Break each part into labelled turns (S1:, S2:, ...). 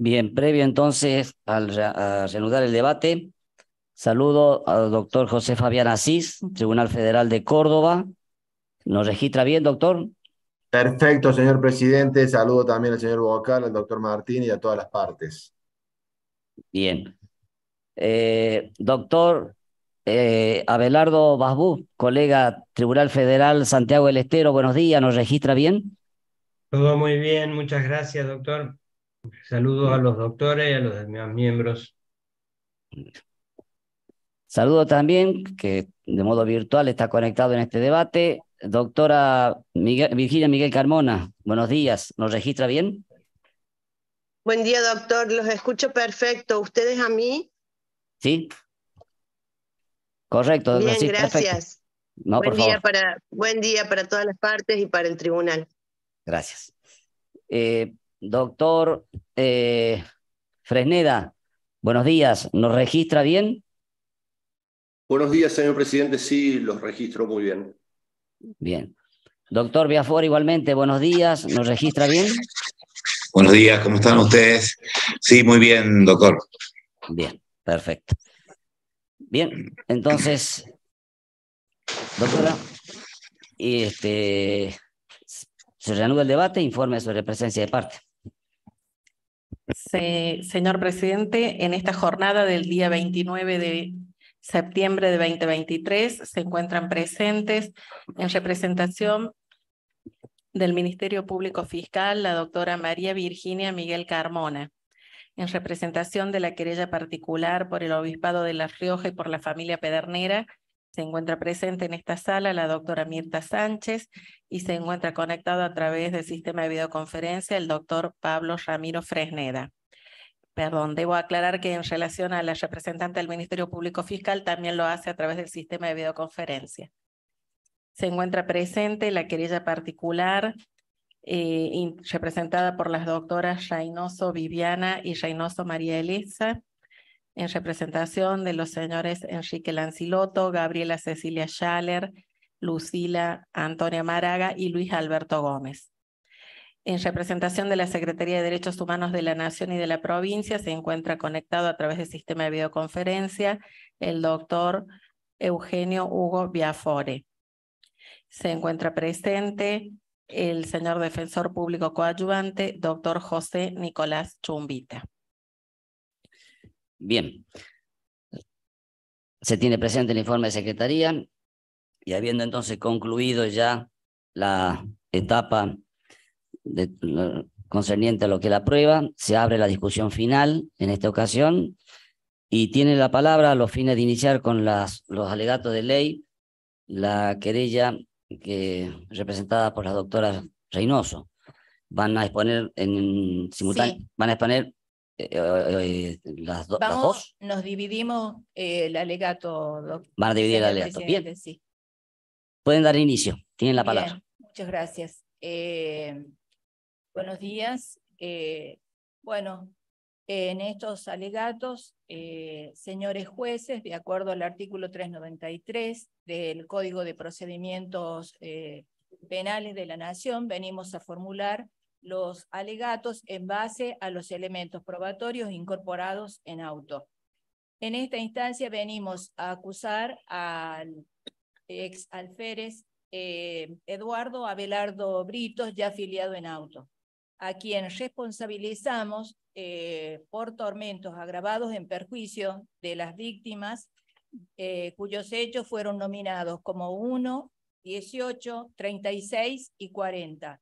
S1: Bien, previo entonces al reanudar el debate, saludo al doctor José Fabián Asís, Tribunal Federal de Córdoba. ¿Nos registra bien, doctor?
S2: Perfecto, señor presidente. Saludo también al señor Bocal, al doctor Martín y a todas las partes.
S1: Bien. Eh, doctor eh, Abelardo Basbú, colega Tribunal Federal Santiago del Estero, buenos días, ¿nos registra bien?
S3: Todo muy bien, muchas gracias, doctor. Saludos a los doctores y a los demás miembros.
S1: Saludo también, que de modo virtual está conectado en este debate, doctora Virginia Miguel Carmona. Buenos días, ¿nos registra bien?
S4: Buen día, doctor, los escucho perfecto. ¿Ustedes a mí?
S1: Sí. Correcto. Bien, gracias.
S4: buen, día Para, todas las partes y para el tribunal.
S1: Gracias. Eh, Doctor eh, Fresneda, buenos días. ¿Nos registra bien?
S2: Buenos días, señor presidente. Sí, los registro muy bien.
S1: Bien. Doctor Biafor, igualmente, buenos días. ¿Nos registra bien? Buenos días, ¿cómo están ustedes? Sí, muy bien, doctor. Bien, perfecto. Bien, entonces, doctora, este, se reanuda el debate, informe sobre presencia de parte
S5: señor presidente, en esta jornada del día 29 de septiembre de 2023 se encuentran presentes en representación del Ministerio Público Fiscal la doctora María Virginia Miguel Carmona, en representación de la querella particular por el Obispado de La Rioja y por la familia Pedernera se encuentra presente en esta sala la doctora Mirta Sánchez y se encuentra conectado a través del sistema de videoconferencia el doctor Pablo Ramiro Fresneda. Perdón, debo aclarar que en relación a la representante del Ministerio Público Fiscal también lo hace a través del sistema de videoconferencia. Se encuentra presente la querella particular eh, representada por las doctoras Reynoso Viviana y Reynoso María Elisa en representación de los señores Enrique Lanciloto, Gabriela Cecilia Schaller, Lucila Antonia Maraga y Luis Alberto Gómez. En representación de la Secretaría de Derechos Humanos de la Nación y de la provincia, se encuentra conectado a través del sistema de videoconferencia el doctor Eugenio Hugo Biafore. Se encuentra presente el señor defensor público coadyuvante, doctor José Nicolás Chumbita.
S1: Bien. Se tiene presente el informe de Secretaría y habiendo entonces concluido ya la etapa concerniente a lo que la prueba, se abre la discusión final en esta ocasión y tiene la palabra a los fines de iniciar con los alegatos de ley la querella que, representada por la doctora Reynoso. Van a exponer en simultáneo, van a exponer eh, eh, Vamos,
S4: Nos dividimos eh, el alegato. Van a dividir el alegato. Bien.
S1: Pueden dar inicio. Tienen la palabra.
S4: muchas gracias. buenos días. bueno, en estos alegatos, señores jueces, de acuerdo al artículo 393 del Código de Procedimientos Penales de la Nación, venimos a formular los alegatos en base a los elementos probatorios incorporados en auto. En esta instancia venimos a acusar al ex alférez eh, Eduardo Abelardo Britos, ya afiliado en auto, a quien responsabilizamos eh, por tormentos agravados en perjuicio de las víctimas, eh, cuyos hechos fueron nominados como 1, 18, 36 y 40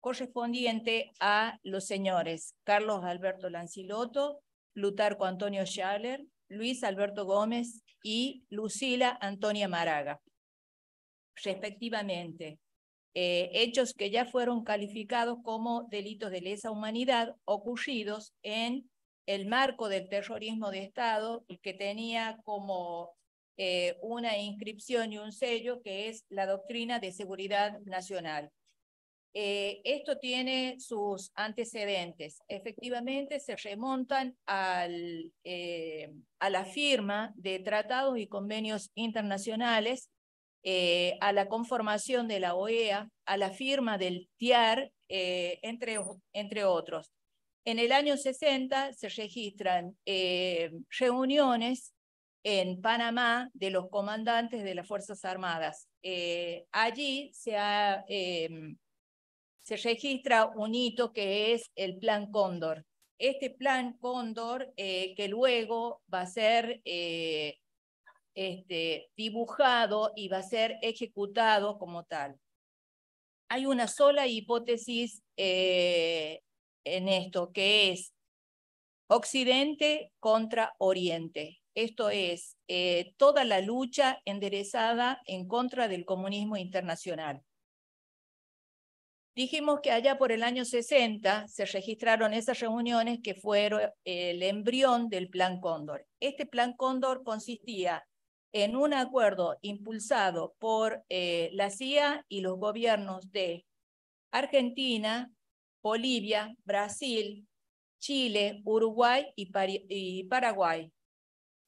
S4: correspondiente a los señores Carlos Alberto Lanciloto, Lutarco Antonio Schaller, Luis Alberto Gómez y Lucila Antonia Maraga, respectivamente. Eh, hechos que ya fueron calificados como delitos de lesa humanidad ocurridos en el marco del terrorismo de Estado, que tenía como eh, una inscripción y un sello que es la doctrina de seguridad nacional. Eh, esto tiene sus antecedentes. Efectivamente, se remontan eh, a la firma de tratados y convenios internacionales, eh, a la conformación de la OEA, a la firma del TIAR, entre, entre otros. En el año 60 se registran reuniones en Panamá de los comandantes de las Fuerzas Armadas. allí se ha se registra un hito que es el Plan Cóndor. Este Plan Cóndor, eh, que luego va a ser eh, este, dibujado y va a ser ejecutado como tal. Hay una sola hipótesis eh, en esto, que es Occidente contra Oriente. Esto es toda la lucha enderezada en contra del comunismo internacional. Dijimos que allá por el año 60 se registraron esas reuniones que fueron eh, el embrión del Plan Cóndor. Este Plan Cóndor consistía en un acuerdo impulsado por eh, la CIA y los gobiernos de Argentina, Bolivia, Brasil, Chile, Uruguay y Paraguay.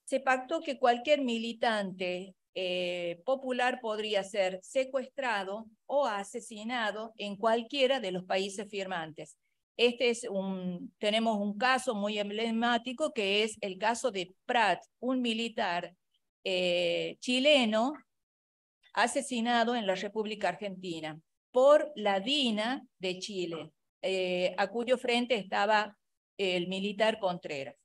S4: Se pactó que cualquier militante eh, popular podría ser secuestrado o asesinado en cualquiera de los países firmantes. Este es un, tenemos un caso muy emblemático que es el caso de Pratt, un militar eh, chileno asesinado en la República Argentina por la DINA de Chile, eh, a cuyo frente estaba el militar Contreras.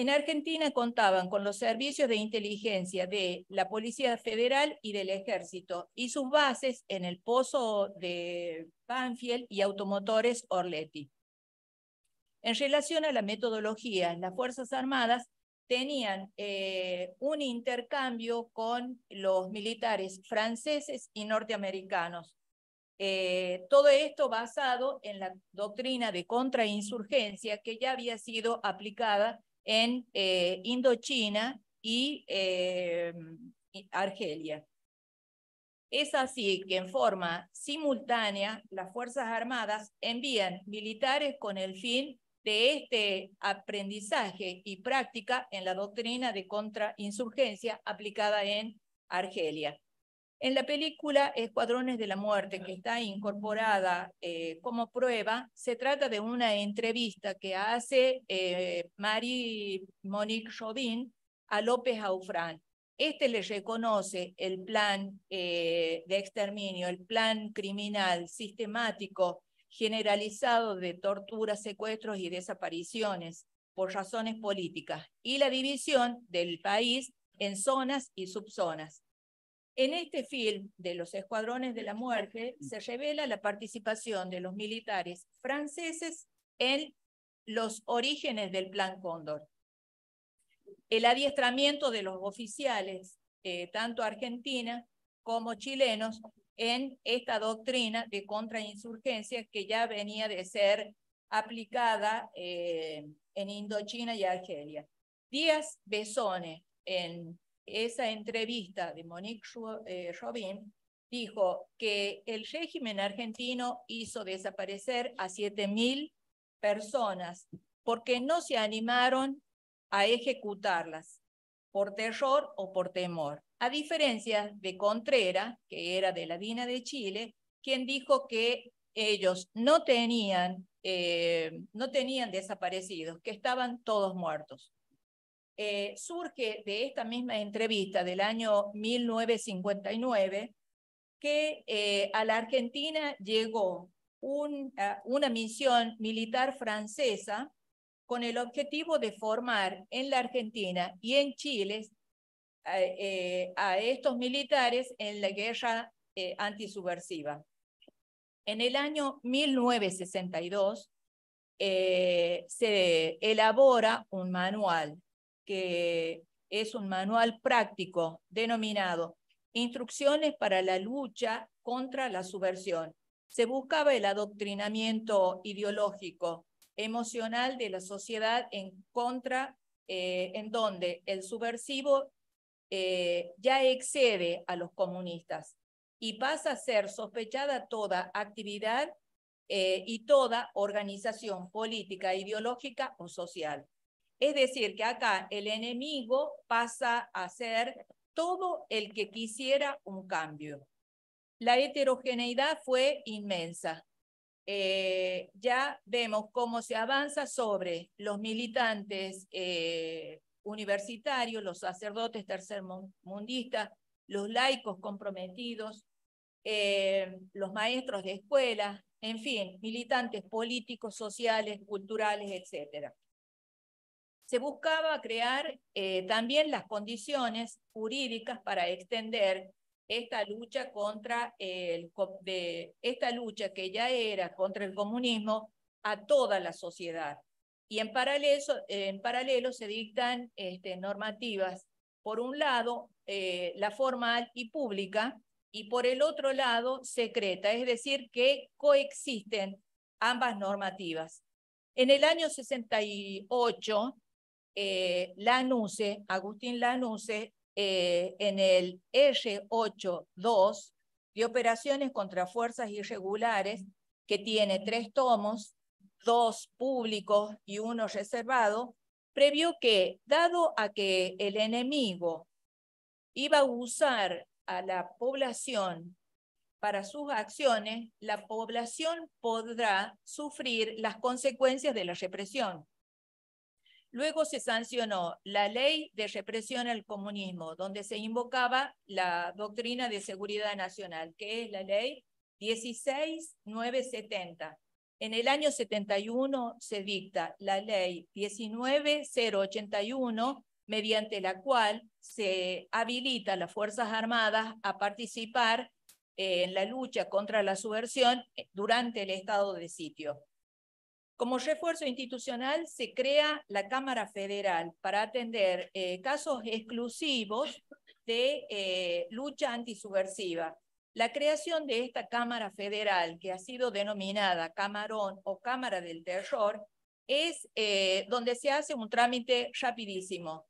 S4: En Argentina contaban con los servicios de inteligencia de la Policía Federal y del Ejército y sus bases en el Pozo de Panfiel y Automotores Orletti. En relación a la metodología, las Fuerzas Armadas tenían eh, un intercambio con los militares franceses y norteamericanos. Eh, todo esto basado en la doctrina de contrainsurgencia que ya había sido aplicada en eh, Indochina eh, y Argelia. Es así que en forma simultánea las Fuerzas Armadas envían militares con el fin de este aprendizaje y práctica en la doctrina de contrainsurgencia aplicada en Argelia. En la película Escuadrones de la Muerte, que está incorporada eh, como prueba, se trata de una entrevista que hace eh, Marie Monique Chauvin a López Aufrán. Este le reconoce el plan eh, de exterminio, el plan criminal sistemático generalizado de torturas, secuestros y desapariciones por razones políticas y la división del país en zonas y subzonas. En este film de los Escuadrones de la Muerte se revela la participación de los militares franceses en los orígenes del Plan Cóndor. El adiestramiento de los oficiales, eh, tanto argentinos como chilenos, en esta doctrina de contrainsurgencia que ya venía de ser aplicada eh, en Indochina y Argelia. Díaz Besone, en esa entrevista de Monique eh, Robin dijo que el régimen argentino hizo desaparecer a 7.000 personas porque no se animaron a ejecutarlas por terror o por temor. A diferencia de Contreras, que era de la DINA de Chile, quien dijo que ellos no tenían, eh, no tenían desaparecidos, que estaban todos muertos. Eh, surge de esta misma entrevista del año 1959 que eh, a la Argentina llegó ah, una misión militar francesa con el objetivo de formar en la Argentina y en Chile a eh, estos militares en la guerra antisubversiva. En el año 1962 se elabora un manual que es un manual práctico denominado Instrucciones para la lucha contra la subversión. Se buscaba el adoctrinamiento ideológico, emocional de la sociedad en contra, eh, en donde el subversivo eh, ya excede a los comunistas y pasa a ser sospechada toda actividad eh, y toda organización política, ideológica o social. Es decir, que acá el enemigo pasa a ser todo el que quisiera un cambio. La heterogeneidad fue inmensa. Eh, ya vemos cómo se avanza sobre los militantes eh, universitarios, los sacerdotes tercermundistas, los laicos comprometidos, eh, los maestros de escuela, en fin, militantes políticos, sociales, culturales, etc se buscaba crear eh, también las condiciones jurídicas para extender esta lucha contra el esta lucha que ya era contra el comunismo a toda la sociedad. Y en paralelo, se dictan este, normativas, por un lado, eh, la formal y pública, y por el otro lado, secreta, es decir, que coexisten ambas normativas. En el año 68, eh, Agustín Lanuse, eh, en el R8-2 de operaciones contra fuerzas irregulares, que tiene tres tomos, dos públicos y uno reservado, previó que, dado a que el enemigo iba a usar a la población para sus acciones, la población podrá sufrir las consecuencias de la represión. Luego se sancionó la ley de represión al comunismo, donde se invocaba la doctrina de seguridad nacional, que es la ley 16970. En el año 71 se dicta la ley 19081, mediante la cual se habilita a las Fuerzas Armadas a participar eh, en la lucha contra la subversión eh, durante el estado de sitio. Como refuerzo institucional se crea la Cámara Federal para atender eh, casos exclusivos de eh, lucha antisubversiva. La creación de esta Cámara Federal, que ha sido denominada Camarón o Cámara del Terror, es eh, donde se hace un trámite rapidísimo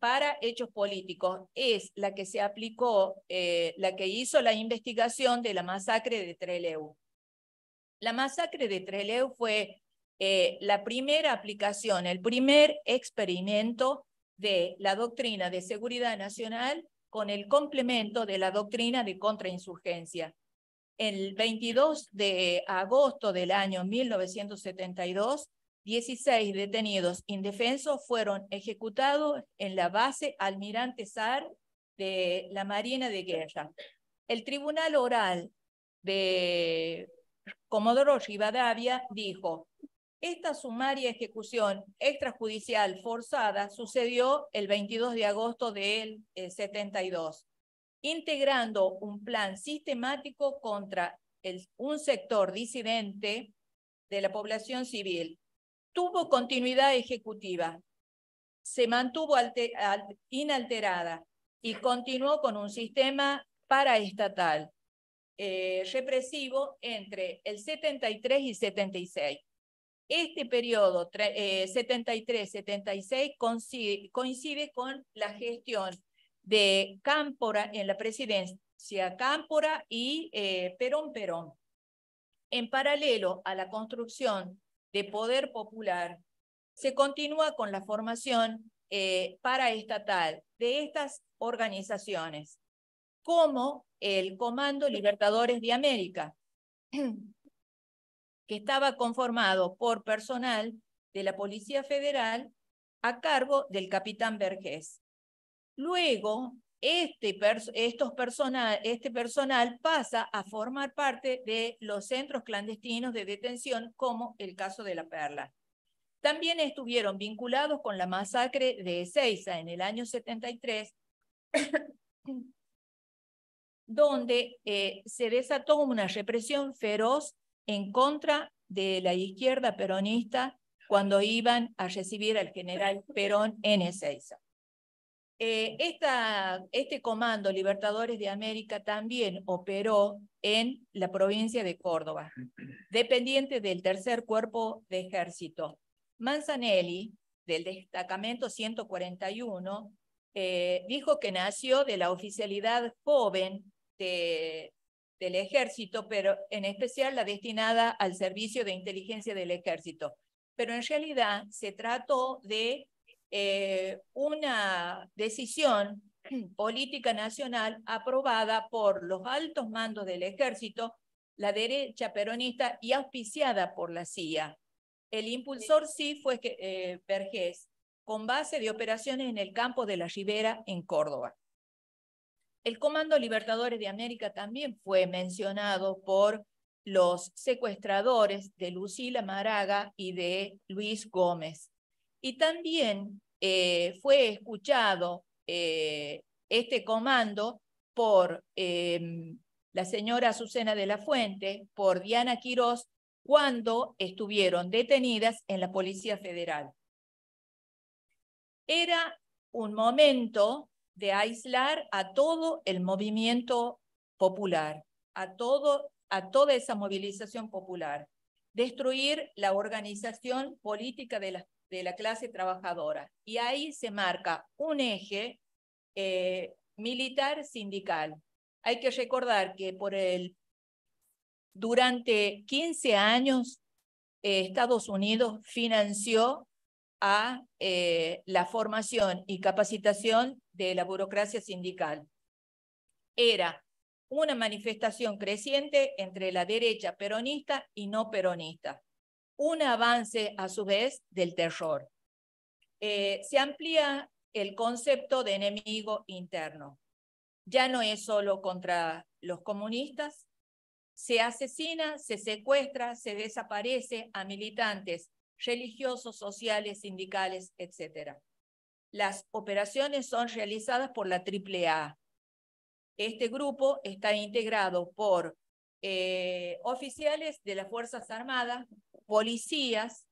S4: para hechos políticos. Es la que se aplicó, la que hizo la investigación de la masacre de Trelew. La masacre de Trelew fue eh, la primera aplicación, el primer experimento de la doctrina de seguridad nacional con el complemento de la doctrina de contrainsurgencia. El 22 de agosto del año 1972, 16 detenidos indefensos fueron ejecutados en la base Almirante Sar de la Marina de Guerra. El Tribunal Oral de Comodoro Rivadavia dijo, esta sumaria ejecución extrajudicial forzada sucedió el 22 de agosto del 72, eh, integrando un plan sistemático contra un sector disidente de la población civil. Tuvo continuidad ejecutiva, se mantuvo inalterada y continuó con un sistema paraestatal eh, represivo entre el 73 y 76. Este periodo 73-76 eh, coincide, con la gestión de Cámpora en la presidencia Cámpora y eh, Perón Perón. En paralelo a la construcción de poder popular, se continúa con la formación eh, paraestatal de estas organizaciones como el Comando Libertadores de América, que estaba conformado por personal de la Policía Federal a cargo del capitán Vergés. Luego, este, estos personal, este personal pasa a formar parte de los centros clandestinos de detención, como el caso de La Perla. También estuvieron vinculados con la masacre de Ezeiza en el año 73 donde eh, se desató una represión feroz en contra de la izquierda peronista cuando iban a recibir al general Perón en Ezeiza. Eh, este comando Libertadores de América también operó en la provincia de Córdoba, dependiente del tercer cuerpo de ejército. Manzanelli, del destacamento 141, eh, dijo que nació de la oficialidad joven del ejército, pero en especial la destinada al servicio de inteligencia del ejército. Pero en realidad se trató de eh, una decisión política nacional aprobada por los altos mandos del ejército, la derecha peronista y auspiciada por la CIA. El impulsor sí fue eh, con base de operaciones en el campo de la Ribera en Córdoba. El Comando Libertadores de América también fue mencionado por los secuestradores de Lucila Maraga y de Luis Gómez. Y también eh, fue escuchado eh, este comando por em, la señora Azucena de la Fuente, por Diana Quirós, cuando estuvieron detenidas en la Policía Federal. Era un momento de aislar a todo el movimiento popular, a, todo, a toda esa movilización popular, destruir la organización política de la, de la clase trabajadora. Y ahí se marca un eje eh, militar sindical. Hay que recordar que por el, durante 15 años eh, Estados Unidos financió a eh, la formación y capacitación de la burocracia sindical. Era una manifestación creciente entre la derecha peronista y no peronista, un avance a su vez del terror. Eh, se amplía el concepto de enemigo interno. Ya no es solo contra los comunistas, se asesina, se secuestra, se desaparece a militantes religiosos, sociales, sindicales, etc. Las operaciones son realizadas por la AAA. Este grupo está integrado por eh, oficiales de las Fuerzas Armadas, policías,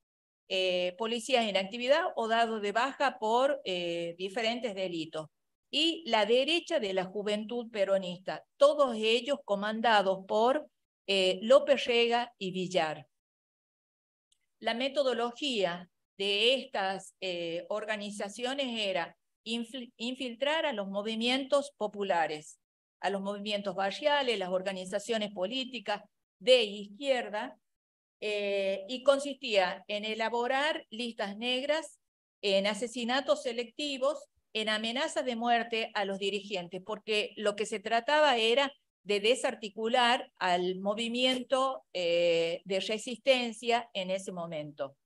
S4: eh, policías en actividad o dados de baja por eh, diferentes delitos, y la derecha de la juventud peronista, todos ellos comandados por López Rega y Villar la metodología de estas eh, organizaciones era infiltrar a los movimientos populares, a los movimientos barriales, las organizaciones políticas de izquierda, eh, y consistía en elaborar listas negras, en asesinatos selectivos, en amenazas de muerte a los dirigentes, porque lo que se trataba era de desarticular al movimiento eh, de resistencia en ese momento.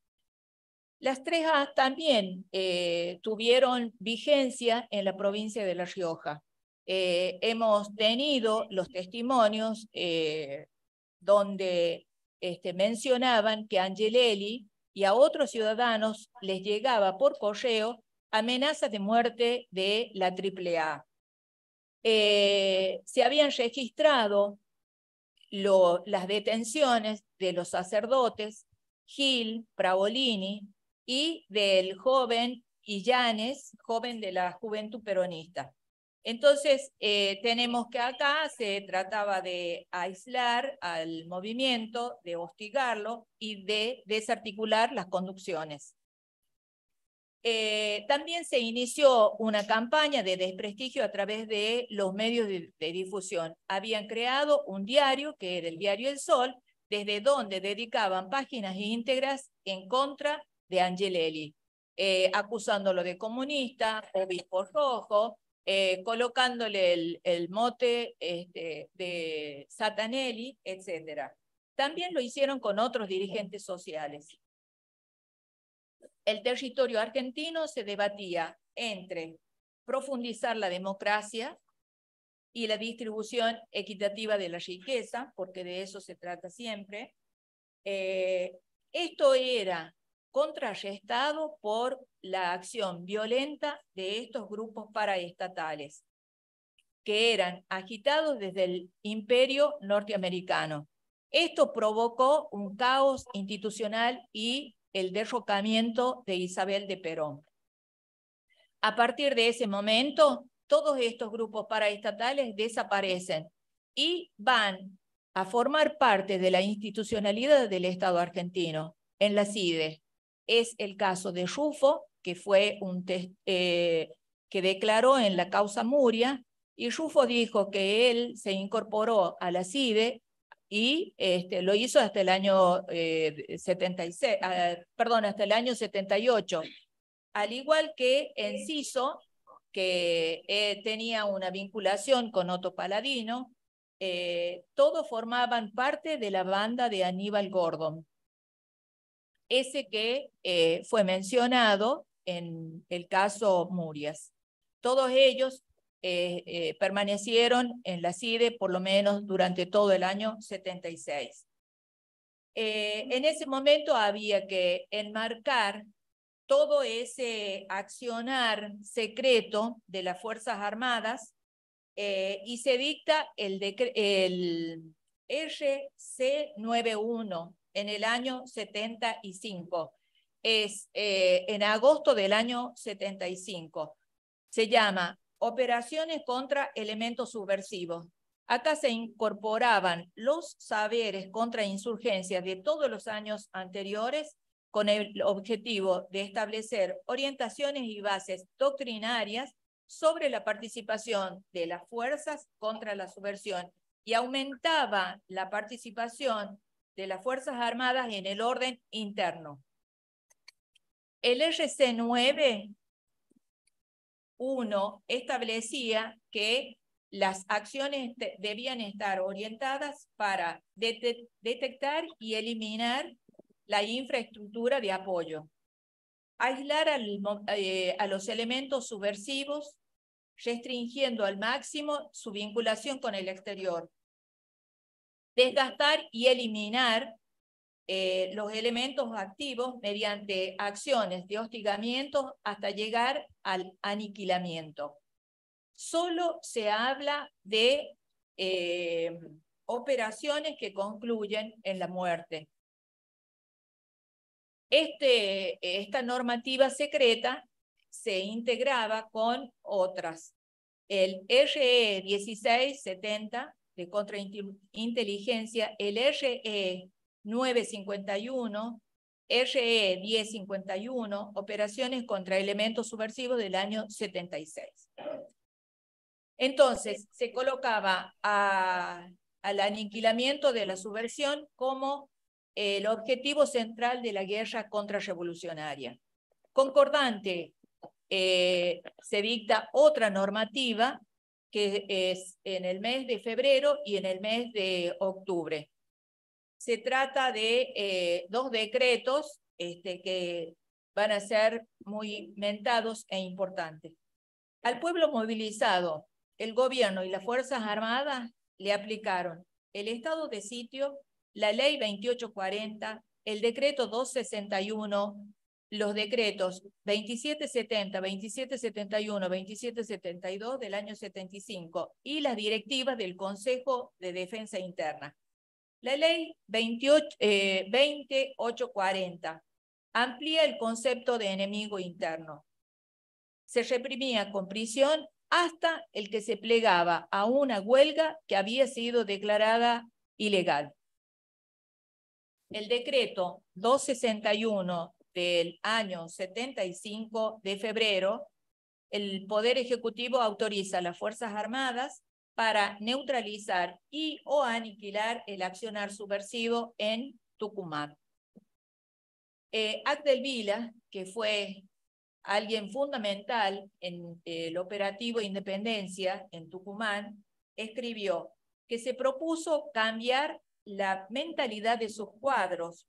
S4: Las tres A también eh, tuvieron vigencia en la provincia de La Rioja. Eh, hemos tenido los testimonios donde este, mencionaban que Angelelli y a otros ciudadanos les llegaba por correo amenazas de muerte de la AAA. Eh, se habían registrado las detenciones de los sacerdotes Gil, Pravolini y del joven Illanes, joven de la juventud peronista. Entonces, eh, tenemos que acá se trataba de aislar al movimiento, de hostigarlo y de desarticular las conducciones. Eh, también se inició una campaña de desprestigio a través de los medios de, difusión. Habían creado un diario, que era el diario El Sol, desde donde dedicaban páginas íntegras en contra de Angelelli, eh, acusándolo de comunista, obispo rojo, eh, colocándole el, mote este, de Satanelli, etc. También lo hicieron con otros dirigentes sociales el territorio argentino se debatía entre profundizar la democracia y la distribución equitativa de la riqueza, porque de eso se trata siempre. Eh, esto era contrarrestado por la acción violenta de estos grupos paraestatales, que eran agitados desde el imperio norteamericano. Esto provocó un caos institucional y el derrocamiento de Isabel de Perón. A partir de ese momento, todos estos grupos paraestatales desaparecen y van a formar parte de la institucionalidad del Estado argentino en la CIDE. Es el caso de Rufo, que fue un eh, que declaró en la causa Muria, y Rufo dijo que él se incorporó a la CIDE y este, lo hizo hasta el año 76, eh, ah, hasta el año 78. Al igual que Enciso, que eh, tenía una vinculación con Otto Paladino, eh, todos formaban parte de la banda de Aníbal Gordon, ese que fue mencionado en el caso Murias. Todos ellos eh, eh, permanecieron en la CIDE por lo menos durante todo el año 76. Eh, en ese momento había que enmarcar todo ese accionar secreto de las Fuerzas Armadas y se dicta el, el RC91 en el año 75. Es en agosto del año 75. Se llama operaciones contra elementos subversivos. Acá se incorporaban los saberes contra insurgencias de todos los años anteriores con el objetivo de establecer orientaciones y bases doctrinarias sobre la participación de las fuerzas contra la subversión y aumentaba la participación de las Fuerzas Armadas en el orden interno. El RC9 uno establecía que las acciones debían estar orientadas para detectar y eliminar la infraestructura de apoyo, aislar eh, a los elementos subversivos, restringiendo al máximo su vinculación con el exterior, desgastar y eliminar eh, los elementos activos mediante acciones de hostigamiento hasta llegar al aniquilamiento. Solo se habla de eh, operaciones que concluyen en la muerte. Este, esta normativa secreta se integraba con otras. El RE 1670 de contrainteligencia, el RE 951, RE 1051, operaciones contra elementos subversivos del año 76. Entonces, se colocaba al aniquilamiento de la subversión como eh, el objetivo central de la guerra contrarrevolucionaria. Concordante, eh, se dicta otra normativa que es en el mes de febrero y en el mes de octubre se trata de eh, dos decretos este, que van a ser muy mentados e importantes. Al pueblo movilizado, el gobierno y las Fuerzas Armadas le aplicaron el estado de sitio, la ley 2840, el decreto 261, los decretos 2770, 2771, 2772 del año 75 y las directivas del Consejo de Defensa Interna. La ley 28, eh, amplía el concepto de enemigo interno. Se reprimía con prisión hasta el que se plegaba a una huelga que había sido declarada ilegal. El decreto 261 del año 75 de febrero, el Poder Ejecutivo autoriza a las Fuerzas Armadas para neutralizar y o aniquilar el accionar subversivo en Tucumán. Eh, Vila, que fue alguien fundamental en eh, el operativo Independencia en Tucumán, escribió que se propuso cambiar la mentalidad de sus cuadros,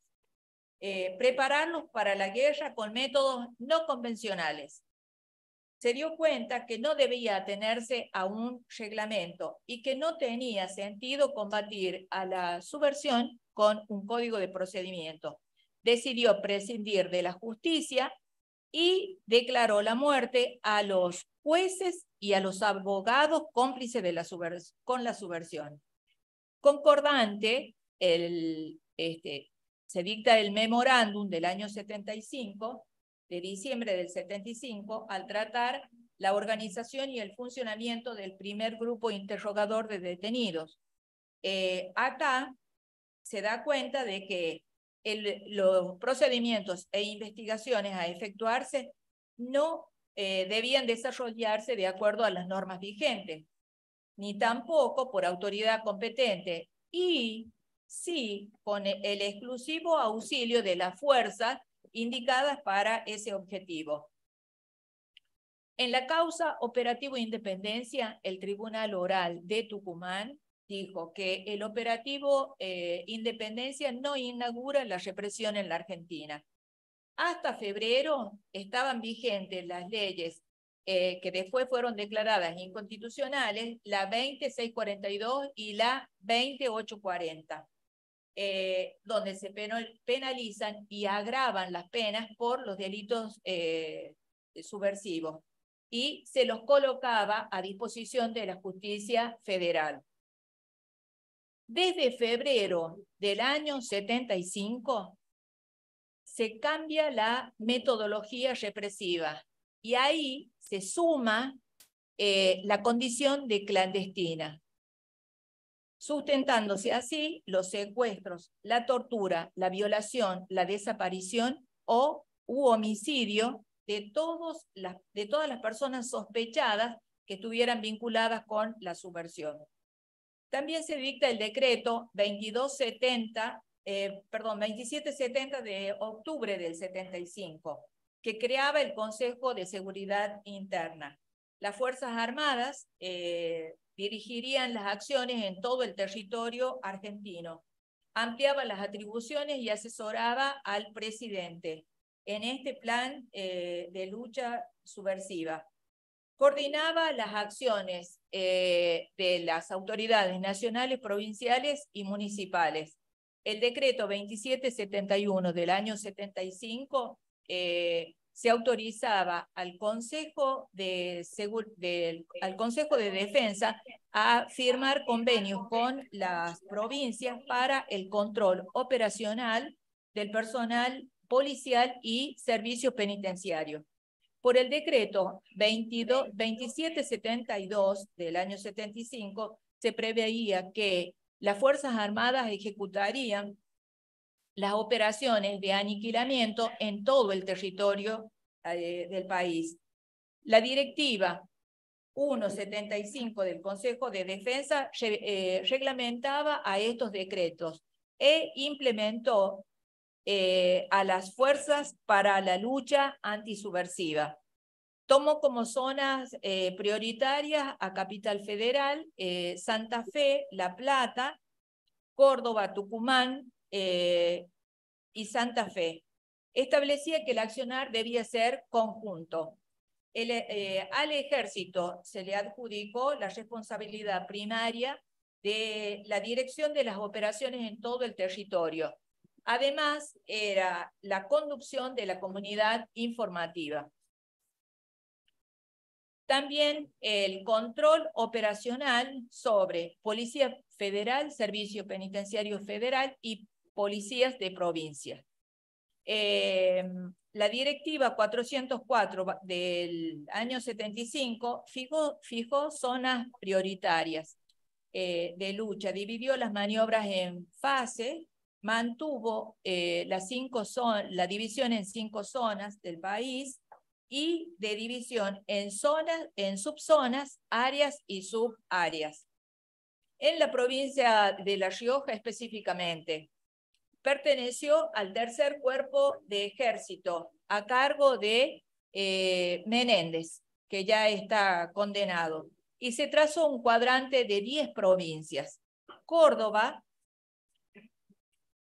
S4: prepararnos eh, prepararlos para la guerra con métodos no convencionales, se dio cuenta que no debía atenerse a un reglamento y que no tenía sentido combatir a la subversión con un código de procedimiento. Decidió prescindir de la justicia y declaró la muerte a los jueces y a los abogados cómplices de la con la subversión. Concordante, este, se dicta el memorándum del año 75 de diciembre del 75 al tratar la organización y el funcionamiento del primer grupo interrogador de detenidos. Eh, acá se da cuenta de que los procedimientos e investigaciones a efectuarse no eh, debían desarrollarse de acuerdo a las normas vigentes, ni tampoco por autoridad competente, y sí con el exclusivo auxilio de la fuerza indicadas para ese objetivo. En la causa operativo independencia, el Tribunal Oral de Tucumán dijo que el operativo eh, independencia no inaugura la represión en la Argentina. Hasta febrero estaban vigentes las leyes eh, que después fueron declaradas inconstitucionales, la 2642 y la 2840. Eh, donde se penalizan y agravan las penas por los delitos eh, subversivos y se los colocaba a disposición de la justicia federal. Desde febrero del año 75 se cambia la metodología represiva y ahí se suma eh, la condición de clandestina sustentándose así los secuestros, la tortura, la violación, la desaparición o homicidio de, todos las, de todas las personas sospechadas que estuvieran vinculadas con la subversión. También se dicta el decreto 2270, eh, perdón, 2770 de octubre del 75, que creaba el Consejo de Seguridad Interna. Las Fuerzas Armadas eh, dirigirían las acciones en todo el territorio argentino, ampliaba las atribuciones y asesoraba al presidente en este plan eh, de lucha subversiva. Coordinaba las acciones eh, de las autoridades nacionales, provinciales y municipales. El decreto 2771 del año 75 eh, se autorizaba al Consejo de, Consejo de Defensa a firmar convenios con las provincias para el control operacional del personal policial y servicio penitenciario. Por el decreto 22, 2772 del año 75 se preveía que las Fuerzas Armadas ejecutarían las operaciones de aniquilamiento en todo el territorio eh, del país. La directiva 175 del Consejo de Defensa eh, reglamentaba a estos decretos e implementó eh, a las fuerzas para la lucha antisubversiva. Tomó como zonas prioritarias a Capital Federal, Santa Fe, La Plata, Córdoba, Tucumán, eh, y Santa Fe. Establecía que el accionar debía ser conjunto. Eh, al ejército se le adjudicó la responsabilidad primaria de la dirección de las operaciones en todo el territorio. Además, era la conducción de la comunidad informativa. También el control operacional sobre Policía Federal, Servicio Penitenciario Federal y policías de provincia. Em, la directiva 404 del año 75 fijó, fijó zonas prioritarias eh, de lucha, dividió las maniobras en fases, mantuvo eh, las cinco la división en cinco zonas del país y de división en zonas, en subzonas, áreas y subáreas. En la provincia de La Rioja específicamente, perteneció al tercer cuerpo de ejército a cargo de eh, Menéndez, que ya está condenado, y se trazó un cuadrante de 10 provincias, Córdoba,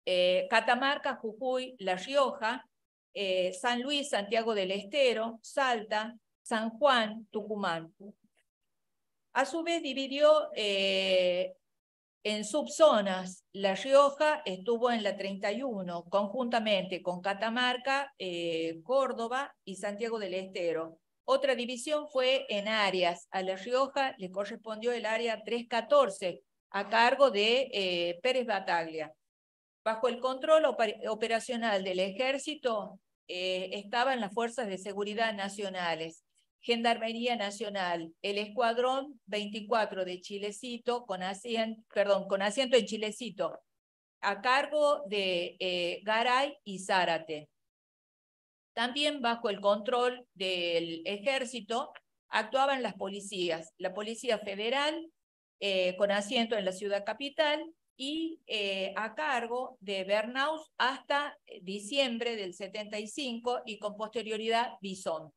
S4: eh, Catamarca, Jujuy, La Rioja, eh, San Luis, Santiago del Estero, Salta, San Juan, Tucumán. A su vez dividió en subzonas, La Rioja estuvo en la 31, conjuntamente con Catamarca, eh, Córdoba y Santiago del Estero. Otra división fue en áreas. A La Rioja le correspondió el área 314, a cargo de eh, Pérez Bataglia. Bajo el control operacional del ejército eh, estaban las fuerzas de seguridad nacionales. Gendarmería Nacional, el Escuadrón 24 de Chilecito, con asiento, con asiento en Chilecito, a cargo de eh, Garay y Zárate. También bajo el control del ejército actuaban las policías, la Policía Federal, eh, con asiento en la ciudad capital, y eh, a cargo de Bernaus hasta diciembre del 75 y con posterioridad Bison.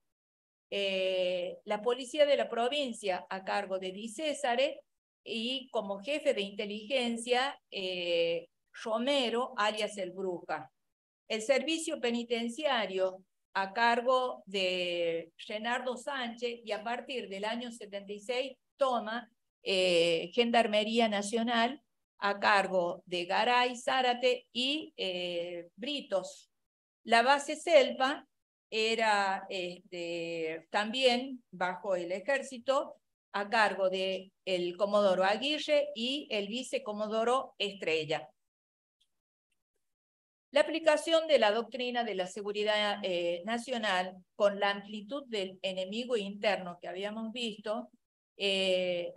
S4: Eh, la policía de la provincia a cargo de Di Césare y como jefe de inteligencia eh, Romero, alias el Bruja. El servicio penitenciario a cargo de Renardo Sánchez y a partir del año 76 toma eh, Gendarmería Nacional a cargo de Garay, Zárate y Britos. La base Selva era este, también bajo el ejército a cargo del el comodoro Aguirre y el vicecomodoro Estrella. La aplicación de la doctrina de la seguridad eh, nacional con la amplitud del enemigo interno que habíamos visto, eh,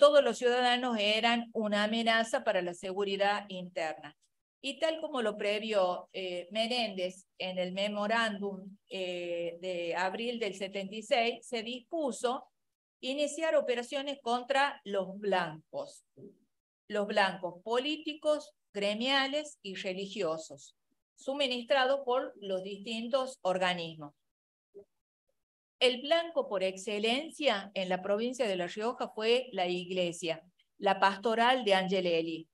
S4: todos los ciudadanos eran una amenaza para la seguridad interna. Y tal como lo previó eh, Menéndez en el memorándum eh, de abril del 76, se dispuso iniciar operaciones contra los blancos, los blancos políticos, gremiales y religiosos, suministrados por los distintos organismos. El blanco por excelencia en la provincia de La Rioja fue la iglesia, la pastoral de Angelelli,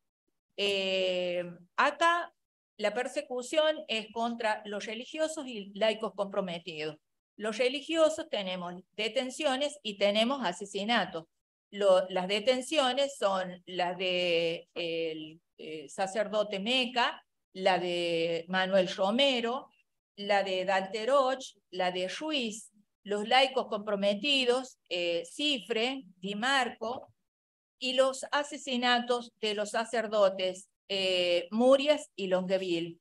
S4: eh, acá la persecución es contra los religiosos y laicos comprometidos. Los religiosos tenemos detenciones y tenemos asesinatos. las detenciones son las de el, eh, sacerdote Meca, la de Manuel Romero, la de Dalteroch la de Ruiz, los laicos comprometidos, eh, Cifre, Di Marco, y los asesinatos de los sacerdotes eh, Murias y Longueville,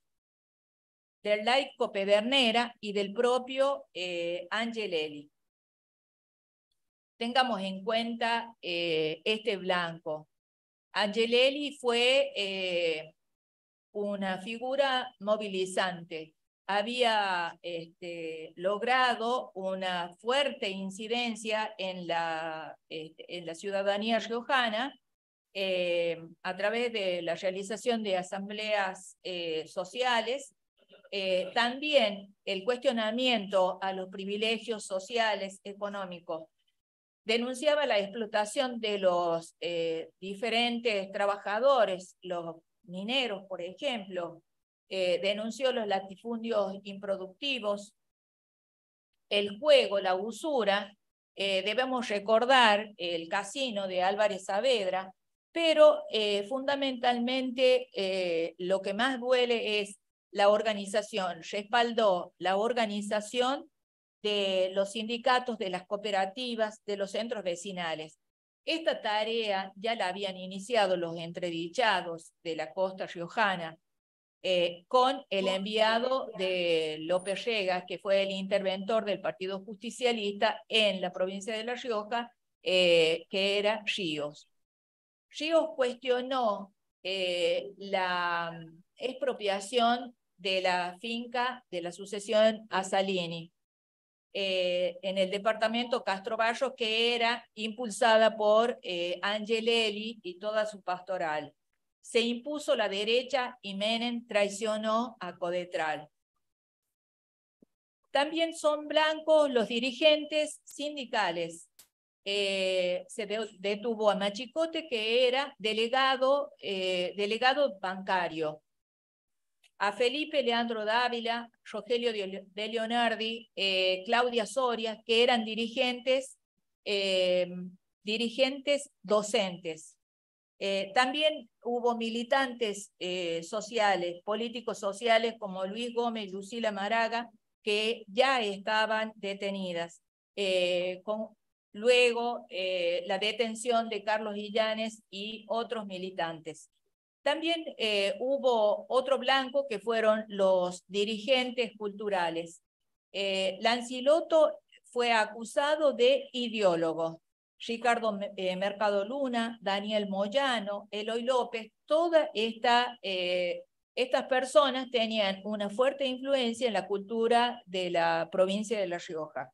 S4: del laico Pedernera y del propio eh, Angelelli. Tengamos en cuenta eh, este blanco. Angelelli fue una figura movilizante había este, logrado una fuerte incidencia en la, este, en la ciudadanía riojana eh, a través de la realización de asambleas eh, sociales, eh, también el cuestionamiento a los privilegios sociales, económicos. Denunciaba la explotación de los diferentes trabajadores, los mineros, por ejemplo, eh, denunció los latifundios improductivos, el juego, la usura. Eh, debemos recordar el casino de Álvarez Saavedra, pero eh, fundamentalmente lo que más duele es la organización, respaldó la organización de los sindicatos, de las cooperativas, de los centros vecinales. Esta tarea ya la habían iniciado los entredichados de la costa riojana, eh, con el enviado de López Llegas, que fue el interventor del Partido Justicialista en la provincia de La Rioja, eh, que era Ríos. Ríos cuestionó eh, la mm, expropiación de la finca de la sucesión a Salini. en el departamento Castro Barros, que era impulsada por Angelelli y toda su pastoral se impuso la derecha y Menem traicionó a Codetral. También son blancos los dirigentes sindicales. Eh, se detuvo a Machicote, que era delegado, eh, delegado bancario. A Felipe Leandro Dávila, Rogelio de Leonardi, eh, Claudia Soria, que eran dirigentes, dirigentes docentes. Eh, también hubo militantes eh, sociales, políticos sociales como Luis Gómez y Lucila Maraga, que ya estaban detenidas. Eh, con, luego la detención de Carlos Illanes y otros militantes. También hubo otro blanco que fueron los dirigentes culturales. Lanciloto fue acusado de ideólogo, Ricardo eh, Mercado Luna, Daniel Moyano, Eloy López, todas esta, eh, estas personas tenían una fuerte influencia en la cultura de la provincia de La Rioja.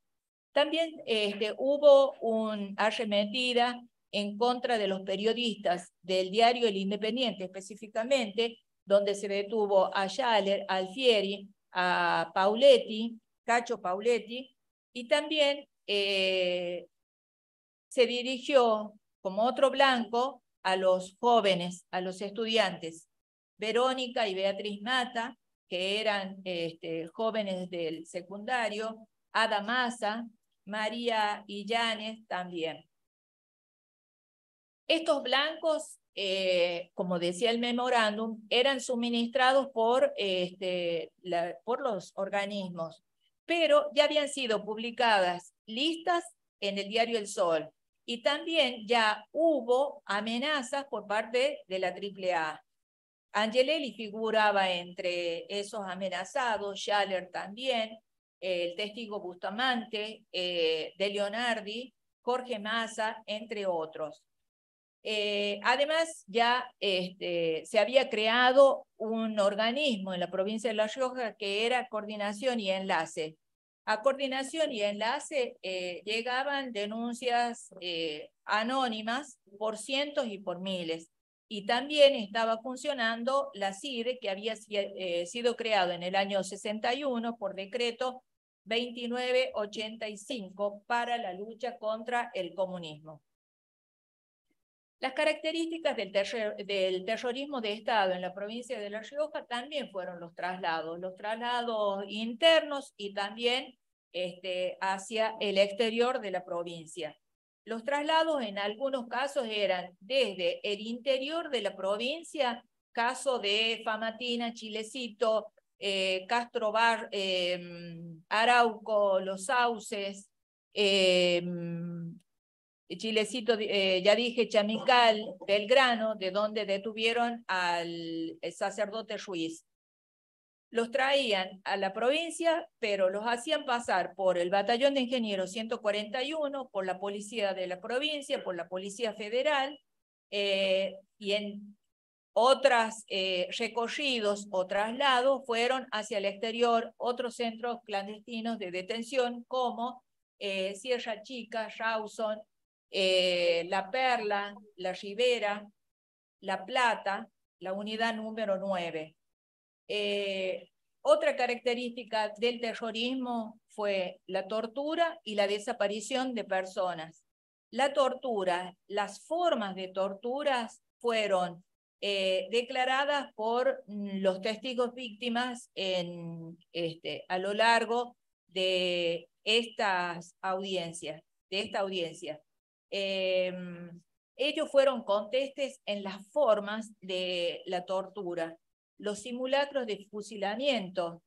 S4: También este, hubo un arremetida en contra de los periodistas del diario El Independiente específicamente, donde se detuvo a Schaller, Alfieri, a Pauletti, Cacho Pauletti, y también eh, se dirigió, como otro blanco, a los jóvenes, a los estudiantes. Verónica y Beatriz Mata, que eran este, jóvenes del secundario, Ada Massa, María y Llanes también. Estos blancos, eh, como decía el memorándum, eran suministrados por, este, por los organismos, pero ya habían sido publicadas listas en el diario El Sol, y también ya hubo amenazas por parte de la AAA. Angelelli figuraba entre esos amenazados, Schaller también, el testigo Bustamante, eh, de Leonardi, Jorge Massa, entre otros. Eh, además, ya este, se había creado un organismo en la provincia de La Rioja que era Coordinación y Enlace, a coordinación y enlace eh, llegaban denuncias eh, anónimas por cientos y por miles. Y también estaba funcionando la CIDE, que había eh, sido creado en el año 61 por decreto 2985 para la lucha contra el comunismo. Las características del, terrorismo de Estado en la provincia de La Rioja también fueron los traslados, los traslados internos y también este, hacia el exterior de la provincia. Los traslados en algunos casos eran desde el interior de la provincia, caso de Famatina, Chilecito, Castrobar, eh, Castro Bar, eh, Arauco, Los Sauces, eh, Chilecito, eh, ya dije, Chamical, Belgrano, de donde detuvieron al sacerdote Ruiz. Los traían a la provincia, pero los hacían pasar por el batallón de ingenieros 141, por la policía de la provincia, por la policía federal, eh, y en otros recogidos eh, recorridos o traslados fueron hacia el exterior otros centros clandestinos de detención como Sierra Chica, Rawson, eh, la Perla, La Ribera, La Plata, la unidad número 9. Eh, otra característica del terrorismo fue la tortura y la desaparición de personas. La tortura, las formas de torturas fueron eh, declaradas por los testigos víctimas este, a lo largo de estas audiencias, de esta audiencia. Em, ellos fueron contestes en las formas de la tortura, los simulacros de fusilamiento.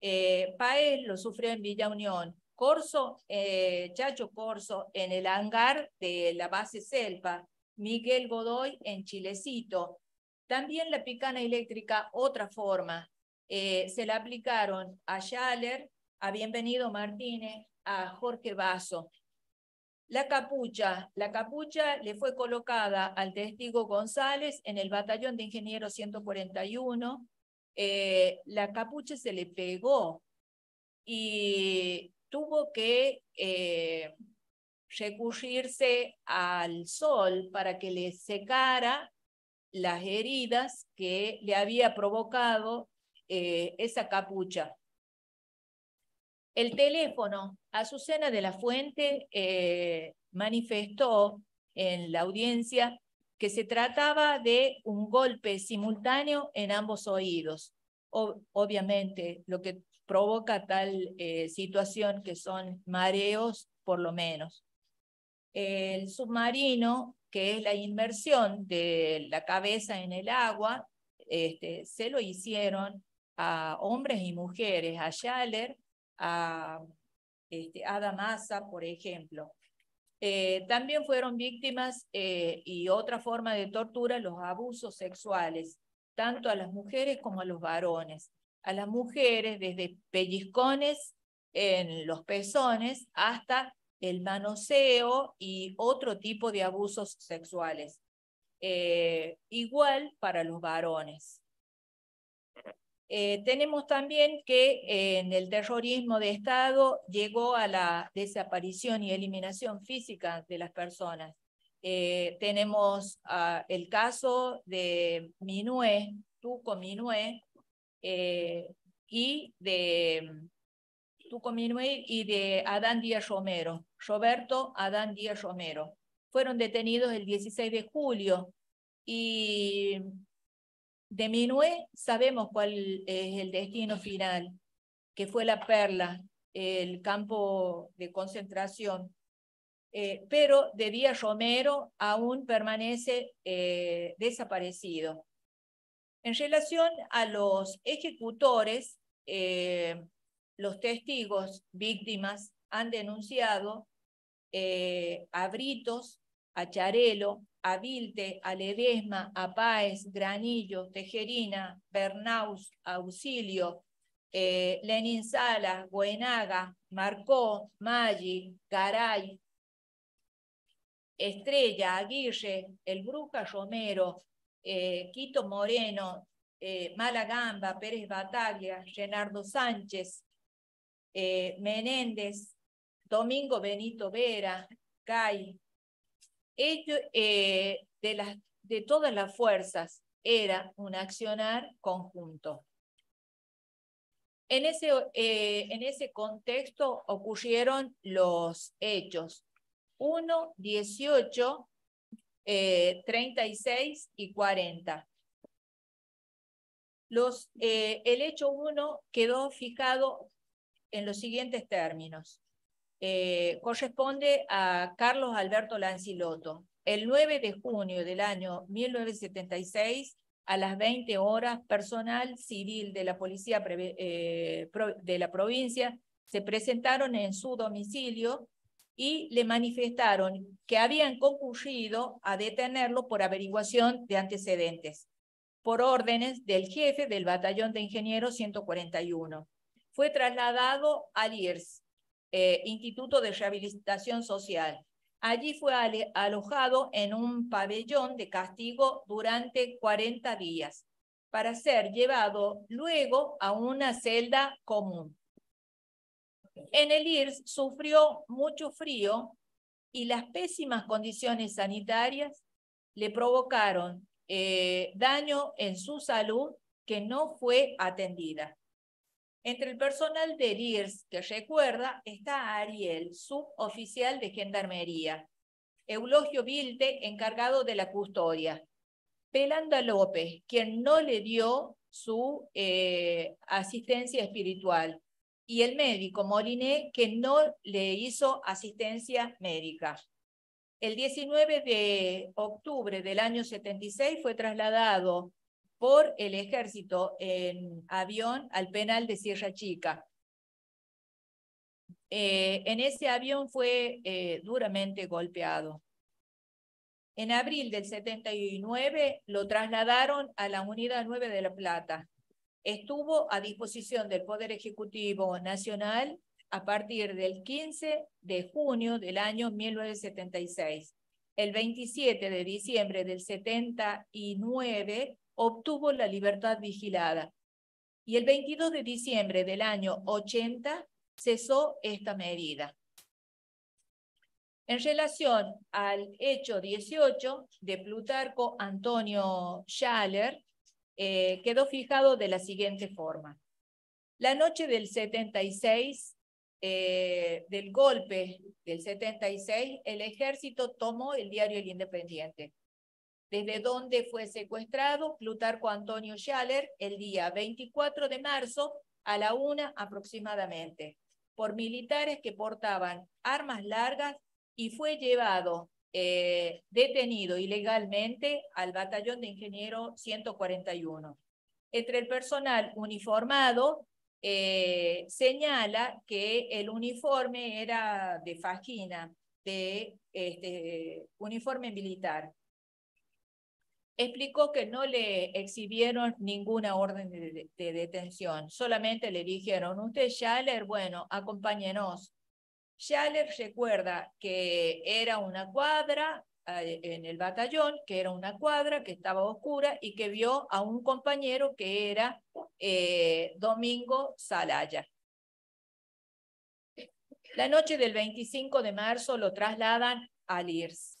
S4: Eh, Paez lo sufrió en Villa Unión, Corso, eh, Chacho Corso en el hangar de la base Selpa, Miguel Godoy en Chilecito. También la picana eléctrica, otra forma. Eh, se la aplicaron a Schaller, a Bienvenido Martínez, a Jorge Vaso. La capucha, la capucha le fue colocada al testigo González en el batallón de ingenieros 141. Eh, la capucha se le pegó y tuvo que eh, recurrirse al sol para que le secara las heridas que le había provocado eh, esa capucha. El teléfono, Azucena de la Fuente eh, manifestó en la audiencia que se trataba de un golpe simultáneo en ambos oídos. obviamente, lo que provoca tal eh, situación que son mareos, por lo menos. El submarino, que es la inmersión de la cabeza en el agua, este, se lo hicieron a hombres y mujeres, a Schaller a este, por ejemplo. Eh, también fueron víctimas eh, y otra forma de tortura los abusos sexuales, tanto a las mujeres como a los varones. A las mujeres desde pellizcones en los pezones hasta el manoseo y otro tipo de abusos sexuales. Eh, igual para los varones. Eh, tenemos también que eh, en el terrorismo de Estado llegó a la desaparición y eliminación física de las personas. Eh, tenemos ah, el caso de Minué, Tuco Minué, y de Tuco Minué y de Adán Díaz Romero, Roberto Adán Díaz Romero. Fueron detenidos el 16 de julio y de Minué sabemos cuál es el destino final, que fue la perla, el campo de concentración. Eh, pero de Díaz Romero aún permanece eh, desaparecido. En relación a los ejecutores, eh, los testigos, víctimas, han denunciado a Britos, a Charelo, a Vilte, a Granillo, Tejerina, Bernaus, Auxilio, eh, Lenin Sala, Buenaga, Marcó, Maggi, Garay, Estrella, Aguirre, El Bruja Romero, eh, Quito Moreno, eh, Malagamba, Pérez Bataglia, Leonardo Sánchez, eh, Menéndez, Domingo Benito Vera, Cai eh, de, todas las fuerzas era un accionar conjunto. En ese, eh, contexto ocurrieron los hechos 1, 18, 36 y 40. Eh, el hecho 1 quedó fijado en los siguientes términos. Eh, corresponde a Carlos Alberto Lancilotto. El 9 de junio del año 1976, a las 20 horas, personal civil de la Policía eh, de la provincia se presentaron en su domicilio y le manifestaron que habían concurrido a detenerlo por averiguación de antecedentes, por órdenes del jefe del Batallón de Ingenieros 141. Fue trasladado a IERS, eh, Instituto de Rehabilitación Social. Allí fue alojado en un pabellón de castigo durante 40 días para ser llevado luego a una celda común. En el IRS sufrió mucho frío y las pésimas condiciones sanitarias le provocaron eh, daño en su salud que no fue atendida. Entre el personal de DIRS que recuerda está Ariel, suboficial de Gendarmería, Eulogio Vilde, encargado de la custodia, Pelanda López, quien no le dio su eh, asistencia espiritual, y el médico Moliné, que no le hizo asistencia médica. El 19 de octubre del año 76 fue trasladado por el ejército en avión al penal de Sierra Chica. Eh, en ese avión fue eh, duramente golpeado. En abril del 79 lo trasladaron a la Unidad 9 de La Plata. Estuvo a disposición del Poder Ejecutivo Nacional a partir del 15 de junio del año 1976. El 27 de diciembre del 79 obtuvo la libertad vigilada y el 22 de diciembre del año 80 cesó esta medida. En relación al hecho 18 de Plutarco Antonio Schaller, eh, quedó fijado de la siguiente forma. La noche del 76, eh, del golpe del 76, el ejército tomó el diario El Independiente desde donde fue secuestrado Plutarco Antonio Schaller el día 24 de marzo a la una aproximadamente, por militares que portaban armas largas y fue llevado eh, detenido ilegalmente al batallón de ingeniero 141. Entre el personal uniformado eh, señala que el uniforme era de fajina, de este, uniforme militar explicó que no le exhibieron ninguna orden de, detención, solamente le dijeron, usted Schaller, bueno, acompáñenos. Schaller recuerda que era una cuadra eh, en el batallón, que era una cuadra que estaba oscura y que vio a un compañero que era eh, Domingo Salaya. La noche del 25 de marzo lo trasladan al IRS.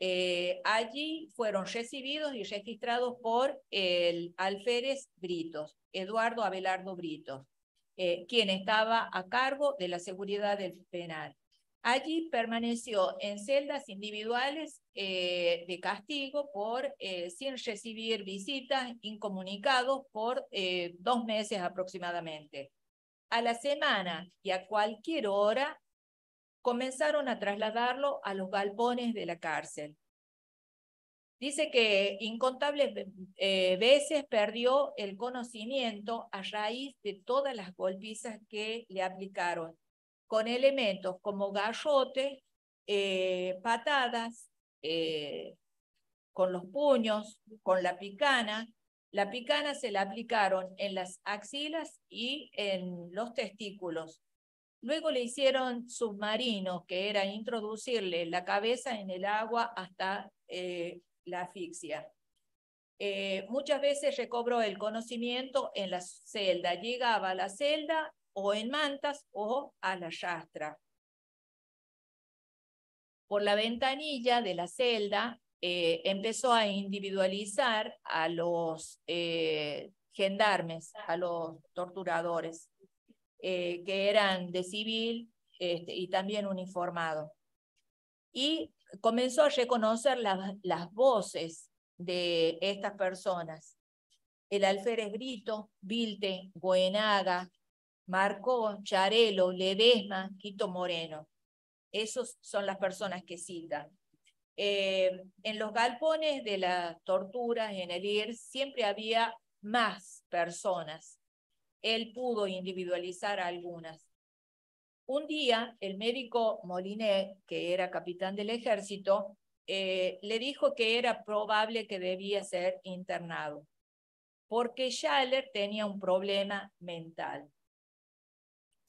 S4: Eh, allí fueron recibidos y registrados por el alférez Britos, Eduardo Abelardo Britos, eh, quien estaba a cargo de la seguridad del penal. Allí permaneció en celdas individuales eh, de castigo por, sin recibir visitas, incomunicados por dos meses aproximadamente. A la semana y a cualquier hora comenzaron a trasladarlo a los galpones de la cárcel. Dice que incontables eh, veces perdió el conocimiento a raíz de todas las golpizas que le aplicaron, con elementos como garrote, eh, patadas, eh, con los puños, con la picana. La picana se la aplicaron en las axilas y en los testículos. Luego le hicieron submarinos, que era introducirle la cabeza en el agua hasta eh, la asfixia. Eh, muchas veces recobró el conocimiento en la celda, llegaba a la celda o en mantas o a la yastra. Por la ventanilla de la celda eh, empezó a individualizar a los gendarmes, a los torturadores. Eh, que eran de civil este, y también uniformados. Y comenzó a reconocer las voces de estas personas. El alférez Brito, Vilte, Goenaga, marco Charelo, Ledesma, Quito Moreno. Esas son las personas que citan. Eh, en los galpones de la tortura en el IR siempre había más personas él pudo individualizar algunas. Un día, el médico Moliné, que era capitán del ejército, eh, le dijo que era probable que debía ser internado, porque Schaller tenía un problema mental.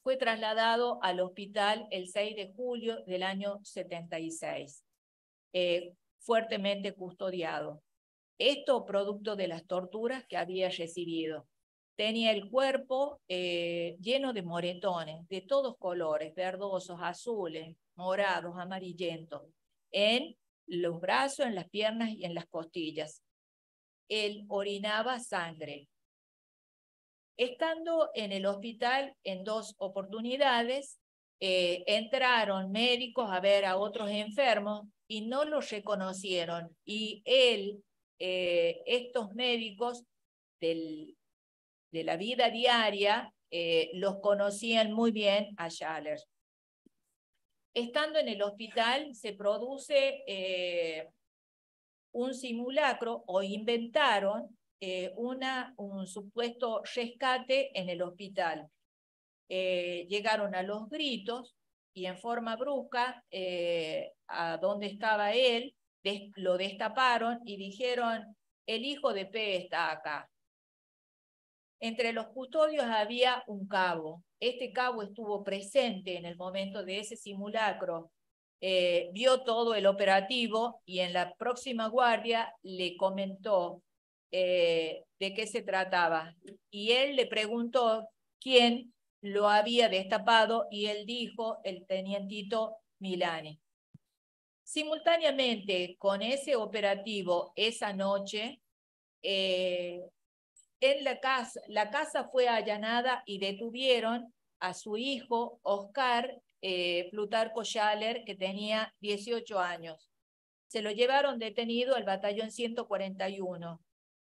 S4: Fue trasladado al hospital el 6 de julio del año 76, eh, fuertemente custodiado. Esto producto de las torturas que había recibido. Tenía el cuerpo eh, lleno de moretones de todos colores, verdosos, azules, morados, amarillentos, en los brazos, en las piernas y en las costillas. Él orinaba sangre. Estando en el hospital en dos oportunidades, eh, entraron médicos a ver a otros enfermos y no los reconocieron. Y él, eh, estos médicos del de la vida diaria, eh, los conocían muy bien a Schaller. Estando en el hospital se produce eh, un simulacro o inventaron eh, una, un supuesto rescate en el hospital. llegaron a los gritos y en forma brusca a donde estaba él, lo destaparon y dijeron, el hijo de P está acá. Entre los custodios había un cabo. Este cabo estuvo presente en el momento de ese simulacro, eh, vio todo el operativo y en la próxima guardia le comentó eh, de qué se trataba. Y él le preguntó quién lo había destapado y él dijo el tenientito Milani. Simultáneamente con ese operativo, esa noche, eh, la casa. La casa fue allanada y detuvieron a su hijo Oscar eh, Plutarco Schaller, que tenía 18 años. Se lo llevaron detenido al batallón 141,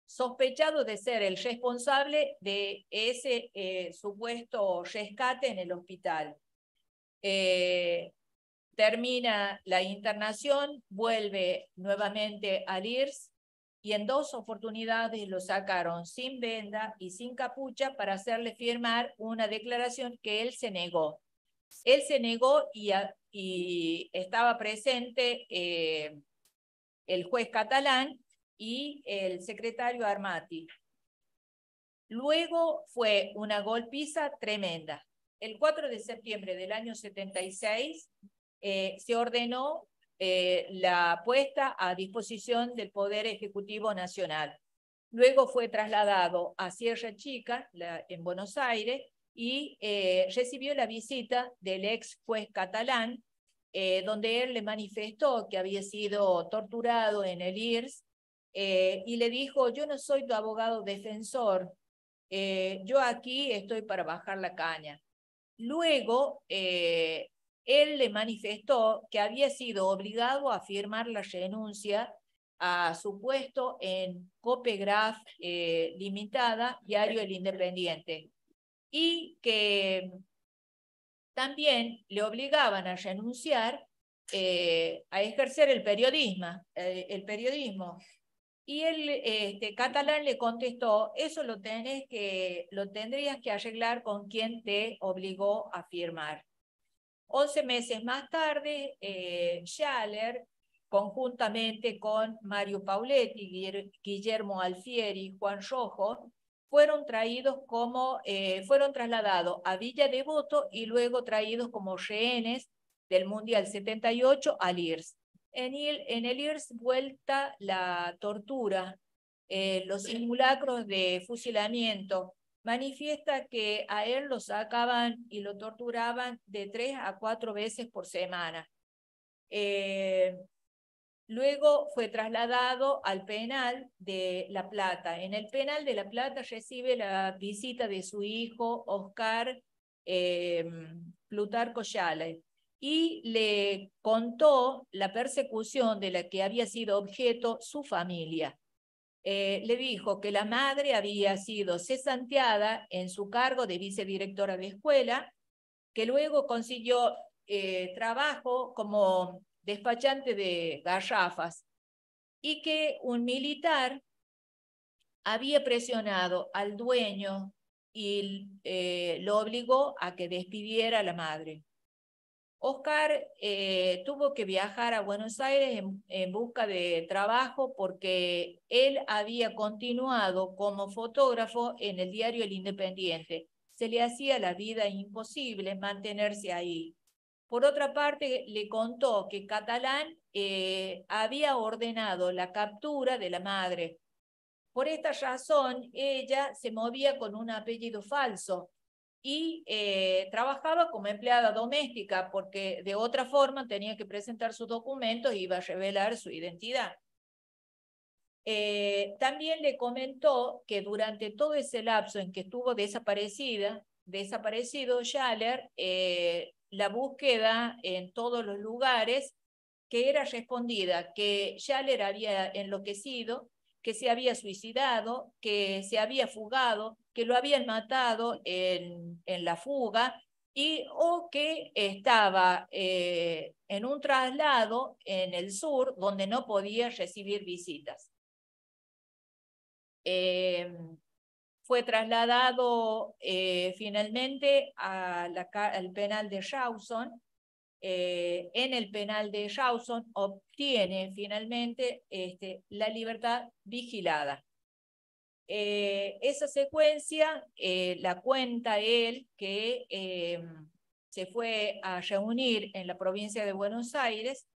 S4: sospechado de ser el responsable de ese eh, supuesto rescate en el hospital. Eh, termina la internación, vuelve nuevamente al IRS y en dos oportunidades lo sacaron sin venda y sin capucha para hacerle firmar una declaración que él se negó. Él se negó y, estaba presente eh, el juez catalán y el secretario Armati. Luego fue una golpiza tremenda. El 4 de septiembre del año 76 eh, se ordenó eh, la puesta a disposición del Poder Ejecutivo Nacional. Luego fue trasladado a Sierra Chica, en Buenos Aires, y eh, recibió la visita del ex juez catalán, eh, donde él le manifestó que había sido torturado en el IRS y le dijo, yo no soy tu abogado defensor, yo aquí estoy para bajar la caña. Luego, él le manifestó que había sido obligado a firmar la renuncia a su puesto en Copegraf eh, Limitada, Diario El Independiente, y que también le obligaban a renunciar eh, a ejercer el periodismo, eh, el periodismo. Y el este, catalán le contestó, eso lo, tenés que, lo tendrías que arreglar con quien te obligó a firmar. Once meses más tarde, eh, Schaller, conjuntamente con Mario Pauletti, Guillermo Alfieri, y Juan Rojo, fueron traídos como, eh, fueron trasladados a Villa Devoto y luego traídos como rehenes del Mundial 78 al IRS. En el, IRS vuelta la tortura, eh, los simulacros de fusilamiento, manifiesta que a él lo sacaban y lo torturaban de tres a cuatro veces por semana. Eh, luego fue trasladado al penal de La Plata. En el penal de La Plata recibe la visita de su hijo Oscar eh, Plutarco Yale y le contó la persecución de la que había sido objeto su familia. Eh, le dijo que la madre había sido cesanteada en su cargo de vicedirectora de escuela, que luego consiguió eh, trabajo como despachante de garrafas y que un militar había presionado al dueño y eh, lo obligó a que despidiera a la madre. Oscar eh, tuvo que viajar a Buenos Aires en, busca de trabajo porque él había continuado como fotógrafo en el diario El Independiente. Se le hacía la vida imposible mantenerse ahí. Por otra parte, le contó que Catalán eh, había ordenado la captura de la madre. Por esta razón, ella se movía con un apellido falso y eh, trabajaba como empleada doméstica porque de otra forma tenía que presentar sus documentos y iba a revelar su identidad. Eh, también le comentó que durante todo ese lapso en que estuvo desaparecida, desaparecido Schaller, eh, la búsqueda en todos los lugares que era respondida, que Schaller había enloquecido, que se había suicidado, que se había fugado, que lo habían matado en, la fuga y o que estaba eh, en un traslado en el sur donde no podía recibir visitas. Eh, fue trasladado eh, finalmente al penal de Rawson eh, en el penal de Rawson obtiene finalmente este, la libertad vigilada. Eh, esa secuencia eh, la cuenta él que se fue a reunir en la provincia de Buenos Aires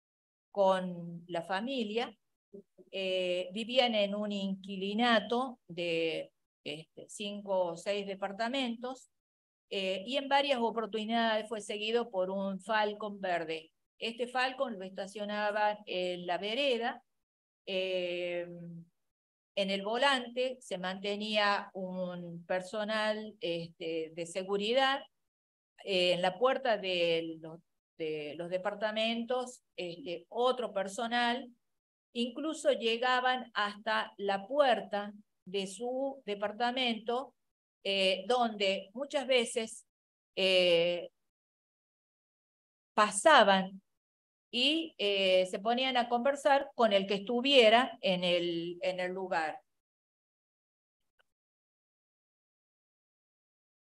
S4: con la familia. vivían en un inquilinato de este, cinco o seis departamentos eh, y en varias oportunidades fue seguido por un falcón verde. Este falcón lo estacionaba en la vereda, em, en el volante se mantenía un personal este, de seguridad, eh, en la puerta de los, departamentos este, otro personal, incluso llegaban hasta la puerta de su departamento eh, donde muchas veces eh, pasaban y eh, se ponían a conversar con el que estuviera en el, lugar.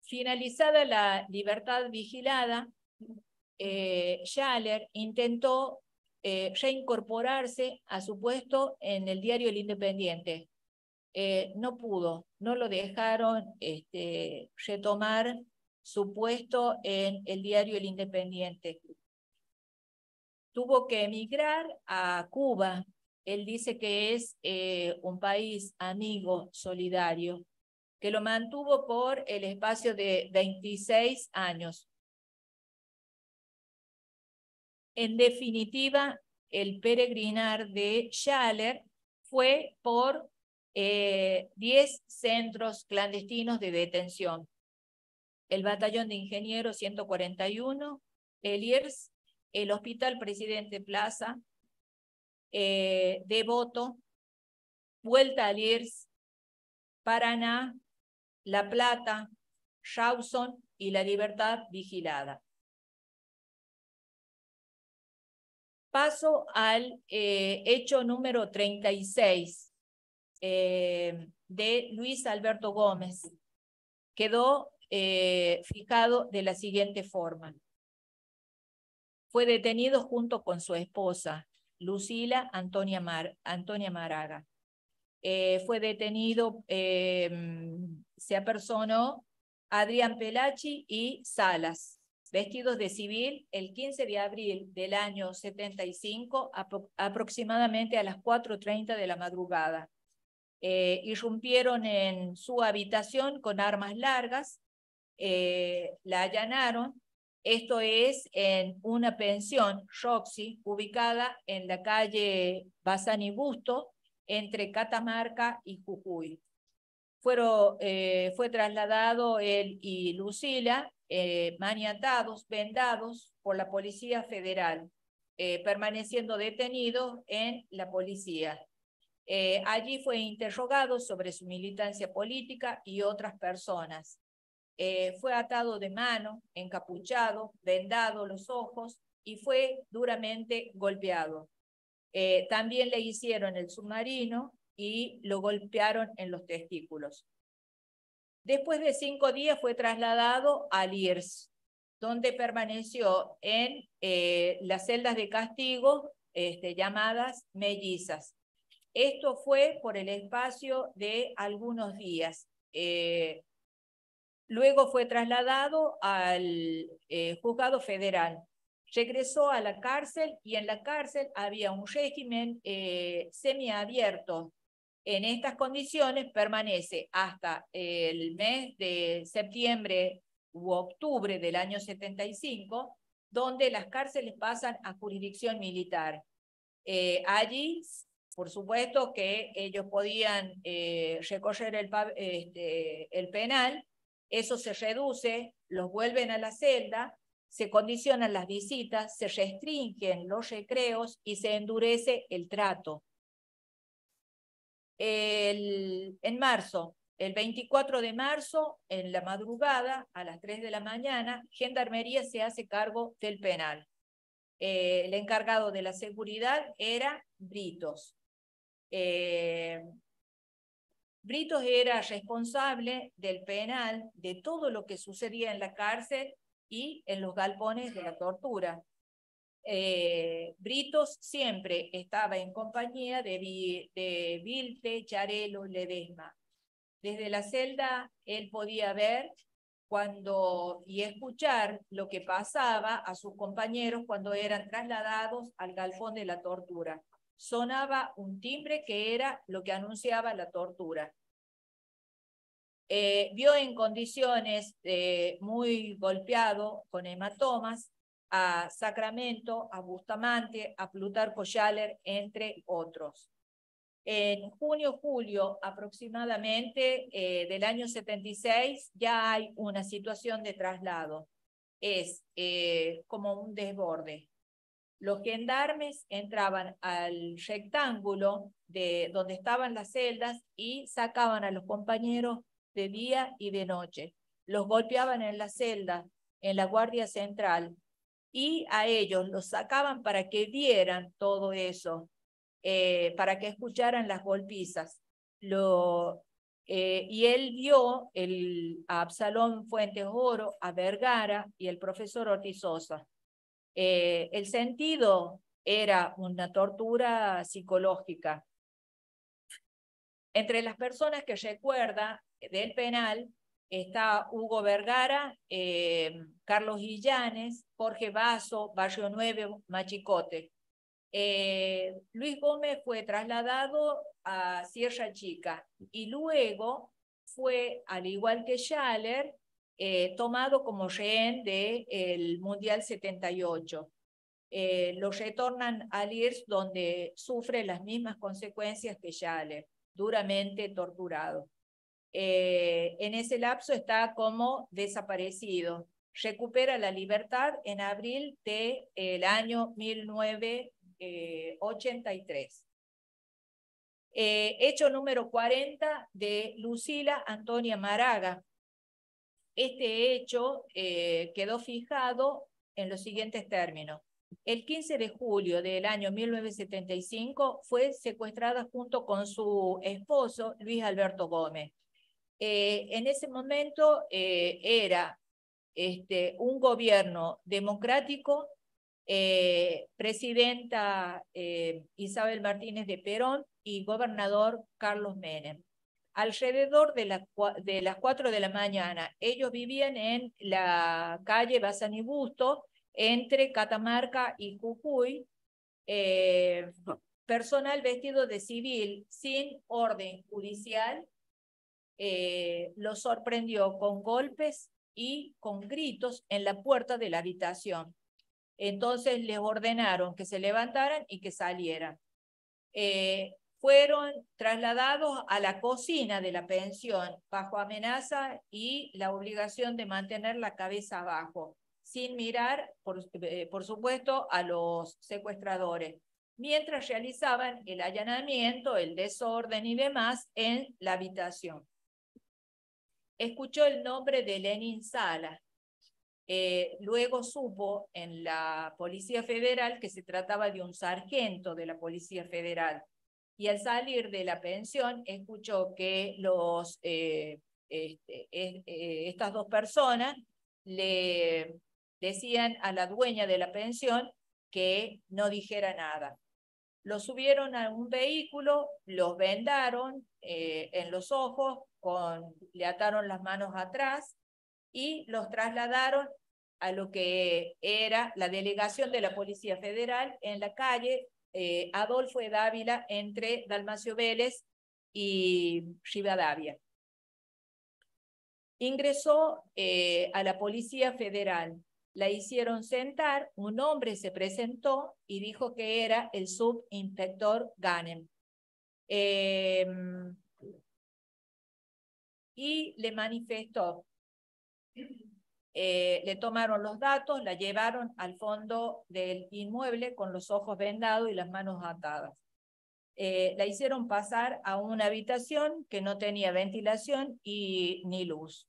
S4: Finalizada la libertad vigilada, Schaller intentó reincorporarse a su puesto en el diario El Independiente, eh, no pudo, no lo dejaron este, retomar su puesto en el diario El Independiente. Tuvo que emigrar a Cuba. Él dice que es eh, un país amigo, solidario, que lo mantuvo por el espacio de 26 años. En definitiva, el peregrinar de Schaller fue por eh, diez 10 centros clandestinos de detención. El batallón de ingenieros 141, el e el Hospital Presidente Plaza, eh, Devoto, Vuelta al IERS, Paraná, La Plata, Shawson y La Libertad Vigilada. Paso al eh, hecho número 36, eh, de Luis Alberto Gómez quedó eh, fijado de la siguiente forma. Fue detenido junto con su esposa, Lucila Antonia, Maraga. Eh, fue detenido, se apersonó Adrián Pelachi y Salas, vestidos de civil el 15 de abril del año 75, aproximadamente a las 4.30 de la madrugada. Eh, irrumpieron en su habitación con armas largas, eh, la allanaron. Esto es en una pensión, Roxy, ubicada en la calle Basani Busto, entre Catamarca y Jujuy. Eh, fue trasladado él y Lucila, maniatados, vendados por la Policía Federal, permaneciendo detenidos en la policía. Eh, allí fue interrogado sobre su militancia política y otras personas. Eh, fue atado de mano, encapuchado, vendado los ojos y fue duramente golpeado. Eh, también le hicieron el submarino y lo golpearon en los testículos. Después de cinco días fue trasladado a IRS, donde permaneció en las celdas de castigo este, llamadas mellizas esto fue por el espacio de algunos días. Eh, luego fue trasladado al eh, juzgado federal. Regresó a la cárcel y en la cárcel había un régimen eh, semiabierto. En estas condiciones permanece hasta el mes de septiembre u octubre del año 75, donde las cárceles pasan a jurisdicción militar. allí por supuesto que ellos podían eh, recoger este, el, penal, eso se reduce, los vuelven a la celda, se condicionan las visitas, se restringen los recreos y se endurece el trato. en marzo, el 24 de marzo, en la madrugada, a las 3 de la mañana, Gendarmería se hace cargo del penal. Eh, el encargado de la seguridad era Britos. Eh, Britos era responsable del penal, de todo lo que sucedía en la cárcel y en los galpones de la tortura. Eh, Britos siempre estaba en compañía de, de Vilte, Charelo, Ledesma. Desde la celda él podía ver cuando, y escuchar lo que pasaba a sus compañeros cuando eran trasladados al galpón de la tortura sonaba un timbre que era lo que anunciaba la tortura. Eh, vio en condiciones eh, muy golpeado, con hematomas, a Sacramento, a Bustamante, a Plutarco Schaller, entre otros. En junio-julio aproximadamente eh, del año 76 ya hay una situación de traslado. Es como un desborde. Los gendarmes entraban al rectángulo de donde estaban las celdas y sacaban a los compañeros de día y de noche. Los golpeaban en la celda, en la Guardia Central, y a ellos los sacaban para que vieran todo eso, eh, para que escucharan las golpizas. Eh, y él vio el, a Absalón Fuentes Oro, a Vergara y el profesor Ortizosa. Eh, el sentido era una tortura psicológica. Entre las personas que recuerda del penal está Hugo Vergara, eh, Carlos Guillanes, Jorge Vaso, Barrio nueve Machicote. Eh, Luis Gómez fue trasladado a Sierra Chica y luego fue, al igual que Schaller, eh, tomado como rehén del Mundial 78. Eh, lo retornan al IRS donde sufre las mismas consecuencias que Yale, duramente torturado. Eh, en ese lapso está como desaparecido. Recupera la libertad en abril del el año 1983. hecho número 40 de Lucila Antonia Maraga, este hecho eh, quedó fijado en los siguientes términos. El 15 de julio del año 1975 fue secuestrada junto con su esposo Luis Alberto Gómez. Eh, en ese momento eh, era este, un gobierno democrático, presidenta Isabel Martínez de Perón y gobernador Carlos Menem alrededor de, las 4 de la mañana. Ellos vivían en la calle Basanibusto, entre Catamarca y Jujuy, eh, personal vestido de civil sin orden judicial eh, los sorprendió con golpes y con gritos en la puerta de la habitación. Entonces les ordenaron que se levantaran y que salieran. Eh, fueron trasladados a la cocina de la pensión bajo amenaza y la obligación de mantener la cabeza abajo, sin mirar, por, eh, supuesto, a los secuestradores, mientras realizaban el allanamiento, el desorden y demás en la habitación. Escuchó el nombre de Lenin Sala. Eh, luego supo en la Policía Federal que se trataba de un sargento de la Policía Federal y al salir de la pensión escuchó que los, eh, este, eh, estas dos personas le decían a la dueña de la pensión que no dijera nada. Los subieron a un vehículo, los vendaron eh, en los ojos, con, le ataron las manos atrás y los trasladaron a lo que era la delegación de la Policía Federal en la calle eh, Adolfo de Dávila entre Dalmacio Vélez y Rivadavia. Ingresó eh, a la Policía Federal. La hicieron sentar, un hombre se presentó y dijo que era el subinspector Ganem. Em, y le manifestó eh, le tomaron los datos, la llevaron al fondo del inmueble con los ojos vendados y las manos atadas. Eh, la hicieron pasar a una habitación que no tenía ventilación y, ni luz.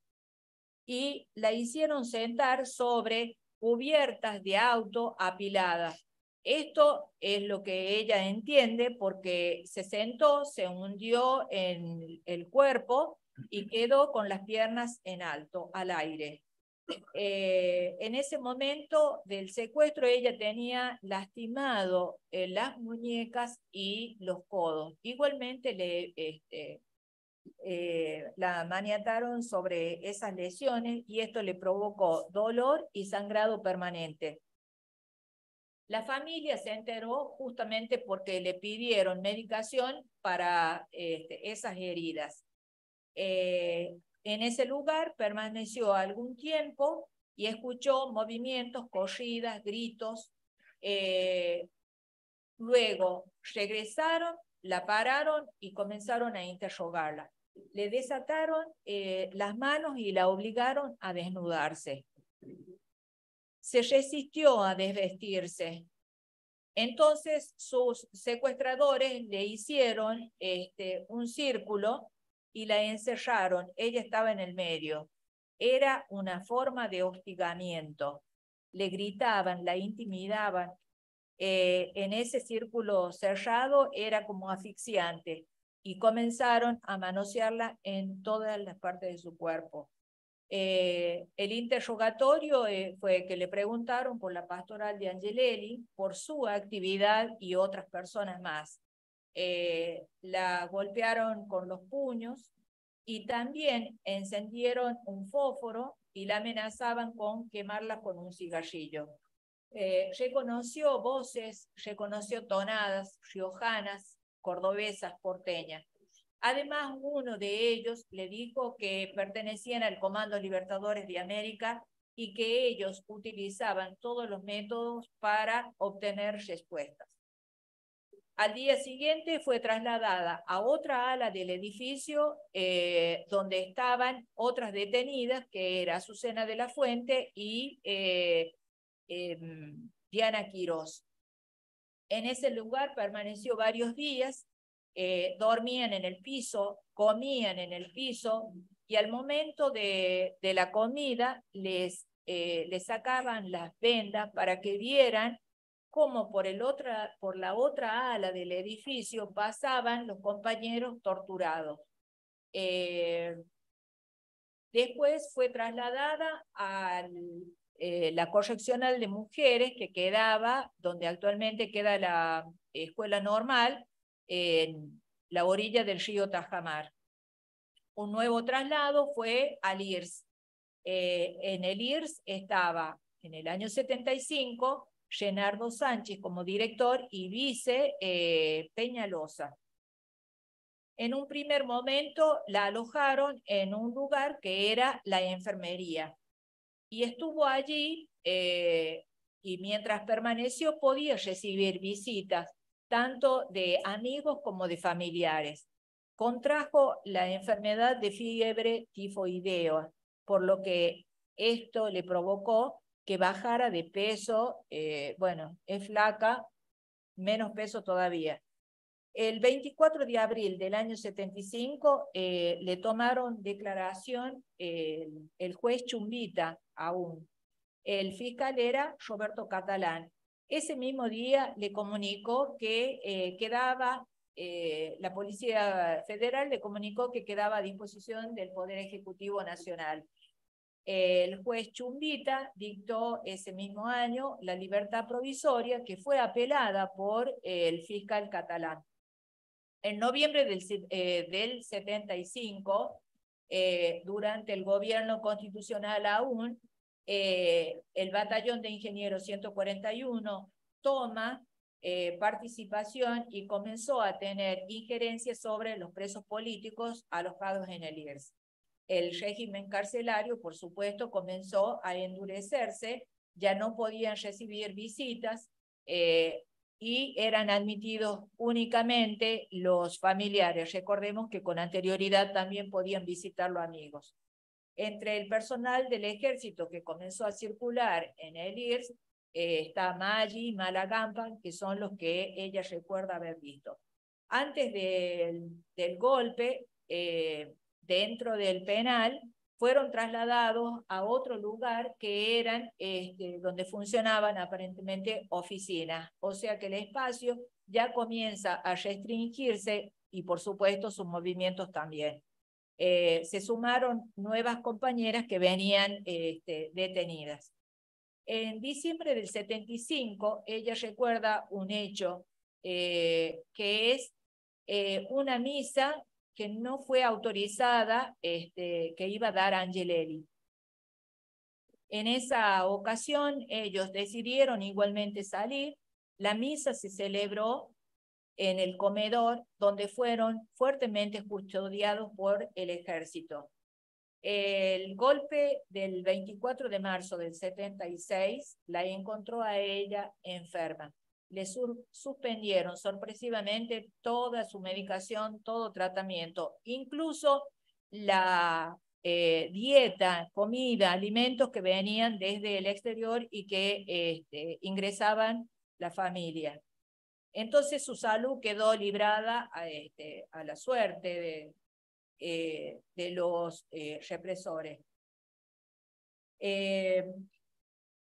S4: Y la hicieron sentar sobre cubiertas de auto apiladas. Esto es lo que ella entiende porque se sentó, se hundió en el cuerpo y quedó con las piernas en alto, al aire. Eh, en ese momento del secuestro ella tenía lastimado eh, las muñecas y los codos. Igualmente le, este, eh, la maniataron sobre esas lesiones y esto le provocó dolor y sangrado permanente. La familia se enteró justamente porque le pidieron medicación para este, esas heridas. Eh, en ese lugar permaneció algún tiempo y escuchó movimientos, corridas, gritos. Eh, luego regresaron, la pararon y comenzaron a interrogarla. Le desataron eh, las manos y la obligaron a desnudarse. Se resistió a desvestirse. Entonces sus secuestradores le hicieron este, un círculo y la encerraron. Ella estaba en el medio. Era una forma de hostigamiento. Le gritaban, la intimidaban. Eh, en ese círculo cerrado era como asfixiante y comenzaron a manosearla en todas las partes de su cuerpo. Eh, el interrogatorio eh, fue que le preguntaron por la pastoral de Angelelli, por su actividad y otras personas más. Eh, la golpearon con los puños y también encendieron un fósforo y la amenazaban con quemarla con un cigarrillo. Eh, reconoció voces, reconoció tonadas riojanas, cordobesas, porteñas. Además, uno de ellos le dijo que pertenecían al Comando Libertadores de América y que ellos utilizaban todos los métodos para obtener respuestas. Al día siguiente fue trasladada a otra ala del edificio eh, donde estaban otras detenidas, que era Azucena de la Fuente y eh, em, Diana Quirós. En ese lugar permaneció varios días, eh, dormían en el piso, comían en el piso y al momento de, la comida les, les sacaban las vendas para que vieran como por, el otra, por la otra ala del edificio pasaban los compañeros torturados. Eh, después fue trasladada a eh, la correccional de mujeres que quedaba, donde actualmente queda la escuela normal, en la orilla del río Tajamar. Un nuevo traslado fue al IRS. Eh, en el IRS estaba en el año 75 Genardo Sánchez como director y vice eh, Peñalosa. En un primer momento la alojaron en un lugar que era la enfermería y estuvo allí eh, y mientras permaneció podía recibir visitas tanto de amigos como de familiares. Contrajo la enfermedad de fiebre tifoidea, por lo que esto le provocó que bajara de peso, eh, bueno, es flaca, menos peso todavía. El 24 de abril del año 75 eh, le tomaron declaración el juez Chumbita aún. El fiscal era Roberto Catalán. Ese mismo día le comunicó que eh, quedaba, la Policía Federal le comunicó que quedaba a disposición del Poder Ejecutivo Nacional. Eh, el juez Chumbita dictó ese mismo año la libertad provisoria que fue apelada por eh, el fiscal catalán. En noviembre del, 75, eh, durante el gobierno constitucional aún, el batallón de ingenieros 141 toma participación y comenzó a tener injerencia sobre los presos políticos alojados en el Irs. E el régimen carcelario, por supuesto, comenzó a endurecerse, ya no podían recibir visitas eh, y eran admitidos únicamente los familiares. Recordemos que con anterioridad también podían visitar los amigos. Entre el personal del ejército que comenzó a circular en el IRS eh, está Maggi, Malagampa, que son los que ella recuerda haber visto. Antes del, golpe, eh, dentro del penal fueron trasladados a otro lugar que eran este, donde funcionaban aparentemente oficinas. O sea que el espacio ya comienza a restringirse y por supuesto sus movimientos también. Eh, se sumaron nuevas compañeras que venían este, detenidas. En diciembre del 75, ella recuerda un hecho eh, que es eh, una misa que no fue autorizada este, que iba a dar Angelelli. En esa ocasión ellos decidieron igualmente salir. La misa se celebró en el comedor, donde fueron fuertemente custodiados por el ejército. El golpe del 24 de marzo del 76 la encontró a ella enferma le suspendieron sorpresivamente toda su medicación, todo tratamiento, incluso la eh, dieta, comida, alimentos que venían desde el exterior y que este, ingresaban la familia. Entonces su salud quedó librada a, este, la suerte de, eh, de los eh, represores. Eh,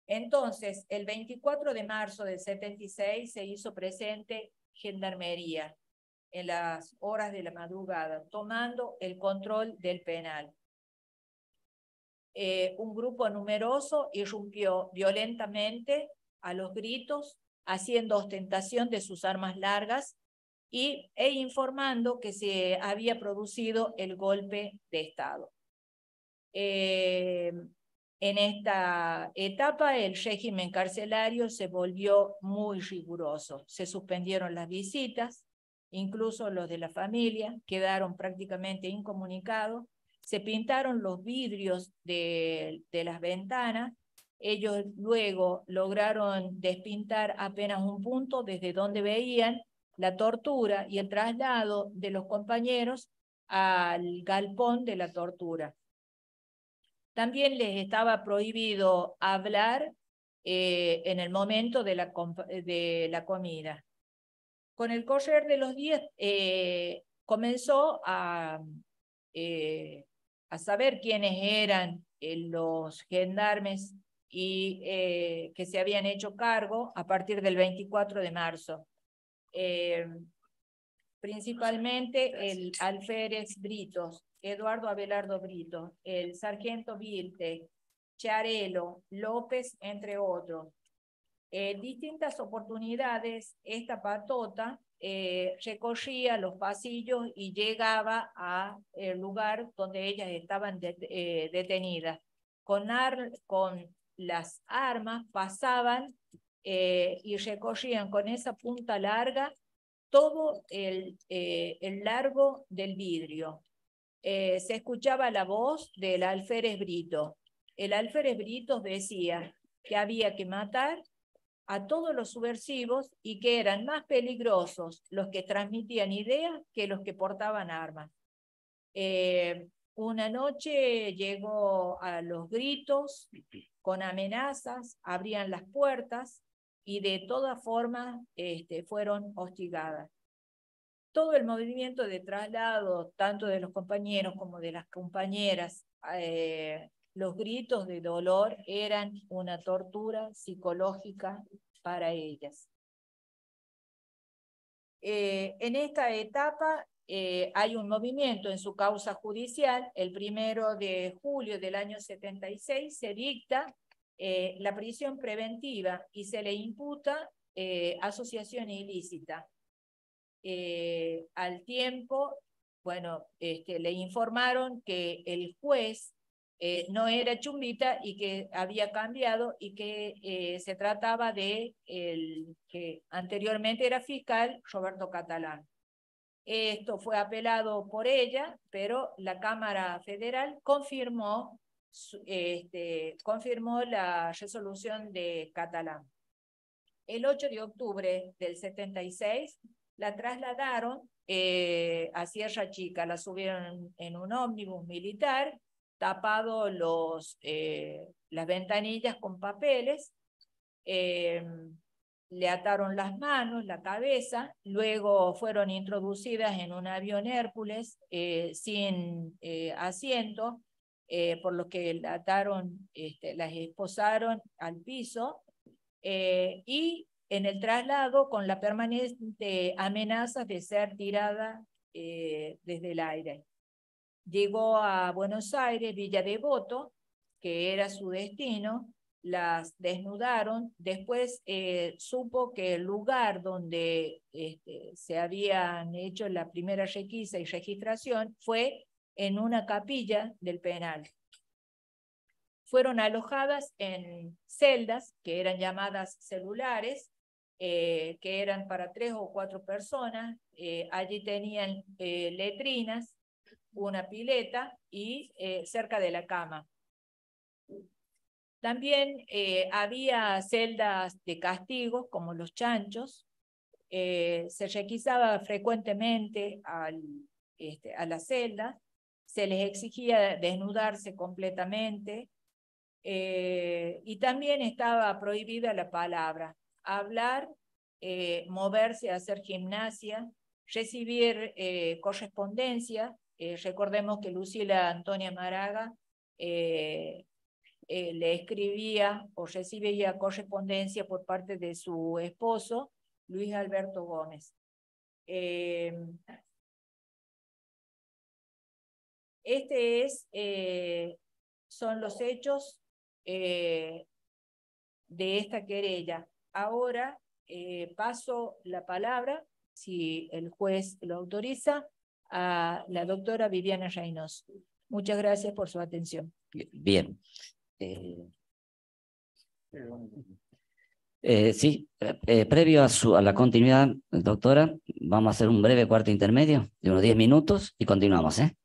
S4: entonces, el 24 de marzo del 76 se hizo presente Gendarmería en las horas de la madrugada, tomando el control del penal. Eh, un grupo numeroso irrumpió violentamente a los gritos, haciendo ostentación de sus armas largas y, e informando que se había producido el golpe de Estado. Eh, en esta etapa el régimen carcelario se volvió muy riguroso. Se suspendieron las visitas, incluso los de la familia quedaron prácticamente incomunicados. Se pintaron los vidrios de, las ventanas. Ellos luego lograron despintar apenas un punto desde donde veían la tortura y el traslado de los compañeros al galpón de la tortura. También les estaba prohibido hablar eh, en el momento de la, comida. Con el correr de los días eh, comenzó eh, a, saber quiénes eran los gendarmes y que se habían hecho cargo a partir del 24 de marzo principalmente el alférez Britos, Eduardo Abelardo Brito el sargento Vilte, Charelo, López, entre otros. En eh, distintas oportunidades, esta patota recogía eh, recorría los pasillos y llegaba al lugar donde ellas estaban eh, detenidas. Con, con las armas pasaban y recorrían con esa punta larga todo eh, el, largo del vidrio. Eh, se escuchaba la voz del alférez Brito. El alférez Brito decía que había que matar a todos los subversivos y que eran más peligrosos los que transmitían ideas que los que portaban armas. Eh, una noche llegó a los gritos, con amenazas, abrían las puertas, y de todas formas este, fueron hostigadas. Todo el movimiento de traslado, tanto de los compañeros como de las compañeras, eh, los gritos de dolor eran una tortura psicológica para ellas. Eh, en esta etapa eh, hay un movimiento en su causa judicial. El primero de julio del año 76 se dicta eh, la prisión preventiva y se le imputa eh, asociación ilícita. Eh, al tiempo, bueno, este, le informaron que el juez no era chumbita y que había cambiado y que se trataba de el que anteriormente era fiscal Roberto Catalán. Esto fue apelado por ella, pero la Cámara Federal confirmó este, confirmó la resolución de Catalán. El 8 de octubre del 76 la trasladaron eh, a Sierra Chica, la subieron en un ómnibus militar, tapado los, eh, las ventanillas con papeles, em, le ataron las manos, la cabeza, luego fueron introducidas en un avión Hércules eh, sin asiento, eh, por lo que la ataron, este, las esposaron al piso eh, y en el traslado con la permanente amenaza de ser tirada eh, desde el aire. Llegó a Buenos Aires, Villa Devoto, que era su destino, las desnudaron, después supo que el lugar donde este, se habían hecho la primera requisa y registración fue en una capilla del penal. Fueron alojadas en celdas que eran llamadas celulares, eh, que eran para tres o cuatro personas. Eh, allí tenían eh, letrinas, una pileta y cerca de la cama. También había celdas de castigos como los chanchos. se requisaba frecuentemente este, a las celdas se les exigía desnudarse completamente eh, y también estaba prohibida la palabra, hablar, eh, moverse, hacer gimnasia, recibir eh, correspondencia. recordemos que Lucila Antonia Maraga le escribía o recibía correspondencia por parte de su esposo, Luis Alberto Gómez. Este es, eh, son los hechos eh, de esta querella. Ahora eh, paso la palabra, si el juez lo autoriza, a la doctora Viviana Reynos. Muchas gracias por su atención.
S1: Bien. sí, previo a, su, a la continuidad, doctora, vamos a hacer un breve cuarto intermedio de unos 10 minutos y continuamos. ¿eh?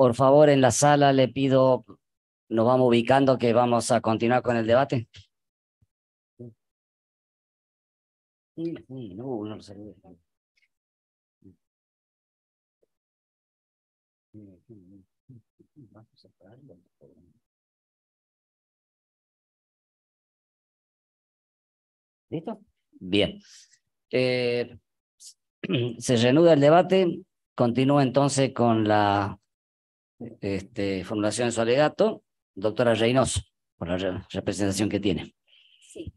S1: Por favor, en la sala le pido, nos vamos ubicando que vamos a continuar con el debate. ¿Listo? Bien. Eh, se reanuda el debate. Continúa entonces con la este, formulación de su alegato, doctora Reynoso, por la representación que tiene. Sí.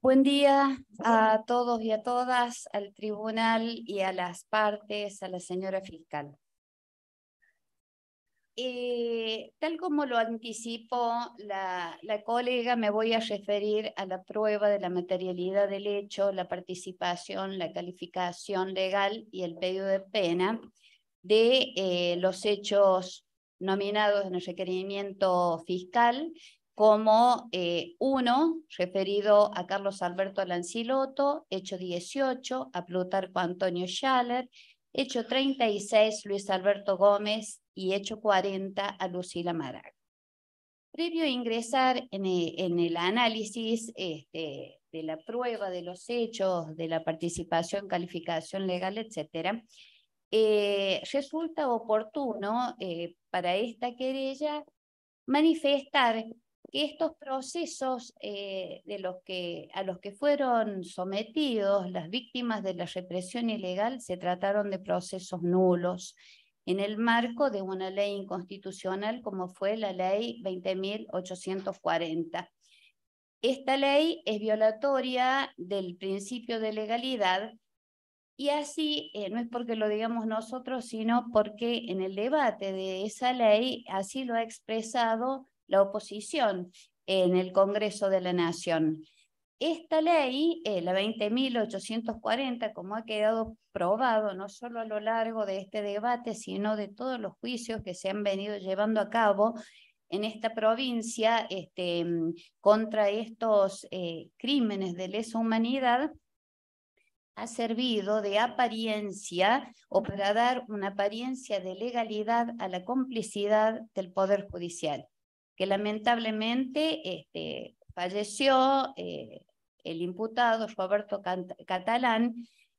S3: Buen día a todos y a todas, al tribunal y a las partes, a la señora fiscal. Eh, tal como lo anticipó la, la, colega, me voy a referir a la prueba de la materialidad del hecho, la participación, la calificación legal y el pedido de pena de eh, los hechos nominados en el requerimiento fiscal, como eh, uno referido a Carlos Alberto Lanciloto, hecho 18, a Plutarco Antonio Schaller, hecho 36, Luis Alberto Gómez, y hecho 40, a Lucila Marag Previo a ingresar en, e, en el análisis este, de la prueba de los hechos, de la participación, calificación legal, etcétera, eh, resulta oportuno eh, para esta querella manifestar que estos procesos eh, de los que, a los que fueron sometidos las víctimas de la represión ilegal se trataron de procesos nulos en el marco de una ley inconstitucional como fue la ley 20.840. Esta ley es violatoria del principio de legalidad y así, eh, no es porque lo digamos nosotros, sino porque en el debate de esa ley así lo ha expresado la oposición en el Congreso de la Nación. Esta ley, eh, la 20.840, como ha quedado probado no solo a lo largo de este debate, sino de todos los juicios que se han venido llevando a cabo en esta provincia este, mm, contra estos eh, crímenes de lesa humanidad, ha servido de apariencia o para dar una apariencia de legalidad a la complicidad del Poder Judicial, que lamentablemente este, falleció eh, el imputado Roberto Catalán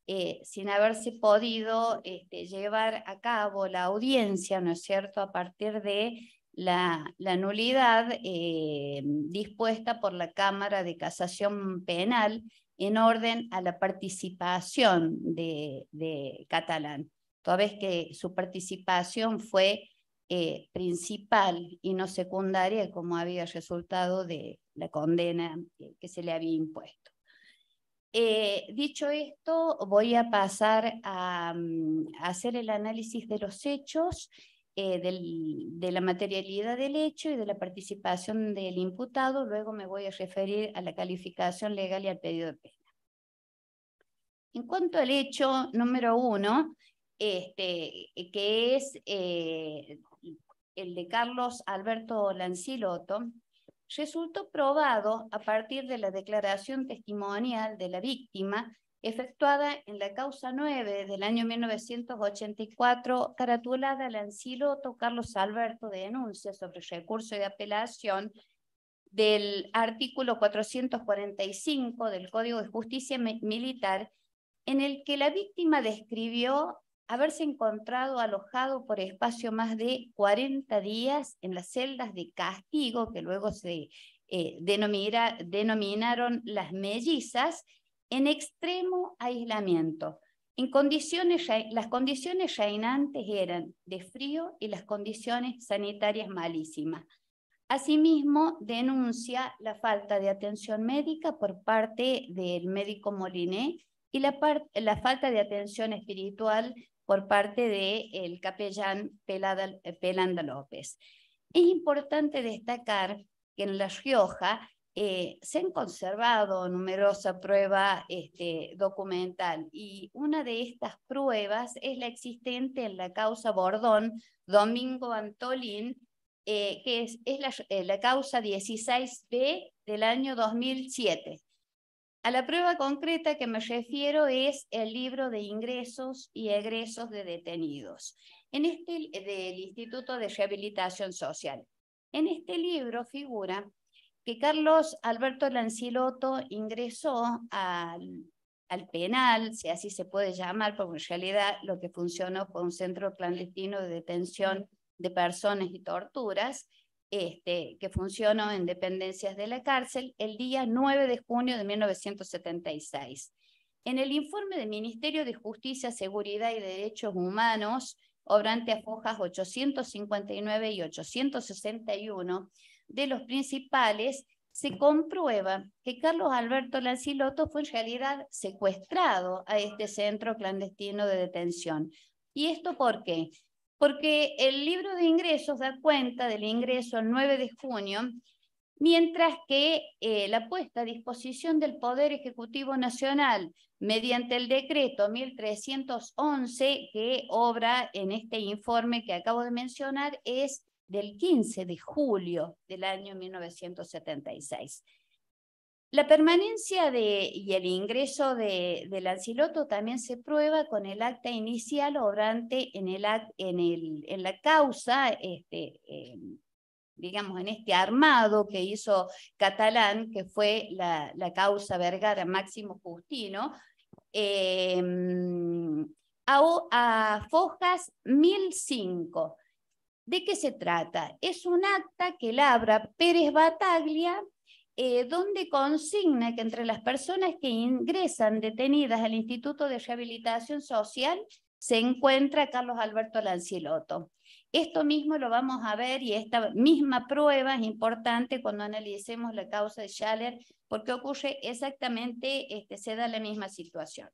S3: eh, sin haberse podido este, llevar a cabo la audiencia, ¿no es cierto?, a partir de la, nulidad eh, dispuesta por la Cámara de Casación Penal en orden a la participación de, Catalán, toda vez que su participación fue eh, principal y no secundaria como había resultado de la condena que se le había impuesto. Eh, dicho esto, voy a pasar mm, a hacer el análisis de los hechos eh, del, de la materialidad del hecho y de la participación del imputado. Luego me voy a referir a la calificación legal y al pedido de pena. En cuanto al hecho número uno, este, que es eh, el de Carlos Alberto Lanciloto, resultó probado a partir de la declaración testimonial de la víctima efectuada en la causa 9 del año 1984, caratulada al anciloto Carlos Alberto de denuncia sobre recurso de apelación del artículo 445 del Código de Justicia Militar, en el que la víctima describió haberse encontrado alojado por espacio más de 40 días en las celdas de castigo que luego se eh, denominaron las mellizas, en extremo aislamiento. En condiciones, las condiciones reinantes eran de frío y las condiciones sanitarias malísimas. Asimismo, denuncia la falta de atención médica por parte del médico Moliné y la, falta de atención espiritual por parte del capellán Pelanda López. Es importante destacar que en La Rioja eh, se han conservado numerosas prueba este, documental y una de estas pruebas es la existente en la causa Bordón, Domingo Antolín, eh, que es, eh, la, causa 16B del año 2007. A la prueba concreta que me refiero es el libro de ingresos y egresos de detenidos en este, del Instituto de Rehabilitación Social. En este libro figura que Carlos Alberto Lancilotto ingresó al, penal, si así se puede llamar, porque en realidad lo que funcionó fue un centro clandestino de detención de personas y torturas, este, que funcionó en dependencias de la cárcel el día 9 de junio de 1976. En el informe del Ministerio de Justicia, Seguridad y Derechos Humanos, obrante a fojas 859 y 861, de los principales, se comprueba que Carlos Alberto Lanciloto fue en realidad secuestrado a este centro clandestino de detención. ¿Y esto por qué? Porque el libro de ingresos da cuenta del ingreso el 9 de junio, mientras que eh, la puesta a disposición del Poder Ejecutivo Nacional mediante el decreto 1311 que obra en este informe que acabo de mencionar es del 15 de julio del año 1976. La permanencia de, y el ingreso del anciloto también se prueba con el acta inicial obrante en, el, en, el, en la causa, este, em, digamos, en este armado que hizo Catalán, que fue la, causa Vergara Máximo Justino, em, a, a Fojas 1005 ¿De qué se trata? Es un acta que labra Pérez Bataglia, eh, donde consigna que entre las personas que ingresan detenidas al Instituto de Rehabilitación Social se encuentra Carlos Alberto Lancilotto. Esto mismo lo vamos a ver y esta misma prueba es importante cuando analicemos la causa de Schaller, porque ocurre exactamente, este, se da la misma situación.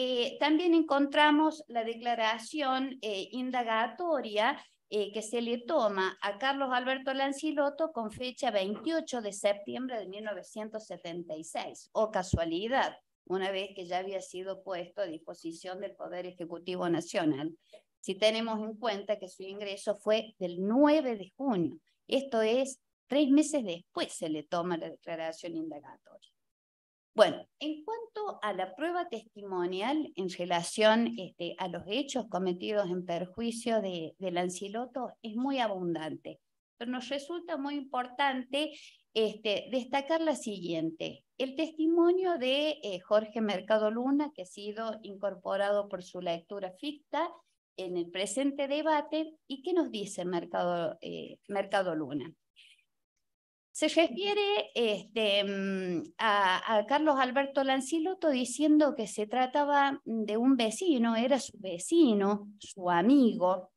S3: Eh, también encontramos la declaración eh, indagatoria eh, que se le toma a Carlos Alberto Lancilotto con fecha 28 de septiembre de 1976. O casualidad, una vez que ya había sido puesto a disposición del Poder Ejecutivo Nacional, si tenemos en cuenta que su ingreso fue del 9 de junio. Esto es, tres meses después se le toma la declaración indagatoria. Bueno, en cuanto a la prueba testimonial en relación este, a los hechos cometidos en perjuicio de, del anciloto, es muy abundante, pero nos resulta muy importante este, destacar la siguiente, el testimonio de eh, Jorge Mercado Luna, que ha sido incorporado por su lectura ficta en el presente debate, y qué nos dice Mercado, eh, Mercado Luna se refiere este, mm, a, Carlos Alberto Lanciloto diciendo que se trataba de un vecino, era su vecino, su amigo.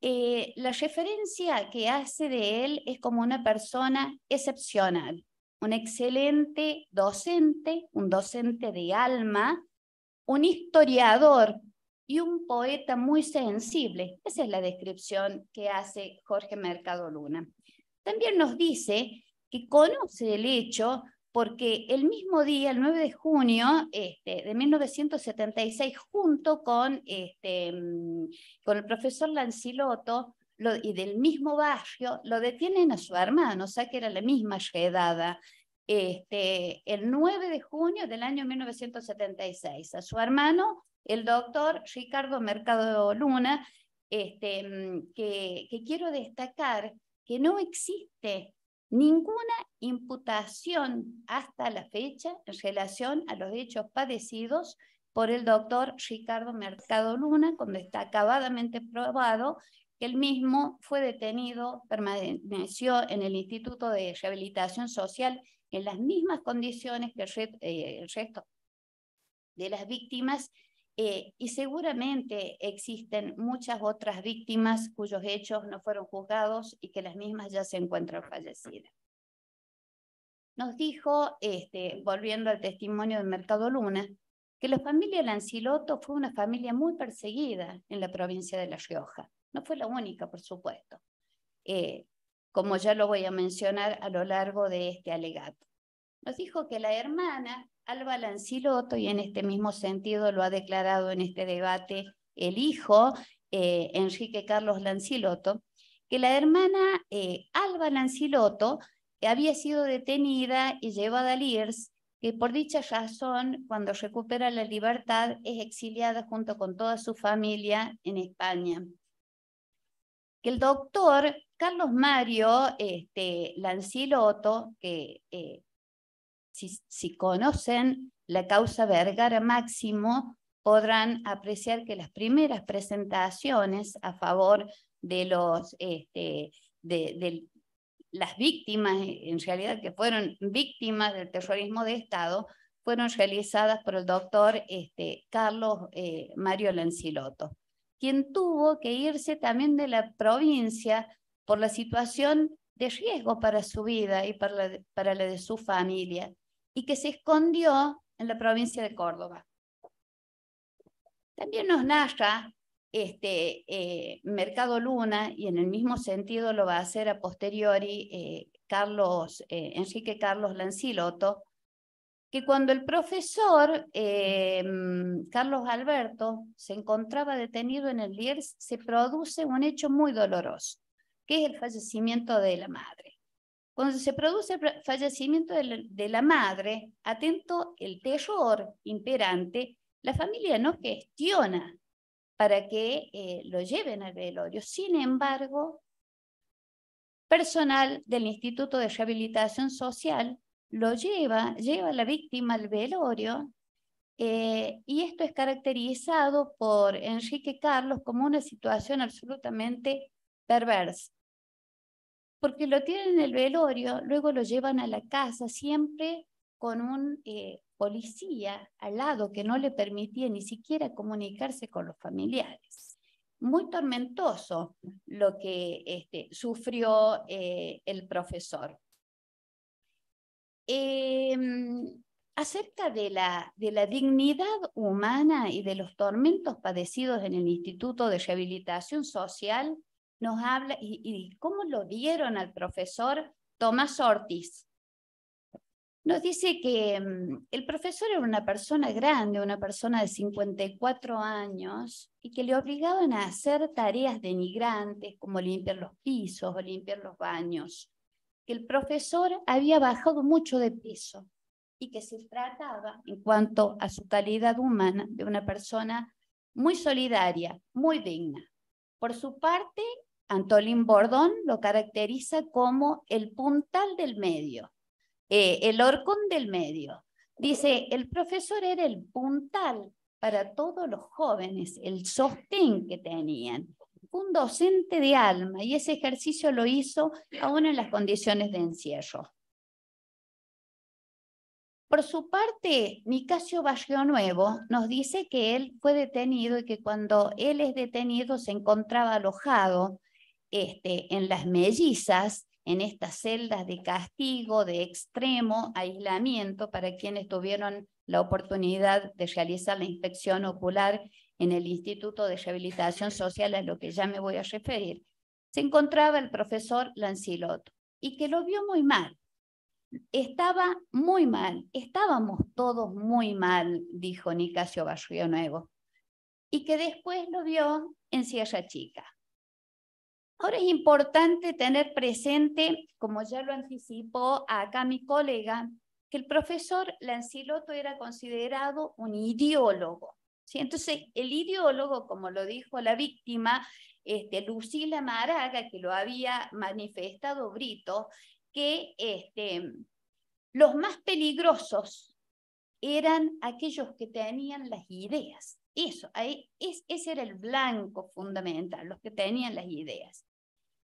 S3: Eh, la referencia que hace de él es como una persona excepcional, un excelente docente, un docente de alma, un historiador y un poeta muy sensible. Esa es la descripción que hace Jorge Mercado Luna. También nos dice que conoce el hecho porque el mismo día, el 9 de junio este, de 1976, junto con, este, mm, con el profesor Lancilotto y del mismo barrio, lo detienen a su hermano, o sea que era la misma redada. Este, el 9 de junio del año 1976, a su hermano, el doctor Ricardo Mercado Luna, este, mm, que, que quiero destacar que no existe ninguna imputación hasta la fecha en relación a los hechos padecidos por el doctor Ricardo Mercado Luna, cuando está acabadamente probado que el mismo fue detenido, permaneció en el Instituto de Rehabilitación Social en las mismas condiciones que el eh, resto de las víctimas eh, y seguramente existen muchas otras víctimas cuyos hechos no fueron juzgados y que las mismas ya se encuentran fallecidas. Nos dijo, este, volviendo al testimonio de Mercado Luna, que la familia Lanciloto fue una familia muy perseguida en la provincia de La Rioja. No fue la única, por supuesto, eh, como ya lo voy a mencionar a lo largo de este alegato nos dijo que la hermana Alba Lanciloto, y en este mismo sentido lo ha declarado en este debate el hijo, eh, Enrique Carlos Lanciloto, que la hermana eh, Alba Lanciloto había sido detenida y llevada al IRS, que por dicha razón, cuando recupera la libertad, es exiliada junto con toda su familia en España. Que el doctor Carlos Mario este, Lanciloto, que eh, si, conocen la causa Vergara Máximo, podrán apreciar que las primeras presentaciones a favor de los este, de, las víctimas, en realidad que fueron víctimas del terrorismo de Estado, fueron realizadas por el doctor este, Carlos eh, Mario Lanciloto, quien tuvo que irse también de la provincia por la situación de riesgo para su vida y para para la de su familia y que se escondió en la provincia de Córdoba. También nos narra este, eh, Mercado Luna, y en el mismo sentido lo va a hacer a posteriori eh, Carlos, eh, Enrique Carlos Lanciloto, que cuando el profesor Carlos Alberto se encontraba detenido en el Liers, se produce un hecho muy doloroso, que es el fallecimiento de la madre. Cuando se produce el fallecimiento de la madre, atento el terror imperante, la familia no gestiona para que eh, lo lleven al velorio. Sin embargo, personal del Instituto de Rehabilitación Social lo lleva, lleva a la víctima al velorio eh, y esto es caracterizado por Enrique Carlos como una situación absolutamente perversa porque lo tienen en el velorio, luego lo llevan a la casa, siempre con un eh, policía al lado que no le permitía ni siquiera comunicarse con los familiares. Muy tormentoso lo que este, sufrió eh, el profesor. Em, acerca de la dignidad humana y de los tormentos padecidos en el Instituto de Rehabilitación Social, nos habla, y, cómo lo dieron al profesor Tomás Ortiz. Nos dice que mm, el profesor era una persona grande, una persona de 54 años, y que le obligaban a hacer tareas denigrantes como limpiar los pisos o limpiar los baños. Que el profesor había bajado mucho de peso y que se trataba, en cuanto a su calidad humana, de una persona muy solidaria, muy digna. Por su parte, Antolín Bordón lo caracteriza como el puntal del medio, eh, el orcón del medio. Dice, el profesor era el puntal para todos los jóvenes, el sostén que tenían, un docente de alma, y ese ejercicio lo hizo aún en las condiciones de encierro. Por su parte, Nicasio Barrio Nuevo nos dice que él fue detenido y que cuando él es detenido se encontraba alojado este, en las mellizas, en estas celdas de castigo, de extremo aislamiento para quienes tuvieron la oportunidad de realizar la inspección ocular en el Instituto de Rehabilitación Social, a lo que ya me voy a referir, se encontraba el profesor Lancilotto y que lo vio muy mal. Estaba muy mal, estábamos todos muy mal, dijo Nicasio Barrio Nuevo, y que después lo vio en Sierra Chica. Ahora es importante tener presente, como ya lo anticipó acá mi colega, que el profesor Lancilotto era considerado un ideólogo. Entonces, el ideólogo, como lo dijo la víctima, este, Lucila Maraga, que lo había manifestado Brito, que este, los más peligrosos eran aquellos que tenían las ideas. Eso, ese era el blanco fundamental, los que tenían las ideas.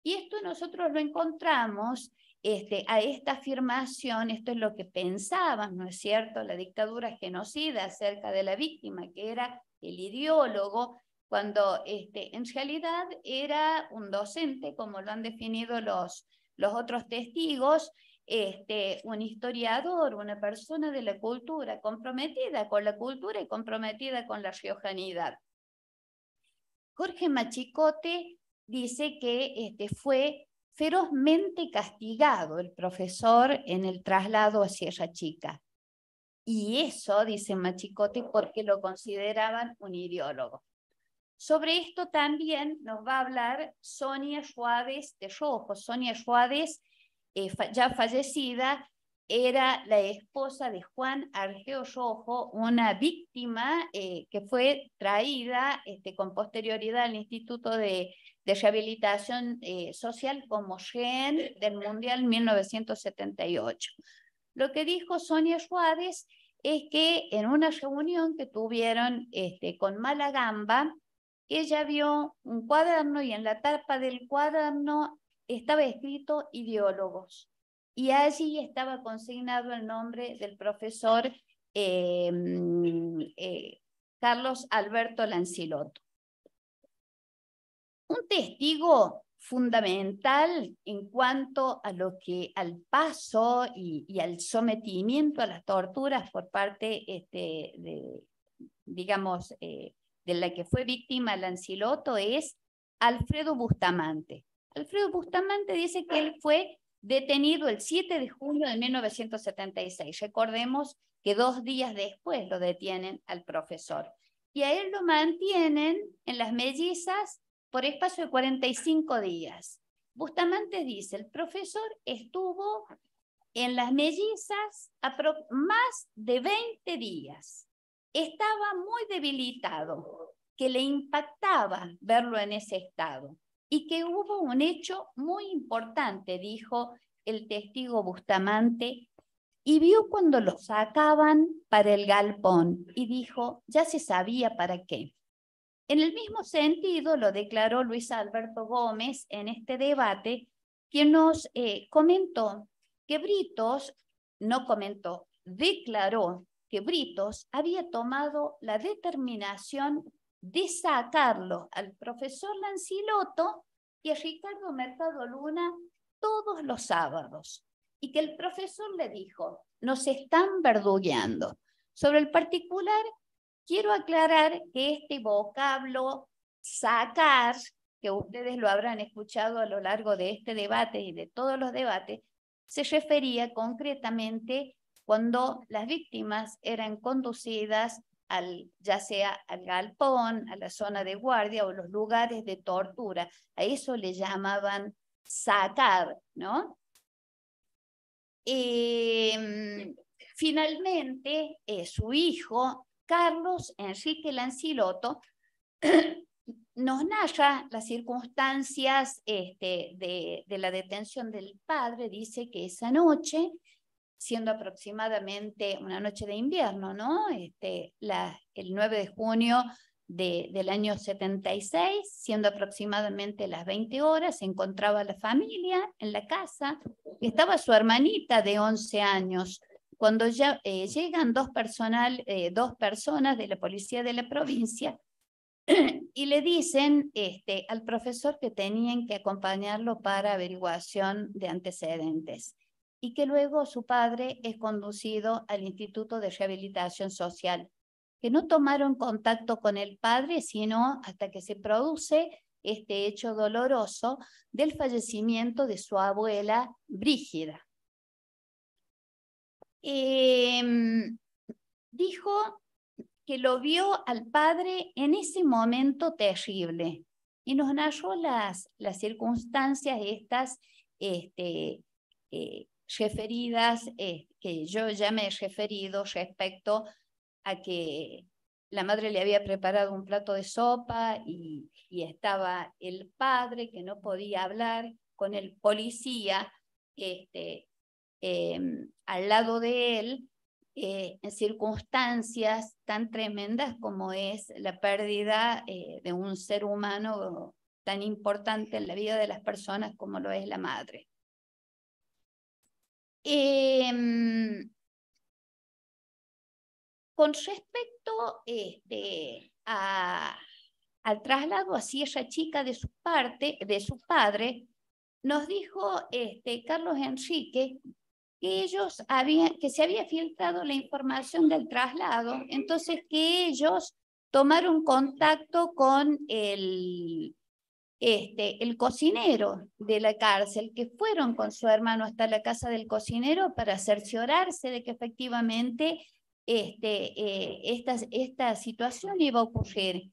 S3: Y esto nosotros lo encontramos este, a esta afirmación, esto es lo que pensaban, ¿no es cierto?, la dictadura genocida acerca de la víctima, que era el ideólogo, cuando este, en realidad era un docente, como lo han definido los, los otros testigos, este, un historiador, una persona de la cultura, comprometida con la cultura y comprometida con la riojanidad. Jorge Machicote dice que este, fue ferozmente castigado el profesor en el traslado a Sierra Chica. Y eso, dice Machicote, porque lo consideraban un ideólogo. Sobre esto también nos va a hablar Sonia Suárez de Rojo. Sonia Suárez, eh, ya fallecida, era la esposa de Juan Argeo Rojo, una víctima eh, que fue traída este, con posterioridad al Instituto de Rehabilitación eh, Social como GEN del Mundial 1978. Lo que dijo Sonia Suárez es que en una reunión que tuvieron este, con Malagamba, ella vio un cuaderno y en la tapa del cuaderno estaba escrito ideólogos. Y allí estaba consignado el nombre del profesor em, eh, Carlos Alberto Lancilotto un testigo fundamental en cuanto a lo que al paso y, al sometimiento a las torturas por parte este, de, digamos, eh, de la que fue víctima Lanciloto es Alfredo Bustamante. Alfredo Bustamante dice que él fue detenido el 7 de junio de 1976. Recordemos que dos días después lo detienen al profesor. Y a él lo mantienen en las mellizas por espacio de 45 días. Bustamante dice, el profesor estuvo en las mellizas más de 20 días. Estaba muy debilitado, que le impactaba verlo en ese estado y que hubo un hecho muy importante, dijo el testigo Bustamante, y vio cuando lo sacaban para el galpón y dijo, ya se sabía para qué. En el mismo sentido lo declaró Luis Alberto Gómez en este debate, quien nos eh, comentó que Britos, no comentó, declaró que Britos había tomado la determinación de sacarlo al profesor Lanciloto y a Ricardo Mercado Luna todos los sábados y que el profesor le dijo, nos están verdugueando. Sobre el particular Quiero aclarar que este vocablo sacar, que ustedes lo habrán escuchado a lo largo de este debate y de todos los debates, se refería concretamente cuando las víctimas eran conducidas al, ya sea al galpón, a la zona de guardia o los lugares de tortura. A eso le llamaban sacar, ¿no? Em, finalmente, eh, su hijo Carlos Enrique Lancilotto nos narra las circunstancias este, de, la detención del padre, dice que esa noche, siendo aproximadamente una noche de invierno, ¿no? Este, el 9 de junio del año 76, siendo aproximadamente las 20 horas, se encontraba la familia en la casa, estaba su hermanita de 11 años, cuando ya, eh, llegan dos, personal, eh, dos personas de la policía de la provincia y le dicen este, al profesor que tenían que acompañarlo para averiguación de antecedentes y que luego su padre es conducido al Instituto de Rehabilitación Social, que no tomaron contacto con el padre, sino hasta que se produce este hecho doloroso del fallecimiento de su abuela Brígida. Em, dijo que lo vio al padre en ese momento terrible y nos narró las, las circunstancias estas este, eh, referidas, eh, que yo ya me he referido respecto a que la madre le había preparado un plato de sopa y, estaba el padre que no podía hablar con el policía este, Em, al lado de él eh, en circunstancias tan tremendas como es la pérdida eh, de un ser humano tan importante en la vida de las personas como lo es la madre. Em, con respecto este, al traslado a esa Chica de su, parte, de su padre, nos dijo este, Carlos Enrique que ellos habían, que se había filtrado la información del traslado, entonces que ellos tomaron contacto con el, este, el cocinero de la cárcel, que fueron con su hermano hasta la casa del cocinero para cerciorarse de que efectivamente este, eh, esta, esta situación iba a ocurrir.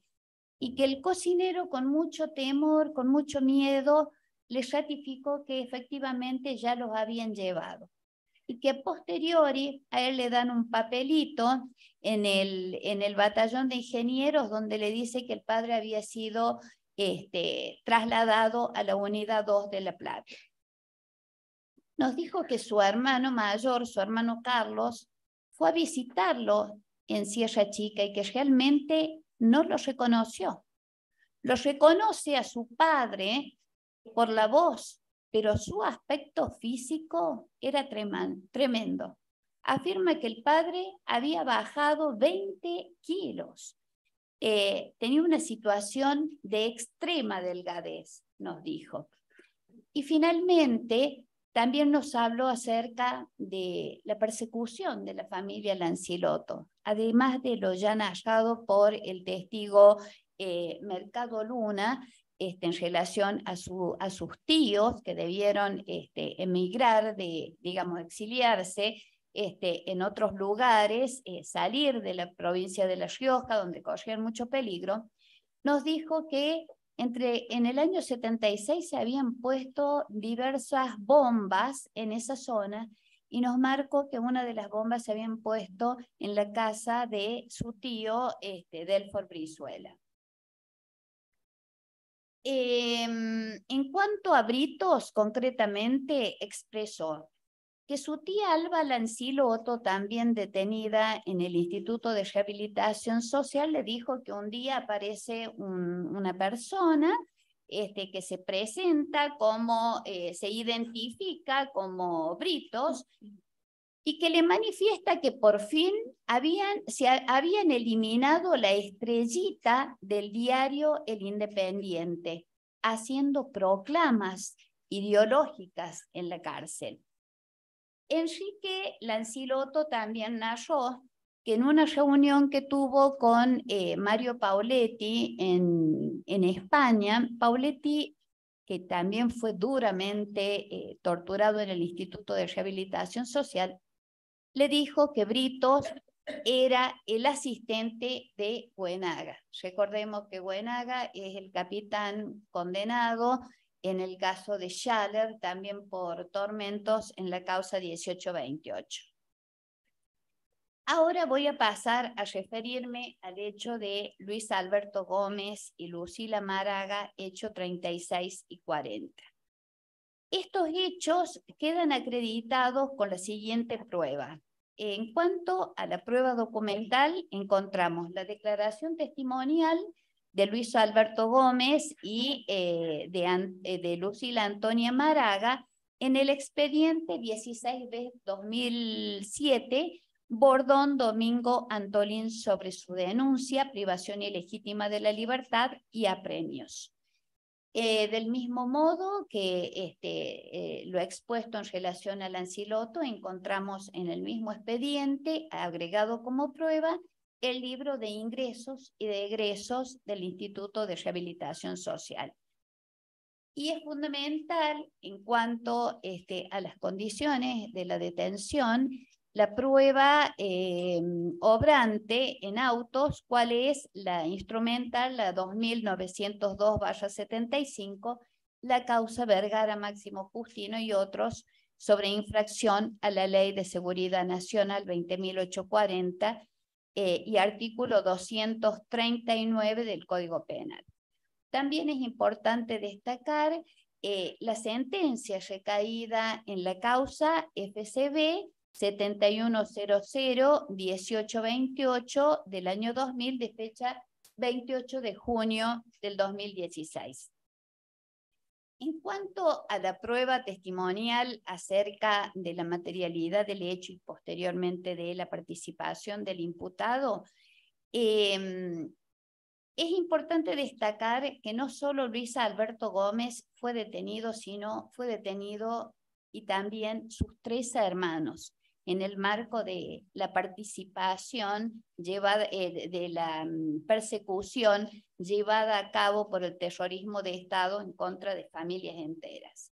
S3: Y que el cocinero con mucho temor, con mucho miedo, les ratificó que efectivamente ya los habían llevado y que posteriori a él le dan un papelito en el, batallón de ingenieros donde le dice que el padre había sido este, trasladado a la unidad 2 de La Plata. Nos dijo que su hermano mayor, su hermano Carlos, fue a visitarlo en Sierra Chica y que realmente no lo reconoció. Lo reconoce a su padre por la voz, pero su aspecto físico era tremendo. Afirma que el padre había bajado 20 kilos. Eh, tenía una situación de extrema delgadez, nos dijo. Y finalmente, también nos habló acerca de la persecución de la familia Lancilotto, además de lo ya narrado por el testigo eh, Mercado Luna, este, en relación a, sus tíos que debieron este, emigrar, de, digamos, exiliarse este, en otros lugares, eh, salir de la provincia de La Rioja, donde corrían mucho peligro, nos dijo que entre, en el año 76 se habían puesto diversas bombas en esa zona y nos marcó que una de las bombas se habían puesto en la casa de su tío, este, Delfor Brizuela. Em, en cuanto a Britos, concretamente, expresó que su tía Alba Lancilo también detenida en el Instituto de Rehabilitación Social, le dijo que un día aparece una persona este, que se presenta como, eh, se identifica como Britos y que le manifiesta que por fin habían, se habían eliminado la estrellita del diario El Independiente, haciendo proclamas ideológicas en la cárcel. Enrique Lanciloto también narró que en una reunión que tuvo con eh, Mario Pauletti en, España, Pauletti, que también fue duramente eh, torturado en el Instituto de Rehabilitación Social, le dijo que Britos era el asistente de Buenaga. Recordemos que Buenaga es el capitán condenado en el caso de Schaller, también por tormentos en la causa 1828. Ahora voy a pasar a referirme al hecho de Luis Alberto Gómez y Lucila Máraga, hecho 36 y 40. Estos hechos quedan acreditados con la siguiente prueba. En cuanto a la prueba documental, encontramos la declaración testimonial de Luis Alberto Gómez y eh, eh, de, Lucila Antonia Maraga en el expediente 16-2007, Bordón Domingo Antolín sobre su denuncia, privación ilegítima de la libertad y apremios. Eh, del mismo modo que este, eh, lo expuesto en relación al anciloto, encontramos en el mismo expediente, agregado como prueba, el libro de ingresos y de egresos del Instituto de Rehabilitación Social. Y es fundamental en cuanto este, a las condiciones de la detención la prueba eh, obrante en autos, cuál es la instrumental, la 2902-75, la causa Vergara, Máximo Justino y otros sobre infracción a la Ley de Seguridad Nacional 20.840 eh, y artículo 239 del Código Penal. También es importante destacar eh, la sentencia recaída en la causa FCB 7100-1828 del año 2000 de fecha 28 de junio del 2016. En cuanto a la prueba testimonial acerca de la materialidad del hecho y posteriormente de la participación del imputado, em, es importante destacar que no solo Luis Alberto Gómez fue detenido, sino fue detenido y también sus tres hermanos en el marco de la participación llevada, eh, de la mm, persecución llevada a cabo por el terrorismo de Estado en contra de familias enteras.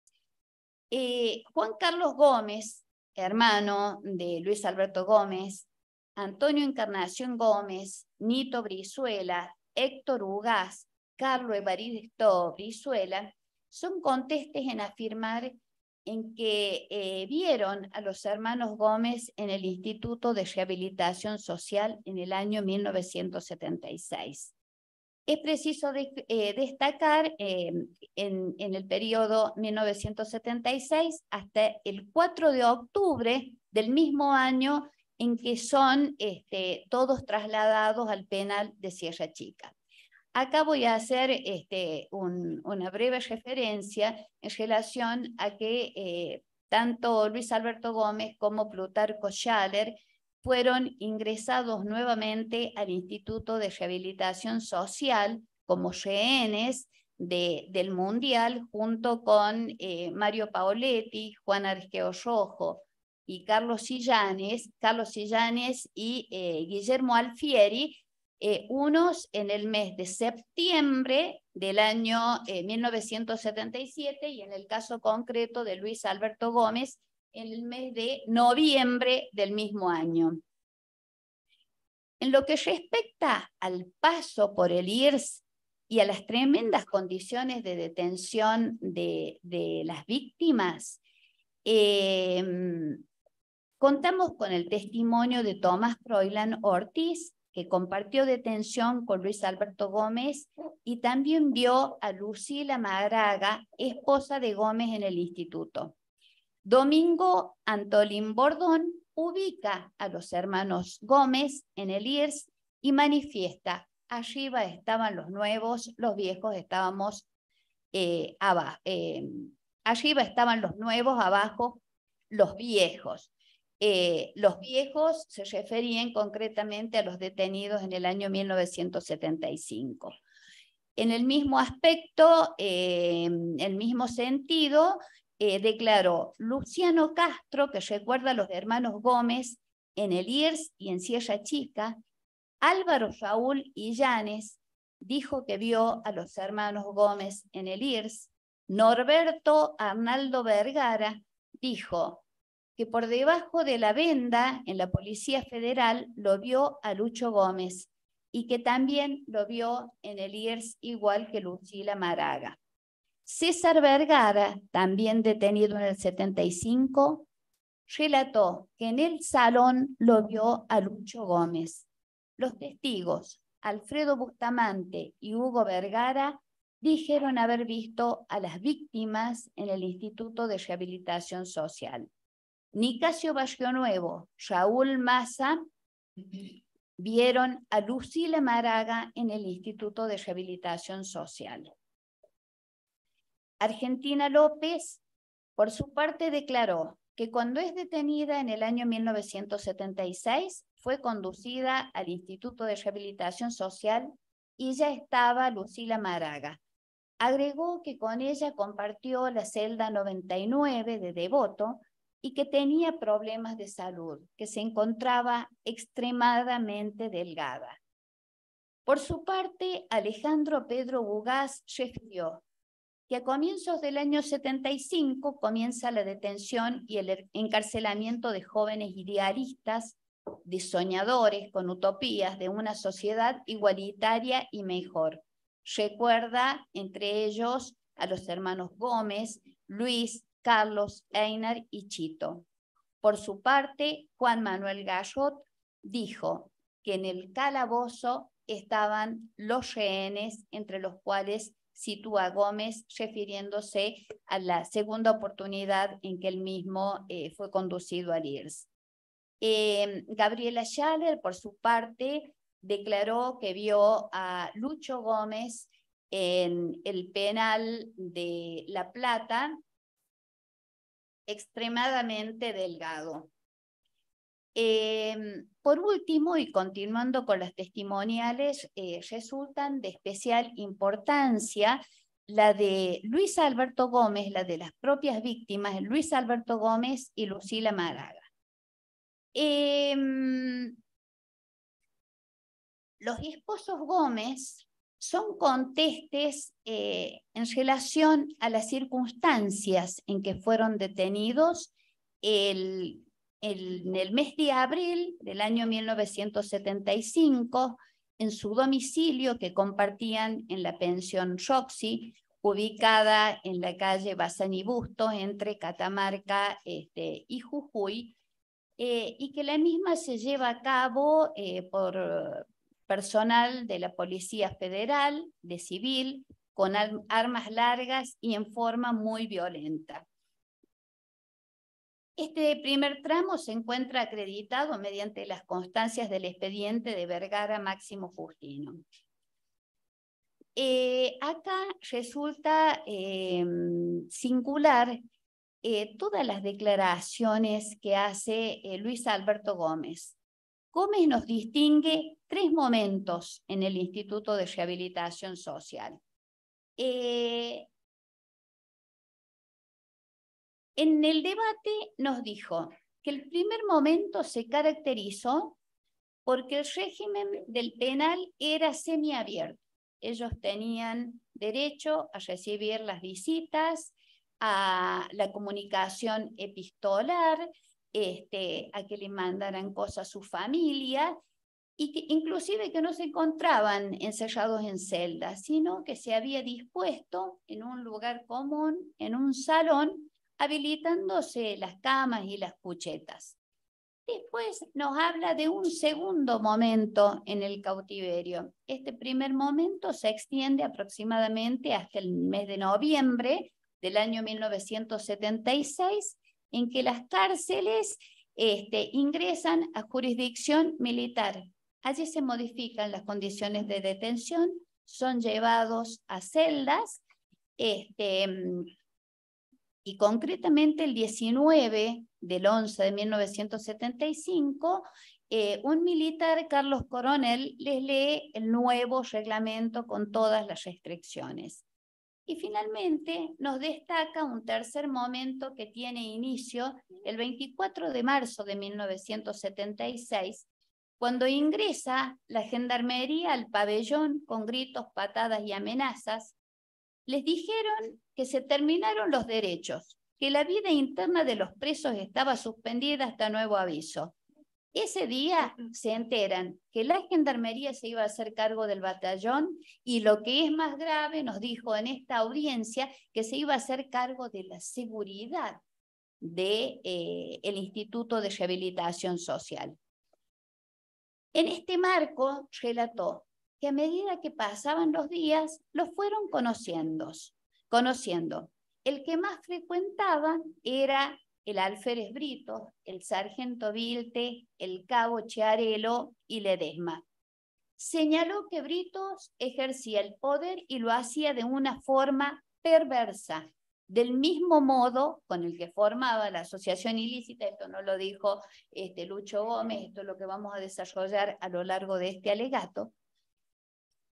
S3: Eh, Juan Carlos Gómez, hermano de Luis Alberto Gómez, Antonio Encarnación Gómez, Nito Brizuela, Héctor Ugaz, Carlos Evaristo Brizuela, son contestes en afirmar en que eh, vieron a los hermanos Gómez en el Instituto de Rehabilitación Social en el año 1976. Es preciso eh, destacar eh, en, el periodo 1976 hasta el 4 de octubre del mismo año en que son este, todos trasladados al penal de Sierra Chica. Acá voy a hacer este, una breve referencia en relación a que eh, tanto Luis Alberto Gómez como Plutarco Schaller fueron ingresados nuevamente al Instituto de Rehabilitación Social como rehenes del Mundial junto con eh, Mario Paoletti, Juan Argeo Rojo y Carlos Sillanes, Carlos Sillanes y eh, Guillermo Alfieri, eh, unos en el mes de septiembre del año 1977 eh, y en el caso concreto de Luis Alberto Gómez en el mes de noviembre del mismo año. En lo que respecta al paso por el IRS y a las tremendas condiciones de detención de, las víctimas, eh, contamos con el testimonio de Thomas Croilan Ortiz, que compartió detención con Luis Alberto Gómez y también vio a Lucila Madraga, esposa de Gómez en el instituto. Domingo Antolín Bordón ubica a los hermanos Gómez en el irs e y manifiesta, allí estaban los nuevos, los viejos estábamos eh, abajo. Eh, estaban los nuevos abajo, los viejos. Eh, los viejos se referían concretamente a los detenidos en el año 1975. En el mismo aspecto, en eh, el mismo sentido, eh, declaró Luciano Castro, que recuerda a los hermanos Gómez en el IRS y en Sierra Chica, Álvaro Raúl Illanes dijo que vio a los hermanos Gómez en el IRS, Norberto Arnaldo Vergara dijo, que por debajo de la venda en la Policía Federal lo vio a Lucho Gómez y que también lo vio en el IERS igual que Lucila Maraga. César Vergara, también detenido en el 75, relató que en el salón lo vio a Lucho Gómez. Los testigos, Alfredo Bustamante y Hugo Vergara, dijeron haber visto a las víctimas en el Instituto de Rehabilitación Social. Nicasio Barrio Nuevo, Raúl Maza, vieron a Lucila Maraga en el Instituto de Rehabilitación Social. Argentina López, por su parte, declaró que cuando es detenida en el año 1976 fue conducida al Instituto de Rehabilitación Social y ya estaba Lucila Maraga. Agregó que con ella compartió la celda 99 de Devoto, y que tenía problemas de salud, que se encontraba extremadamente delgada. Por su parte, Alejandro Pedro Bugás refirió que a comienzos del año 75 comienza la detención y el encarcelamiento de jóvenes idealistas, de soñadores con utopías de una sociedad igualitaria y mejor. Recuerda, entre ellos, a los hermanos Gómez, Luis, Carlos Einar y Chito. Por su parte, Juan Manuel Gallot dijo que en el calabozo estaban los rehenes, entre los cuales sitúa Gómez, refiriéndose a la segunda oportunidad en que él mismo eh, fue conducido a IRS. Em, Gabriela Schaller, por su parte, declaró que vio a Lucho Gómez en el penal de La Plata extremadamente delgado. Em, por último, y continuando con las testimoniales, eh, resultan de especial importancia la de Luis Alberto Gómez, la de las propias víctimas, Luis Alberto Gómez y Lucila Maraga. Em, los esposos Gómez son contestes eh, en relación a las circunstancias en que fueron detenidos el, en el mes de abril del año 1975 en su domicilio que compartían en la pensión Roxy, ubicada en la calle Bazán Busto, entre Catamarca este, y Jujuy, eh, y que la misma se lleva a cabo eh, por, personal de la Policía Federal, de civil, con armas largas y en forma muy violenta. Este primer tramo se encuentra acreditado mediante las constancias del expediente de Vergara Máximo Justino. Eh, acá resulta eh, singular eh, todas las declaraciones que hace Luis Alberto Gómez. Gómez nos distingue tres momentos en el Instituto de Rehabilitación Social. Eh, en el debate nos dijo que el primer momento se caracterizó porque el régimen del penal era semiabierto. Ellos tenían derecho a recibir las visitas, a la comunicación epistolar, este, a que le mandaran cosas a su familia y que inclusive que no se encontraban ensayados en celdas, sino que se había dispuesto en un lugar común, en un salón, habilitándose las camas y las cuchetas. Después nos habla de un segundo momento en el cautiverio. Este primer momento se extiende aproximadamente hasta el mes de noviembre del año 1976 en que las cárceles este, ingresan a jurisdicción militar. Allí se modifican las condiciones de detención, son llevados a celdas, este, y concretamente el 19 del 11 de 1975, eh, un militar, Carlos Coronel, les lee el nuevo reglamento con todas las restricciones. Y finalmente nos destaca un tercer momento que tiene inicio el 24 de marzo de 1976, cuando ingresa la gendarmería al pabellón con gritos, patadas y amenazas. Les dijeron que se terminaron los derechos, que la vida interna de los presos estaba suspendida hasta nuevo aviso. Ese día se enteran que la gendarmería se iba a hacer cargo del batallón y lo que es más grave, nos dijo en esta audiencia, que se iba a hacer cargo de la seguridad del de, eh, el Instituto de Rehabilitación Social. En este marco, relató que a medida que pasaban los días, los fueron conociendo. conociendo. El que más frecuentaba era el alférez Brito, el sargento Vilte, el cabo Chiarello y Ledesma. Señaló que Britos ejercía el poder y lo hacía de una forma perversa, del mismo modo con el que formaba la asociación ilícita, esto no lo dijo este, Lucho Gómez, esto es lo que vamos a desarrollar a lo largo de este alegato,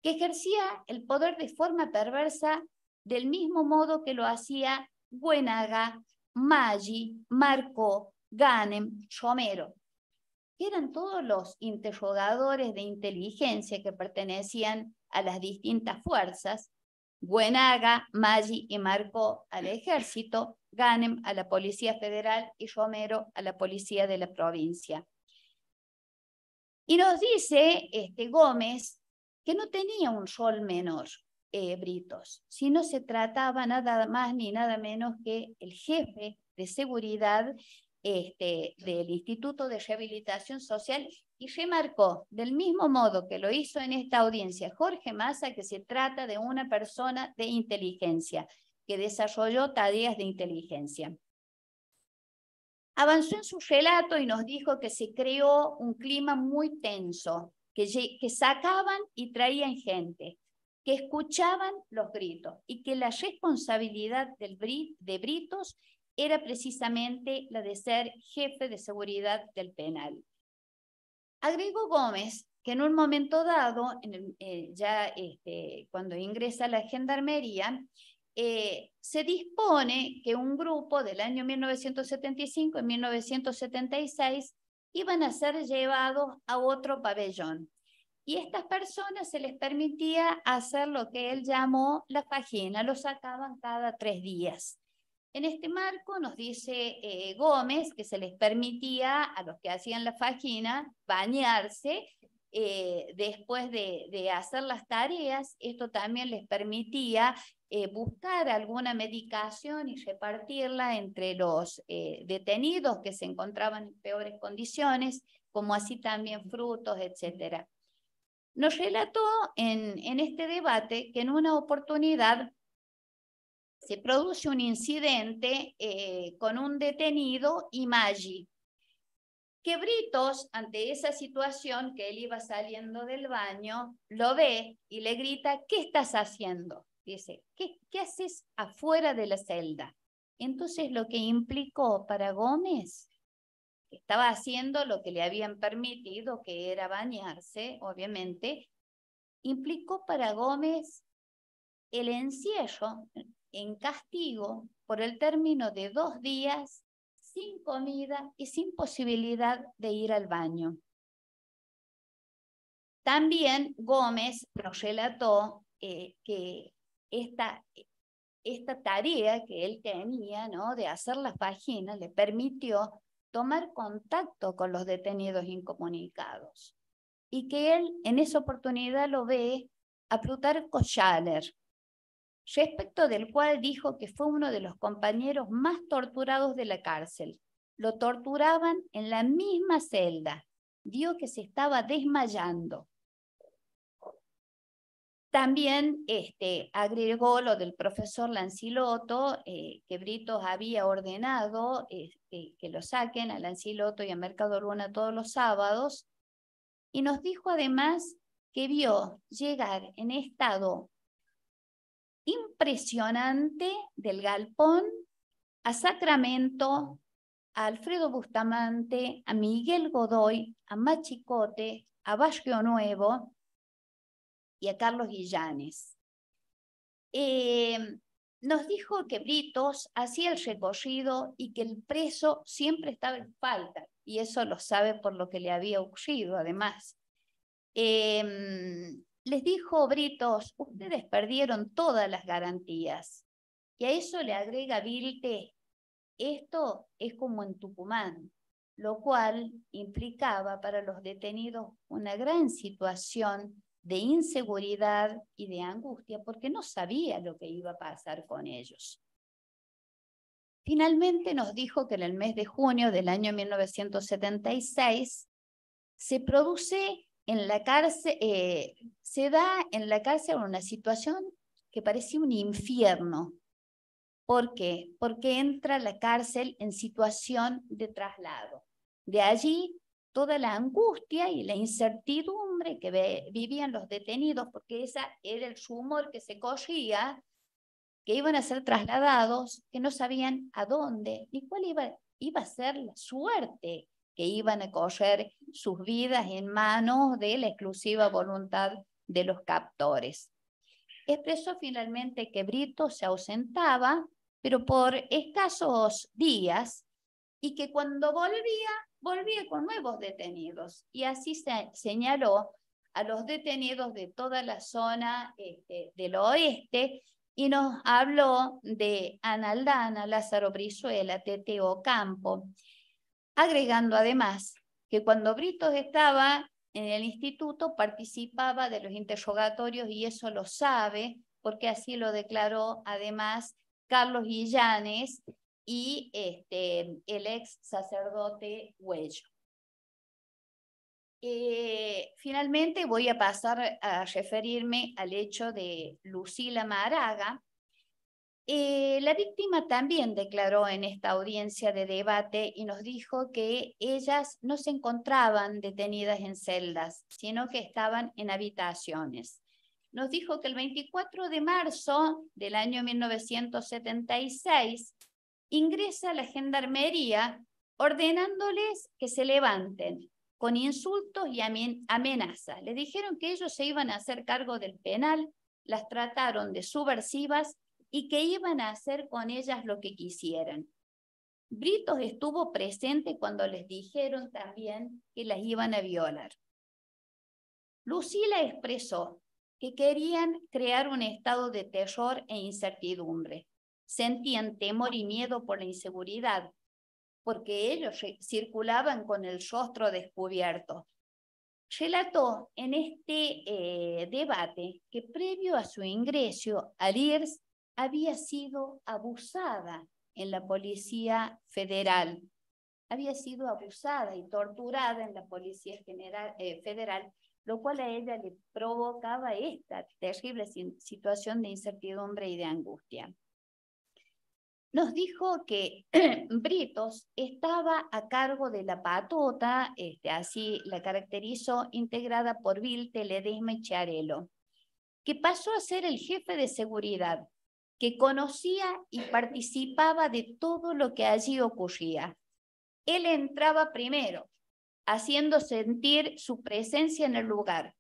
S3: que ejercía el poder de forma perversa del mismo modo que lo hacía Buenaga, Maggi, Marco, Ganem, Romero, que eran todos los interrogadores de inteligencia que pertenecían a las distintas fuerzas, Buenaga, Maggi y Marco al ejército, Ganem a la Policía Federal y Romero a la Policía de la provincia. Y nos dice este Gómez que no tenía un rol menor, si britos, no se trataba nada más ni nada menos que el jefe de seguridad este, del Instituto de Rehabilitación Social y remarcó, del mismo modo que lo hizo en esta audiencia Jorge Massa, que se trata de una persona de inteligencia, que desarrolló tareas de inteligencia. Avanzó en su relato y nos dijo que se creó un clima muy tenso, que sacaban y traían gente, que escuchaban los gritos y que la responsabilidad del de Britos era precisamente la de ser jefe de seguridad del penal. Agregó Gómez que en un momento dado, eh, ya este, cuando ingresa a la gendarmería, eh, se dispone que un grupo del año 1975 y 1976 iban a ser llevados a otro pabellón, y estas personas se les permitía hacer lo que él llamó la página, lo sacaban cada tres días. En este marco nos dice eh, Gómez que se les permitía a los que hacían la fagina bañarse eh, después de, hacer las tareas. Esto también les permitía eh, buscar alguna medicación y repartirla entre los detenidos que se encontraban en peores condiciones, como así también frutos, etcétera nos relató en, este debate que en una oportunidad se produce un incidente eh, con un detenido y Maggi, que Britos, ante esa situación que él iba saliendo del baño, lo ve y le grita, ¿qué estás haciendo? Dice, ¿qué, qué haces afuera de la celda? Entonces lo que implicó para Gómez estaba haciendo lo que le habían permitido, que era bañarse, obviamente, implicó para Gómez el encierro en castigo por el término de dos días sin comida y sin posibilidad de ir al baño. También Gómez nos relató eh, que esta, tarea que él tenía ¿no? de hacer las página le permitió tomar contacto con los detenidos incomunicados. Y que él en esa oportunidad lo ve a Plutarco Schaller, respecto del cual dijo que fue uno de los compañeros más torturados de la cárcel. Lo torturaban en la misma celda. Vio que se estaba desmayando. También este, agregó lo del profesor Lanciloto, eh, que Brito había ordenado eh, que, lo saquen a Lanciloto y a Mercado Luna todos los sábados, y nos dijo además que vio llegar en estado impresionante del galpón a Sacramento, a Alfredo Bustamante, a Miguel Godoy, a Machicote, a Barrio Nuevo, y a Carlos Guillanes. Eh, nos dijo que Britos hacía el recorrido y que el preso siempre estaba en falta, y eso lo sabe por lo que le había ocurrido además. Em, les dijo Britos, ustedes perdieron todas las garantías. Y a eso le agrega Vilte, esto es como en Tucumán, lo cual implicaba para los detenidos una gran situación de inseguridad y de angustia porque no sabía lo que iba a pasar con ellos. Finalmente nos dijo que en el mes de junio del año 1976 se produce en la cárcel, eh, se da en la cárcel una situación que parecía un infierno. ¿Por qué? Porque entra la cárcel en situación de traslado. De allí toda la angustia y la incertidumbre que vivían los detenidos, porque ese era el rumor que se cogía que iban a ser trasladados, que no sabían a dónde ni cuál iba, iba a ser la suerte que iban a coger sus vidas en manos de la exclusiva voluntad de los captores. Expresó finalmente que Brito se ausentaba, pero por escasos días, y que cuando volvía volvía con nuevos detenidos y así señaló a los detenidos de toda la zona este, del oeste y nos habló de Analdana, Lázaro Brizuela, Tete Ocampo, agregando además que cuando Britos estaba en el instituto participaba de los interrogatorios y eso lo sabe porque así lo declaró además Carlos Guillanes, y este, el ex sacerdote Huello. Eh, finalmente voy a pasar a referirme al hecho de Lucila Maraga. Eh, la víctima también declaró en esta audiencia de debate y nos dijo que ellas no se encontraban detenidas en celdas, sino que estaban en habitaciones. Nos dijo que el 24 de marzo del año 1976 ingresa a la gendarmería ordenándoles que se levanten con insultos y amenazas. Le dijeron que ellos se iban a hacer cargo del penal, las trataron de subversivas y que iban a hacer con ellas lo que quisieran. Britos estuvo presente cuando les dijeron también que las iban a violar. Lucila expresó que querían crear un estado de terror e incertidumbre, sentían temor y miedo por la inseguridad, porque ellos circulaban con el rostro descubierto. Relató en este eh, debate que previo a su ingreso Aliers había sido abusada en la Policía Federal. Había sido abusada y torturada en la Policía General, eh, Federal, lo cual a ella le provocaba esta terrible situación de incertidumbre y de angustia nos dijo que Britos estaba a cargo de la patota, este, así la caracterizó, integrada por Bill Ledesma que pasó a ser el jefe de seguridad, que conocía y participaba de todo lo que allí ocurría. Él entraba primero, haciendo sentir su presencia en el lugar.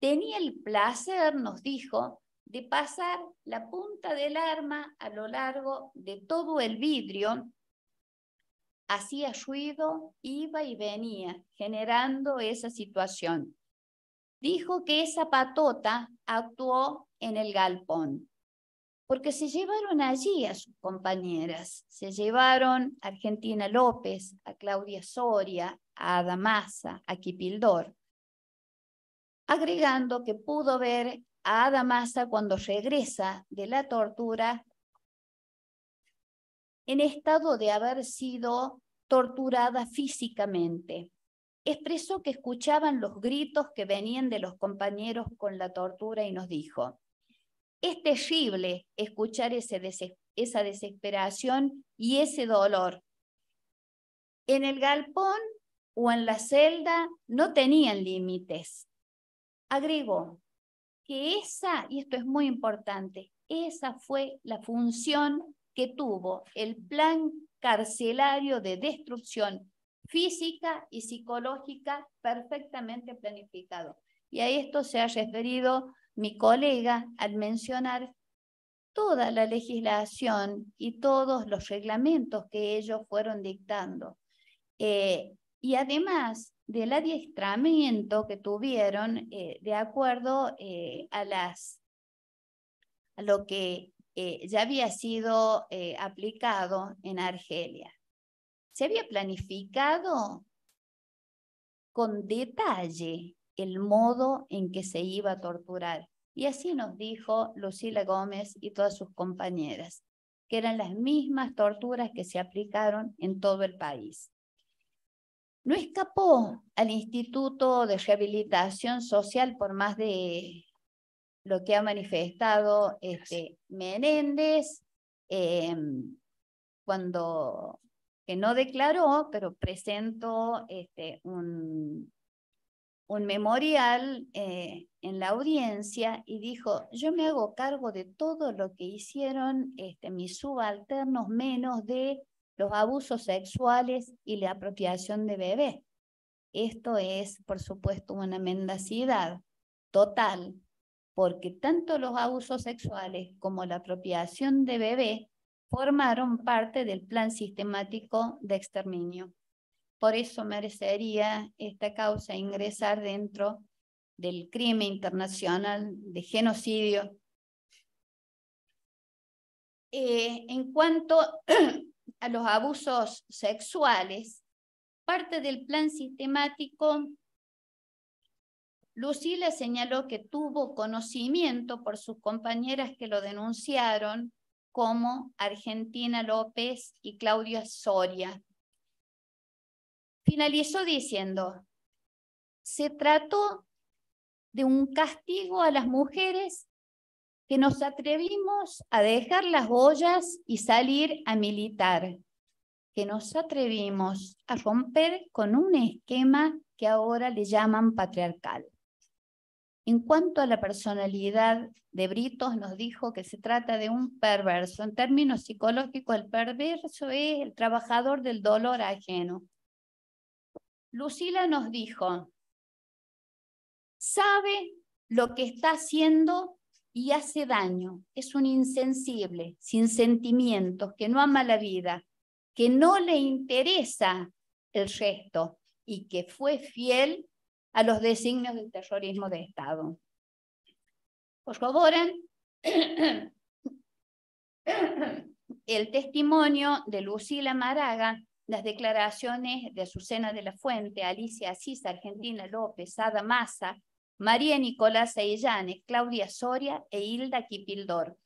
S3: Tenía el placer, nos dijo, de pasar la punta del arma a lo largo de todo el vidrio, hacía ruido, iba y venía, generando esa situación. Dijo que esa patota actuó en el galpón, porque se llevaron allí a sus compañeras, se llevaron a Argentina López, a Claudia Soria, a Adamasa, a Kipildor, agregando que pudo ver a Adamasa cuando regresa de la tortura en estado de haber sido torturada físicamente. Expresó que escuchaban los gritos que venían de los compañeros con la tortura y nos dijo, es terrible escuchar esa desesperación y ese dolor. En el galpón o en la celda no tenían límites. Agregó, que esa, y esto es muy importante, esa fue la función que tuvo el plan carcelario de destrucción física y psicológica perfectamente planificado. Y a esto se ha referido mi colega al mencionar toda la legislación y todos los reglamentos que ellos fueron dictando. Eh, y además, del adiestramiento que tuvieron eh, de acuerdo eh, a, las, a lo que eh, ya había sido aplicado en Argelia. Se había planificado con detalle el modo en que se iba a torturar. Y así nos dijo Lucila Gómez y todas sus compañeras, que eran las mismas torturas que se aplicaron en todo el país. No escapó al Instituto de Rehabilitación Social por más de lo que ha manifestado este, Menéndez em, cuando que no declaró, pero presentó este, un, un memorial eh, en la audiencia y dijo, yo me hago cargo de todo lo que hicieron este, mis subalternos menos de los abusos sexuales y la apropiación de bebés. Esto es, por supuesto, una mendacidad total, porque tanto los abusos sexuales como la apropiación de bebés formaron parte del plan sistemático de exterminio. Por eso merecería esta causa ingresar dentro del crimen internacional de genocidio. Eh, en cuanto a los abusos sexuales, parte del plan sistemático, Lucila señaló que tuvo conocimiento por sus compañeras que lo denunciaron, como Argentina López y Claudia Soria. Finalizó diciendo, se trató de un castigo a las mujeres que nos atrevimos a dejar las boyas y salir a militar, que nos atrevimos a romper con un esquema que ahora le llaman patriarcal. En cuanto a la personalidad de Britos, nos dijo que se trata de un perverso. En términos psicológicos, el perverso es el trabajador del dolor ajeno. Lucila nos dijo, sabe lo que está haciendo y hace daño, es un insensible, sin sentimientos, que no ama la vida, que no le interesa el resto y que fue fiel a los designios del terrorismo de Estado. favor, el testimonio de Lucila Maraga, las declaraciones de Azucena de la Fuente, Alicia Asís, Argentina López, Ada Massa, María Nicolás Sellanes, Claudia Soria e Hilda Kipildor.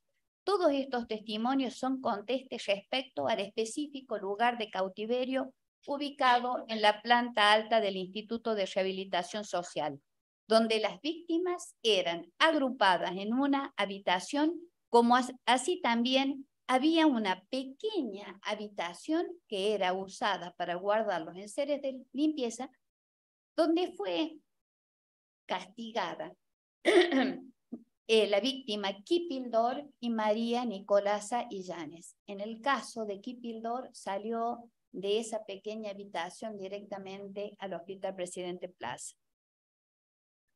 S3: Todos estos testimonios son contestes respecto al específico lugar de cautiverio ubicado en la planta alta del Instituto de Rehabilitación Social, donde las víctimas eran agrupadas en una habitación, como así también había una pequeña habitación que era usada para guardar los enseres de limpieza, donde fue castigada. Eh, la víctima Kipildor y María Nicolasa Illanes. En el caso de Kipildor, salió de esa pequeña habitación directamente al Hospital Presidente Plaza.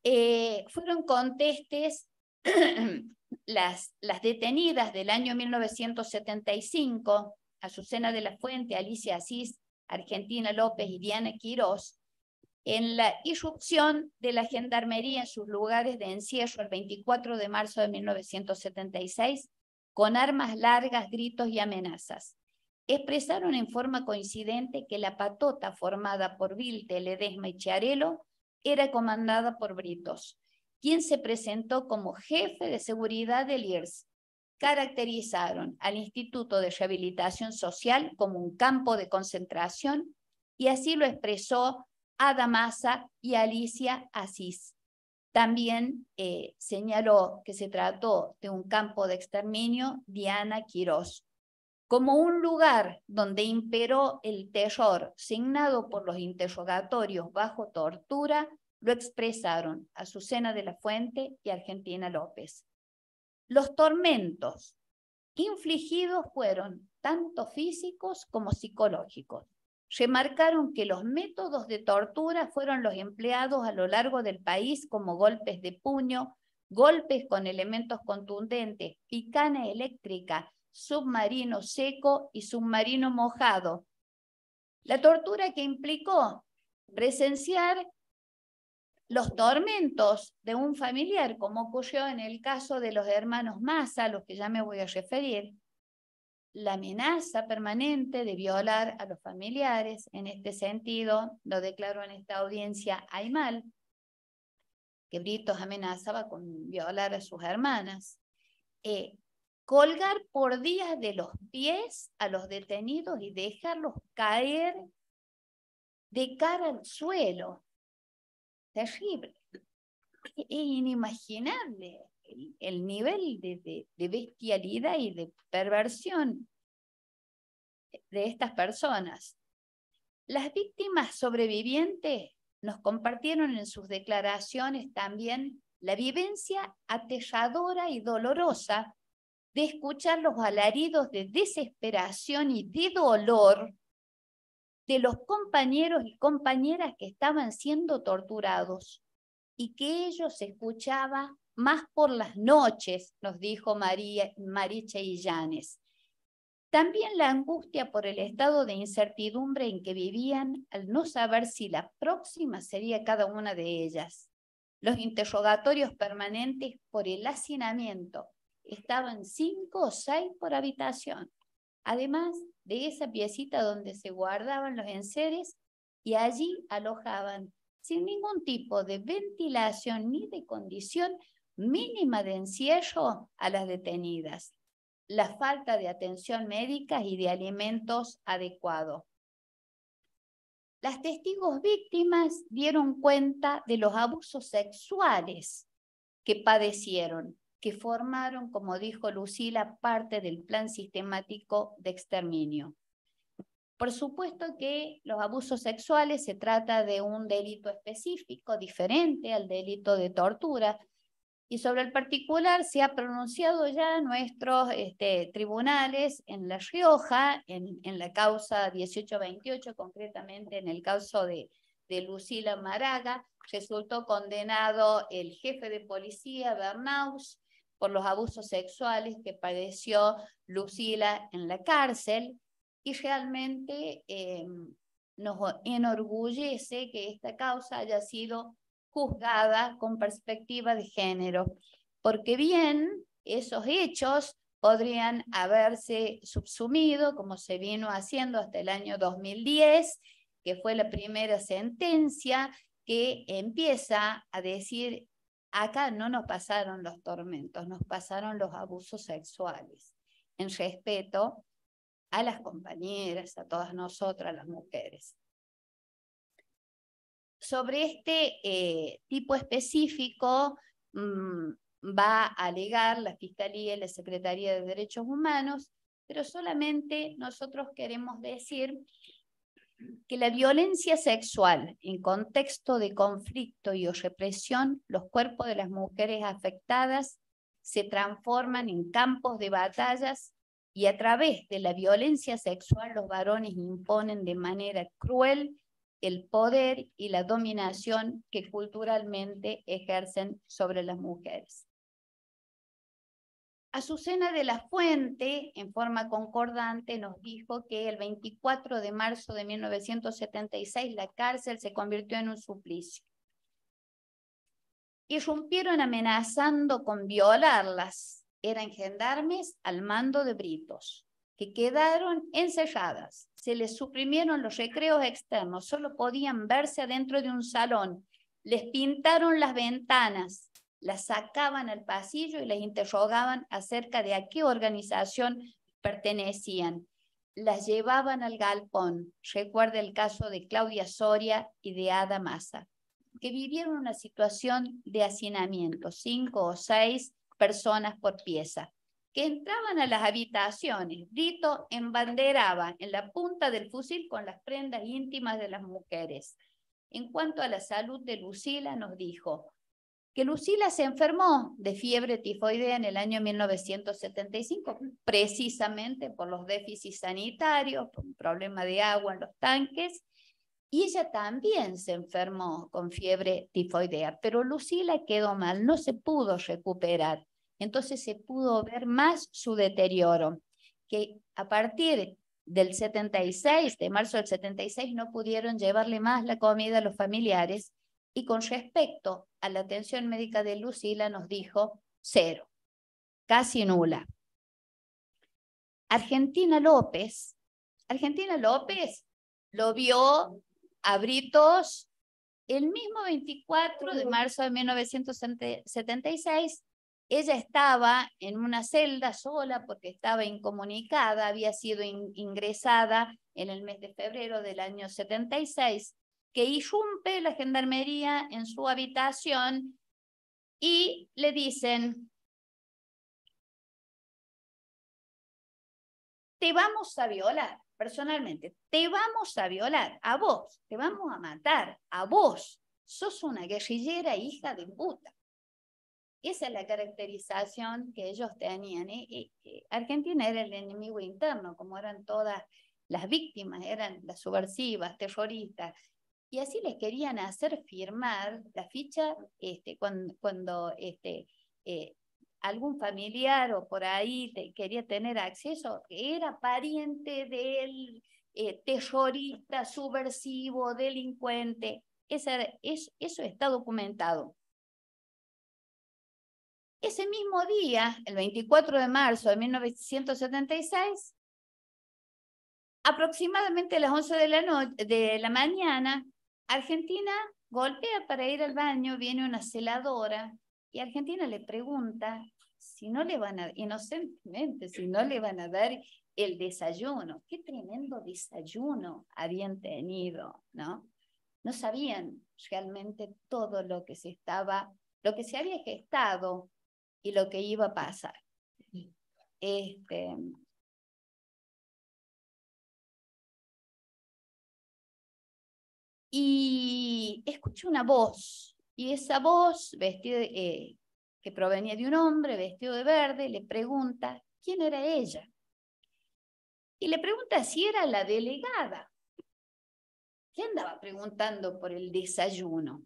S3: Eh, fueron contestes las, las detenidas del año 1975, Azucena de la Fuente, Alicia Asís, Argentina López y Diana Quirós, en la irrupción de la gendarmería en sus lugares de encierro el 24 de marzo de 1976 con armas largas, gritos y amenazas. Expresaron en forma coincidente que la patota formada por Vilte, Ledesma y Chiarello era comandada por Britos, quien se presentó como jefe de seguridad del IRS. Caracterizaron al Instituto de Rehabilitación Social como un campo de concentración y así lo expresó Adamasa y Alicia Asís. También eh, señaló que se trató de un campo de exterminio Diana Quirós, como un lugar donde imperó el terror signado por los interrogatorios bajo tortura, lo expresaron Azucena de la Fuente y Argentina López. Los tormentos infligidos fueron tanto físicos como psicológicos remarcaron que los métodos de tortura fueron los empleados a lo largo del país como golpes de puño, golpes con elementos contundentes, picana eléctrica, submarino seco y submarino mojado. La tortura que implicó presenciar los tormentos de un familiar, como ocurrió en el caso de los hermanos Massa, a los que ya me voy a referir, la amenaza permanente de violar a los familiares. En este sentido, lo declaró en esta audiencia Aymal, que Britos amenazaba con violar a sus hermanas. Eh, colgar por días de los pies a los detenidos y dejarlos caer de cara al suelo. Terrible. inimaginable el, nivel de, bestialidad y de perversión de estas personas. Las víctimas sobrevivientes nos compartieron en sus declaraciones también la vivencia aterradora y dolorosa de escuchar los alaridos de desesperación y de dolor de los compañeros y compañeras que estaban siendo torturados y que ellos escuchaban más por las noches, nos dijo María, Mariche Llanes También la angustia por el estado de incertidumbre en que vivían al no saber si la próxima sería cada una de ellas. Los interrogatorios permanentes por el hacinamiento estaban cinco o seis por habitación. Además de esa piecita donde se guardaban los enseres y allí alojaban sin ningún tipo de ventilación ni de condición mínima de encierro a las detenidas, la falta de atención médica y de alimentos adecuados. Las testigos víctimas dieron cuenta de los abusos sexuales que padecieron, que formaron, como dijo Lucila, parte del plan sistemático de exterminio. Por supuesto que los abusos sexuales se trata de un delito específico, diferente al delito de tortura, y sobre el particular se ha pronunciado ya nuestros este, tribunales en La Rioja, en, la causa 1828, concretamente en el caso de, de Lucila Maraga, resultó condenado el jefe de policía Bernaus por los abusos sexuales que padeció Lucila en la cárcel y realmente eh, nos enorgullece que esta causa haya sido juzgada con perspectiva de género, porque bien esos hechos podrían haberse subsumido, como se vino haciendo hasta el año 2010, que fue la primera sentencia que empieza a decir, acá no nos pasaron los tormentos, nos pasaron los abusos sexuales, en respeto a las compañeras, a todas nosotras, las mujeres. Sobre este eh, tipo específico mm, va a alegar la Fiscalía y la Secretaría de Derechos Humanos, pero solamente nosotros queremos decir que la violencia sexual en contexto de conflicto y o represión, los cuerpos de las mujeres afectadas se transforman en campos de batallas y a través de la violencia sexual los varones imponen de manera cruel el poder y la dominación que culturalmente ejercen sobre las mujeres. Azucena de la Fuente, en forma concordante, nos dijo que el 24 de marzo de 1976 la cárcel se convirtió en un suplicio. Irrumpieron amenazando con violarlas. Eran gendarmes al mando de britos que quedaron encerradas, Se les suprimieron los recreos externos, solo podían verse adentro de un salón. Les pintaron las ventanas, las sacaban al pasillo y les interrogaban acerca de a qué organización pertenecían. Las llevaban al galpón. Recuerda el caso de Claudia Soria y de Ada Massa, que vivieron una situación de hacinamiento, cinco o seis personas por pieza que entraban a las habitaciones. Brito embanderaba en la punta del fusil con las prendas íntimas de las mujeres. En cuanto a la salud de Lucila, nos dijo que Lucila se enfermó de fiebre tifoidea en el año 1975, precisamente por los déficits sanitarios, por un problema de agua en los tanques, y ella también se enfermó con fiebre tifoidea, pero Lucila quedó mal, no se pudo recuperar. Entonces se pudo ver más su deterioro, que a partir del 76, de marzo del 76, no pudieron llevarle más la comida a los familiares y con respecto a la atención médica de Lucila nos dijo cero, casi nula. Argentina
S6: López,
S3: Argentina López lo vio a Britos el mismo 24 de marzo de 1976 ella estaba en una celda sola porque estaba incomunicada, había sido ingresada en el mes de febrero del año 76, que irrumpe la gendarmería en su habitación y le dicen,
S6: te vamos a
S3: violar personalmente, te vamos a violar, a vos, te vamos a matar, a vos, sos una guerrillera hija de puta. Esa es la caracterización que ellos tenían. ¿eh? Argentina era el enemigo interno, como eran todas las víctimas, eran las subversivas, terroristas. Y así les querían hacer firmar la ficha este, cuando, este, eh, algún familiar o por ahí quería tener acceso, era pariente del eh, terrorista, subversivo, delincuente. eso está documentado. Ese mismo día, el 24 de marzo de 1976, aproximadamente a las 11 de la, de la mañana, Argentina golpea para ir al baño, viene una celadora y Argentina le pregunta si no le van a, inocentemente, si no le van a dar el desayuno. Qué tremendo desayuno habían tenido, ¿no? No sabían realmente todo lo que se estaba, lo que se había gestado y lo que iba a pasar. Este,
S7: y
S3: escuché una voz, y esa voz, vestida eh, que provenía de un hombre vestido de verde, le pregunta quién era ella. Y le pregunta si era la delegada. ¿Qué andaba preguntando por el desayuno?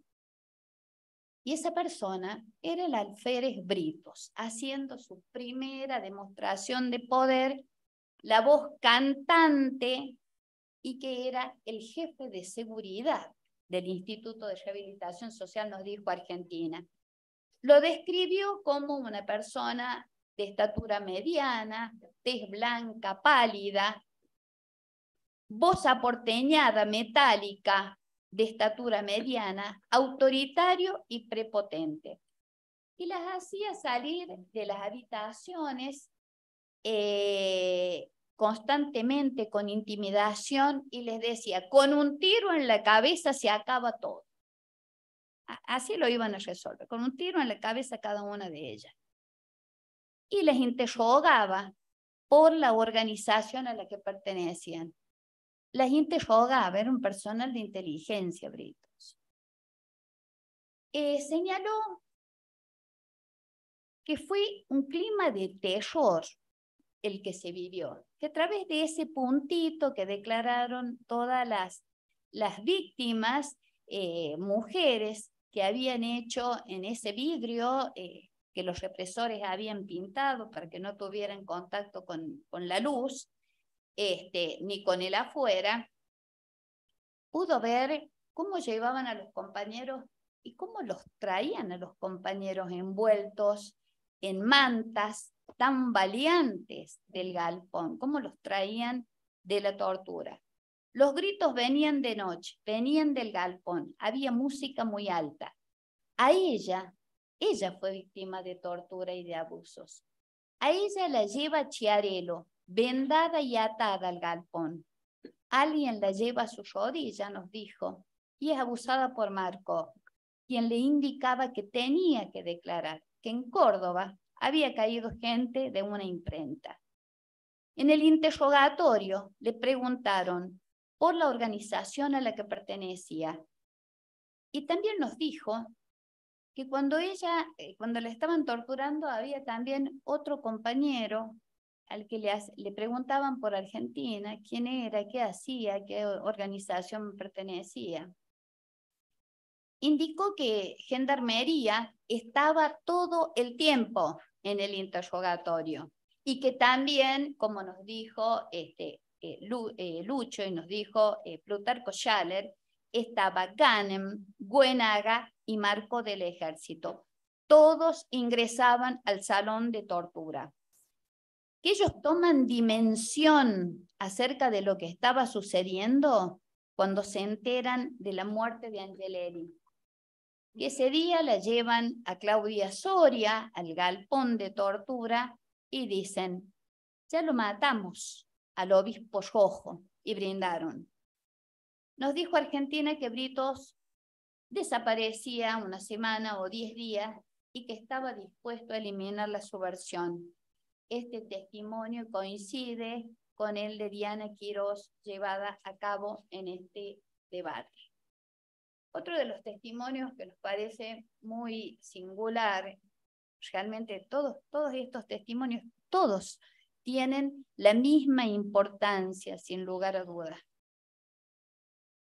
S3: Y esa persona era el alférez Britos, haciendo su primera demostración de poder, la voz cantante y que era el jefe de seguridad del Instituto de Rehabilitación Social, nos dijo Argentina. Lo describió como una persona de estatura mediana, tez blanca, pálida, voz aporteñada, metálica, de estatura mediana, autoritario y prepotente, y las hacía salir de las habitaciones eh, constantemente con intimidación y les decía, con un tiro en la cabeza se acaba todo. Así lo iban a resolver, con un tiro en la cabeza cada una de ellas. Y les interrogaba por la organización a la que pertenecían la gente a era un personal de inteligencia, Britos.
S6: Eh, señaló que
S3: fue un clima de terror el que se vivió, que a través de ese puntito que declararon todas las, las víctimas, eh, mujeres que habían hecho en ese vidrio, eh, que los represores habían pintado para que no tuvieran contacto con, con la luz, este, ni con él afuera, pudo ver cómo llevaban a los compañeros y cómo los traían a los compañeros envueltos en mantas tan valientes del galpón, cómo los traían de la tortura. Los gritos venían de noche, venían del galpón, había música muy alta. A ella, ella fue víctima de tortura y de abusos. A ella la lleva Chiarello, vendada y atada al galpón. Alguien la lleva a su rodillas, nos dijo, y es abusada por Marco, quien le indicaba que tenía que declarar que en Córdoba había caído gente de una imprenta. En el interrogatorio le preguntaron por la organización a la que pertenecía y también nos dijo que cuando ella, eh, cuando la estaban torturando, había también otro compañero al que le, preguntaban por Argentina, quién era, qué hacía, qué organización pertenecía. Indicó que Gendarmería estaba todo el tiempo en el interrogatorio y que también, como nos dijo este, eh, eh, Lucho y nos dijo eh, Plutarco Schaller, estaba Ganem, Güenaga y Marco del Ejército. Todos ingresaban al salón de tortura que ellos toman dimensión acerca de lo que estaba sucediendo cuando se enteran de la muerte de Angeleri. Y ese día la llevan a Claudia Soria al galpón de tortura y dicen, ya lo matamos al obispo Jojo y brindaron. Nos dijo Argentina que Britos desaparecía una semana o diez días y que estaba dispuesto a eliminar la subversión. Este testimonio coincide con el de Diana Quiroz llevada a cabo en este debate. Otro de los testimonios que nos parece muy singular, realmente todos, todos estos testimonios, todos tienen la misma importancia, sin lugar a dudas.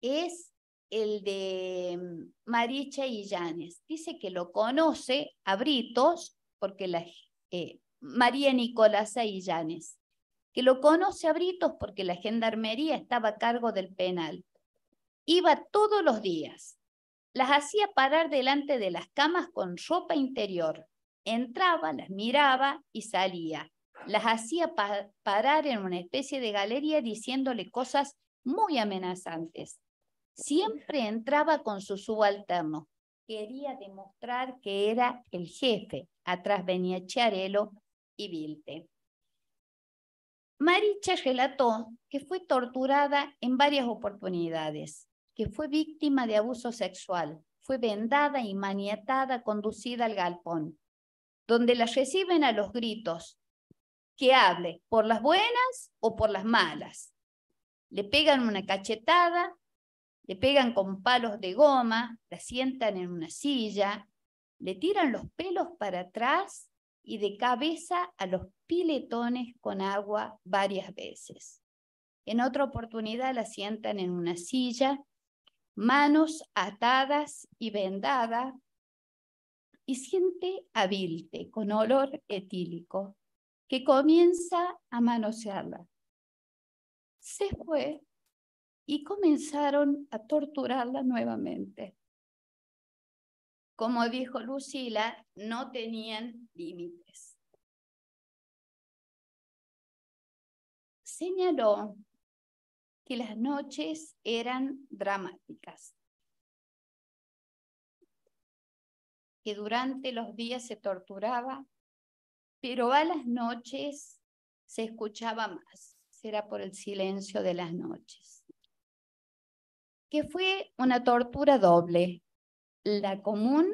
S3: Es el de mm, Maricha Illanes. Dice que lo conoce a Britos, porque la, eh, María Nicolás Illanes, que lo conoce a Britos porque la gendarmería estaba a cargo del penal. Iba todos los días, las hacía parar delante de las camas con ropa interior, entraba, las miraba y salía. Las hacía parar en una especie de galería diciéndole cosas muy amenazantes. Siempre entraba con su subalterno. Quería demostrar que era el jefe. Atrás venía Chiarelo y Vilte. Maricha relató que fue torturada en varias oportunidades, que fue víctima de abuso sexual, fue vendada y maniatada, conducida al galpón, donde la reciben a los gritos, que hable por las buenas o por las malas. Le pegan una cachetada, le pegan con palos de goma, la sientan en una silla, le tiran los pelos para atrás y de cabeza a los piletones con agua varias veces. En otra oportunidad la sientan en una silla, manos atadas y vendada, y siente Vilte con olor etílico que comienza a manosearla. Se fue y comenzaron a torturarla nuevamente como dijo Lucila, no tenían
S6: límites. Señaló que las noches eran dramáticas, que durante los días se torturaba,
S3: pero a las noches se escuchaba más, era por el silencio de las noches, que fue una tortura doble, la común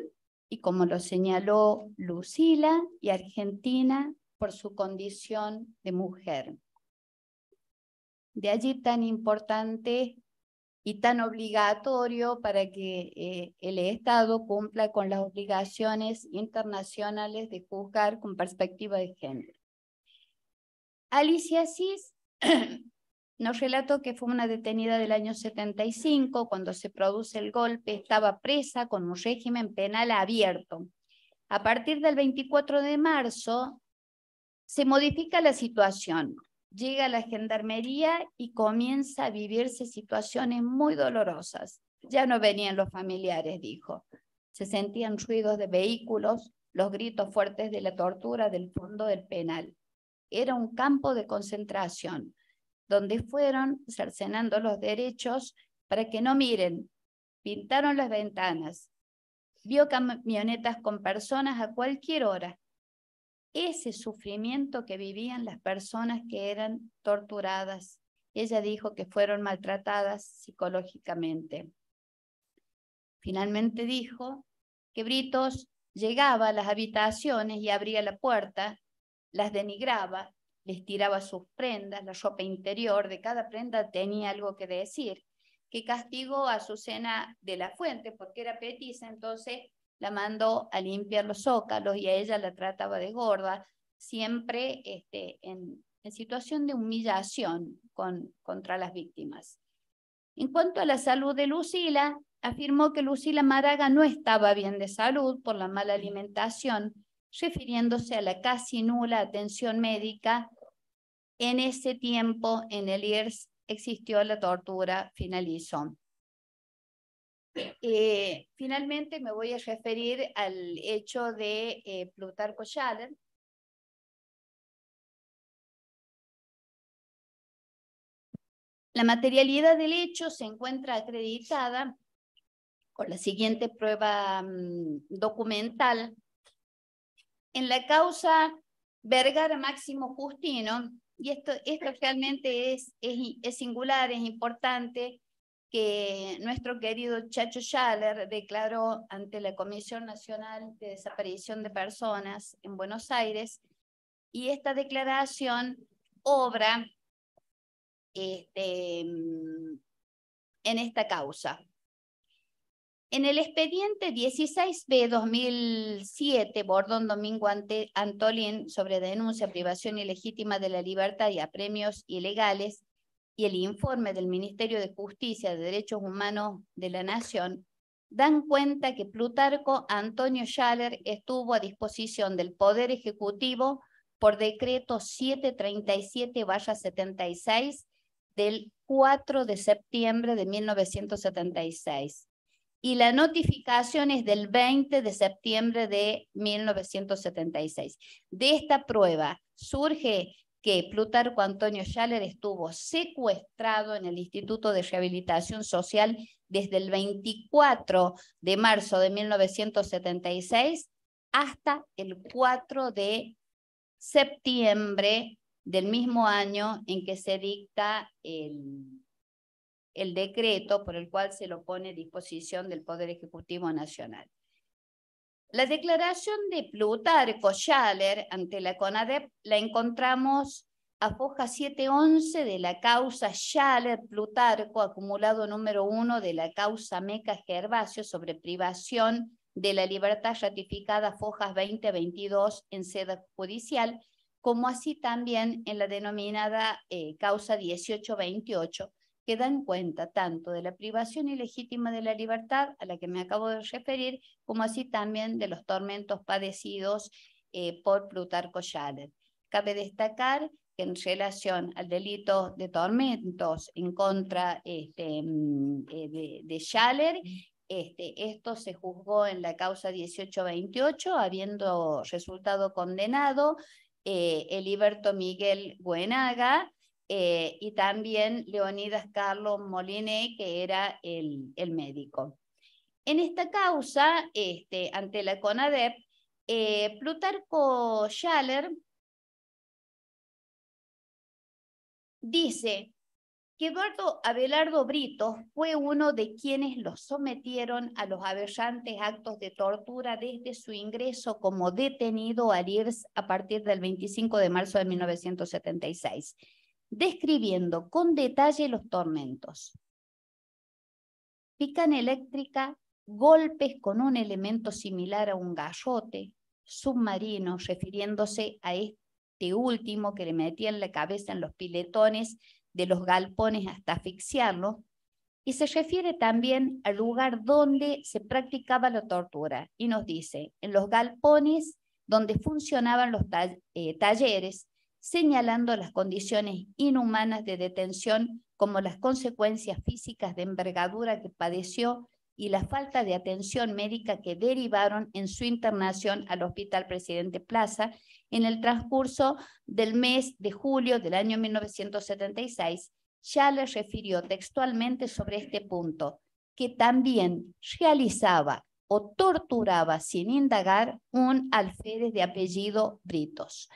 S3: y como lo señaló Lucila, y Argentina por su condición de mujer. De allí tan importante y tan obligatorio para que eh, el Estado cumpla con las obligaciones internacionales de juzgar con perspectiva de género. Alicia Cis nos relató que fue una detenida del año 75, cuando se produce el golpe, estaba presa con un régimen penal abierto. A partir del 24 de marzo se modifica la situación, llega la gendarmería y comienza a vivirse situaciones muy dolorosas. Ya no venían los familiares, dijo. Se sentían ruidos de vehículos, los gritos fuertes de la tortura del fondo del penal. Era un campo de concentración donde fueron cercenando los derechos para que no miren. Pintaron las ventanas. Vio camionetas con personas a cualquier hora. Ese sufrimiento que vivían las personas que eran torturadas. Ella dijo que fueron maltratadas psicológicamente. Finalmente dijo que Britos llegaba a las habitaciones y abría la puerta, las denigraba, les tiraba sus prendas, la ropa interior, de cada prenda tenía algo que decir, que castigó a Azucena de la Fuente porque era petisa, entonces la mandó a limpiar los zócalos y a ella la trataba de gorda, siempre este, en, situación de humillación con, contra las víctimas. En cuanto a la salud de Lucila, afirmó que Lucila Maraga no estaba bien de salud por la mala alimentación, refiriéndose a la casi nula atención médica. En ese tiempo, en el IRS, existió la tortura, finalizó. Eh, finalmente me voy a referir al hecho de eh, Plutarco Schaller, La materialidad del hecho se encuentra acreditada con la siguiente prueba mm, documental en la causa Vergara Máximo Justino, y esto, esto realmente es, es, singular, es importante, que nuestro querido Chacho Schaller declaró ante la Comisión Nacional de Desaparición de Personas en Buenos Aires, y esta declaración obra este, en esta causa. En el expediente 16B-2007, Bordón Domingo Ante, Antolín, sobre denuncia, privación ilegítima de la libertad y apremios ilegales, y el informe del Ministerio de Justicia de Derechos Humanos de la Nación, dan cuenta que Plutarco Antonio Schaller estuvo a disposición del Poder Ejecutivo por decreto 737-76 del 4 de septiembre de 1976 y la notificación es del 20 de septiembre de 1976. De esta prueba surge que Plutarco Antonio Schaller estuvo secuestrado en el Instituto de Rehabilitación Social desde el 24 de marzo de 1976 hasta el 4 de septiembre del mismo año en que se dicta el, el decreto por el cual se lo pone a disposición del Poder Ejecutivo Nacional. La declaración de Plutarco Schaller ante la CONADEP la encontramos a foja 711 de la causa Schaller-Plutarco, acumulado número 1 de la causa Meca-Gervasio sobre privación de la libertad ratificada fojas 2022 en sede judicial, como así también en la denominada eh, causa 1828, que dan cuenta tanto de la privación ilegítima de la libertad a la que me acabo de referir, como así también de los tormentos padecidos eh, por Plutarco Schaller. Cabe destacar que en relación al delito de tormentos en contra este, mm, eh, de, Schaller, este, esto se juzgó en la causa 1828, habiendo resultado condenado eh, el Eliberto Miguel Buenaga, eh, y también Leonidas Carlos Moliné, que era el, médico. En esta causa, este, ante la CONADEP, eh, Plutarco
S6: Schaller dice
S3: que Eduardo Abelardo Brito fue uno de quienes los sometieron a los aberrantes actos de tortura desde su ingreso como detenido a IRS a partir del 25 de marzo de 1976 describiendo con detalle los tormentos. Pican eléctrica, golpes con un elemento similar a un gallote, submarino, refiriéndose a este último que le metían la cabeza en los piletones de los galpones hasta asfixiarlo, y se refiere también al lugar donde se practicaba la tortura, y nos dice, en los galpones donde funcionaban los eh, talleres, señalando las condiciones inhumanas de detención como las consecuencias físicas de envergadura que padeció y la falta de atención médica que derivaron en su internación al Hospital Presidente Plaza en el transcurso del mes de julio del año 1976, ya le refirió textualmente sobre este punto, que también realizaba o torturaba sin indagar un alférez de apellido Britos.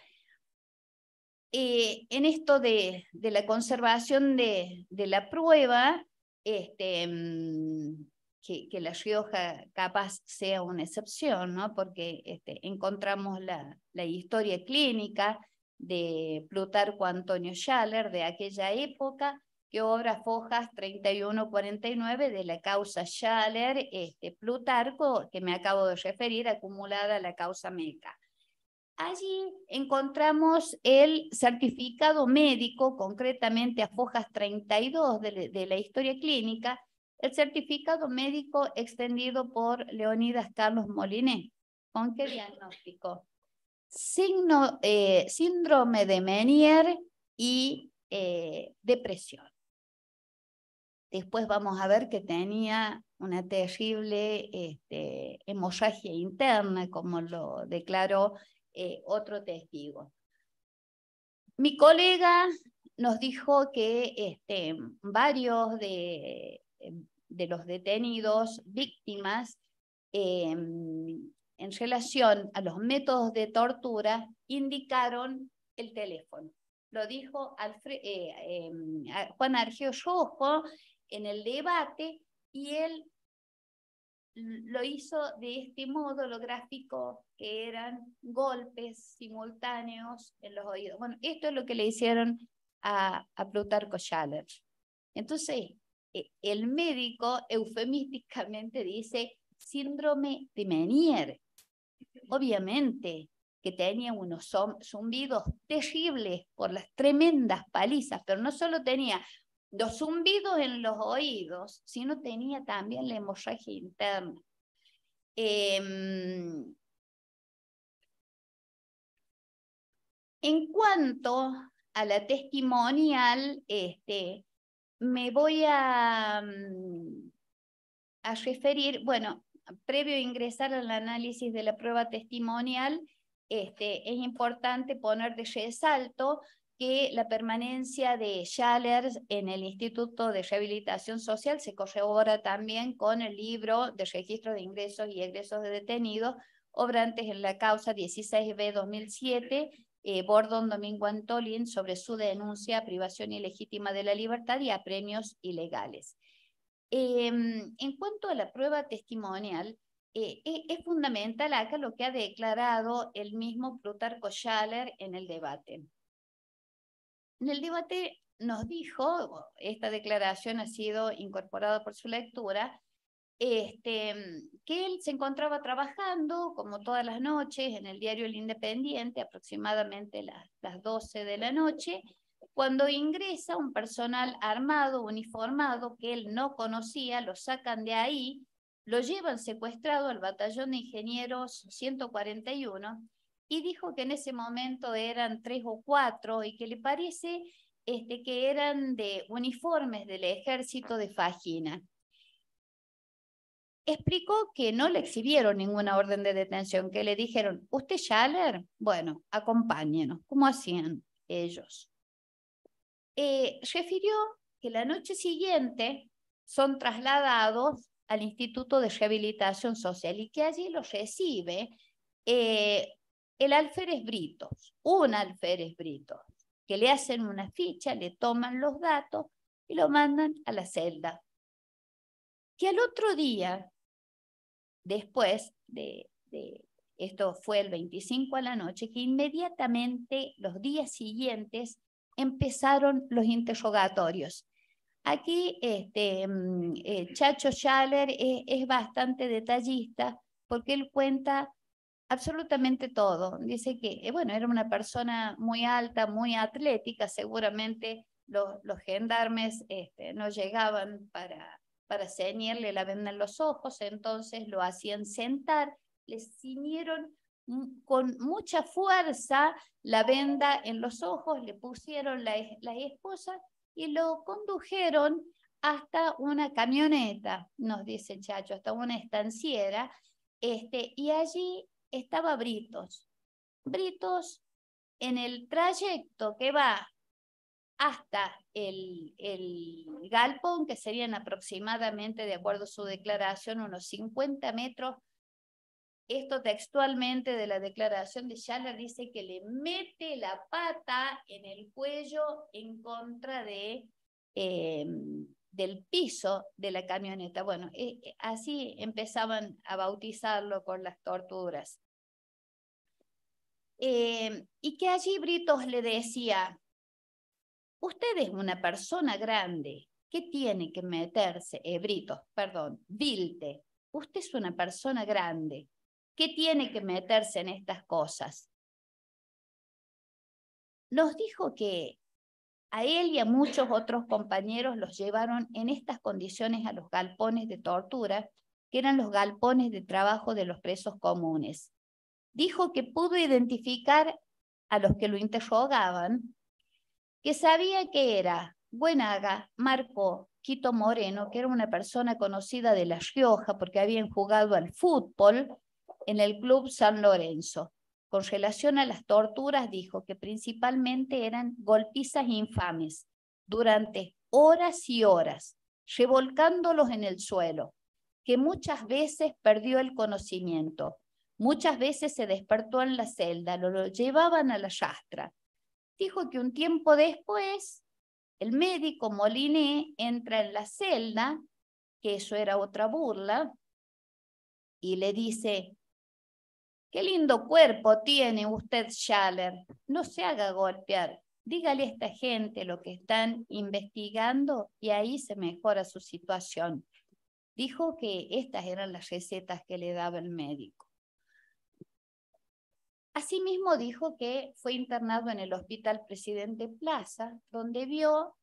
S3: Eh, en esto de, la conservación de, la prueba, este, mm, que, La Rioja capaz sea una excepción, ¿no? porque este, encontramos la, historia clínica de Plutarco Antonio Schaller de aquella época, que obra Fojas 3149 de la causa Schaller, este, Plutarco, que me acabo de referir, acumulada a la causa Meca. Allí encontramos el certificado médico, concretamente a Fojas 32 de, la historia clínica, el certificado médico extendido por Leonidas Carlos Moliné. ¿Con qué diagnóstico? Eh, síndrome de Menier y eh, depresión. Después vamos a ver que tenía una terrible este, hemorragia interna, como lo declaró eh, otro testigo. Mi colega nos dijo que este, varios de, los detenidos víctimas em, en relación a los métodos de tortura indicaron el teléfono. Lo dijo eh, em, Juan Argeo Rojo en el debate y él lo hizo de este modo, lo gráfico, que eran golpes simultáneos en los oídos. Bueno, esto es lo que le hicieron a, a Plutarco Schaller. Entonces, e, el médico eufemísticamente dice síndrome de Menier. Obviamente que tenía unos zumbidos terribles por las tremendas palizas, pero no solo tenía los zumbidos en los oídos, si no tenía también la hemorragia interna. Em, en cuanto a la testimonial, este, me voy mm, a, referir, bueno, previo a ingresar al análisis de la prueba testimonial, este, es importante poner de salto que la permanencia de Schaller en el Instituto de Rehabilitación Social se corrobora también con el libro de registro de ingresos y egresos de detenidos, obrantes en la causa 16B-2007, eh, Bordón Domingo Antolín, sobre su denuncia a privación ilegítima de la libertad y a premios ilegales. Em, en cuanto a la prueba testimonial, eh, eh, es fundamental acá lo que ha declarado el mismo Plutarco Schaller en el debate. En el debate nos dijo, esta declaración ha sido incorporada por su lectura, este, que él se encontraba trabajando, como todas las noches, en el diario El Independiente, aproximadamente las, las 12 de la noche, cuando ingresa un personal armado, uniformado, que él no conocía, lo sacan de ahí, lo llevan secuestrado al batallón de ingenieros 141 y dijo que en ese momento eran tres o cuatro y que le parece este, que eran de uniformes del ejército de Fajina. Explicó que no le exhibieron ninguna orden de detención, que le dijeron, ¿usted Schaller? Bueno, acompáñenos, ¿Cómo hacían ellos. Eh, refirió que la noche siguiente son trasladados al Instituto de Rehabilitación Social y que allí los recibe eh, el alférez Brito, un alférez Brito, que le hacen una ficha, le toman los datos y lo mandan a la celda. Que al otro día, después de, esto fue el 25 a la noche, que inmediatamente los días siguientes empezaron los interrogatorios. Aquí este, mm, eh, Chacho Schaller es, es, bastante detallista porque él cuenta absolutamente todo. Dice que, eh, bueno, era una persona muy alta, muy atlética, seguramente los, los gendarmes este, no llegaban para, para ceñirle la venda en los ojos, entonces lo hacían sentar, le sinieron con mucha fuerza la venda en los ojos, le pusieron la, la esposa y lo condujeron hasta una camioneta, nos dice Chacho, hasta una estanciera, este, y allí estaba Britos. Britos, en el trayecto que va hasta el, galpón, que serían aproximadamente, de acuerdo a su declaración, unos 50 metros. Esto textualmente de la declaración de Schaller dice que le mete la pata en el cuello en contra de, em, del piso de la camioneta. Bueno, eh, eh, así empezaban a bautizarlo con las torturas. Eh, y que allí Britos le decía, usted es una persona grande, ¿qué tiene que meterse? Eh, Britos, perdón, Vilte, usted es una persona grande, ¿qué tiene que meterse en estas cosas? Nos dijo que a él y a muchos otros compañeros los llevaron en estas condiciones a los galpones de tortura, que eran los galpones de trabajo de los presos comunes dijo que pudo identificar a los que lo interrogaban, que sabía que era Buenaga, Marco, Quito Moreno, que era una persona conocida de La Rioja porque habían jugado al fútbol en el Club San Lorenzo. Con relación a las torturas, dijo que principalmente eran golpizas infames durante horas y horas, revolcándolos en el suelo, que muchas veces perdió el conocimiento Muchas veces se despertó en la celda, lo, llevaban a la yastra. Dijo que un tiempo después, el médico Moliné entra en la celda, que eso era otra burla, y le dice, qué lindo cuerpo tiene usted, Schaller, no se haga golpear, dígale a esta gente lo que están investigando y ahí se mejora su situación. Dijo que estas eran las recetas que le daba el médico. Asimismo dijo que fue internado en el Hospital Presidente Plaza, donde vio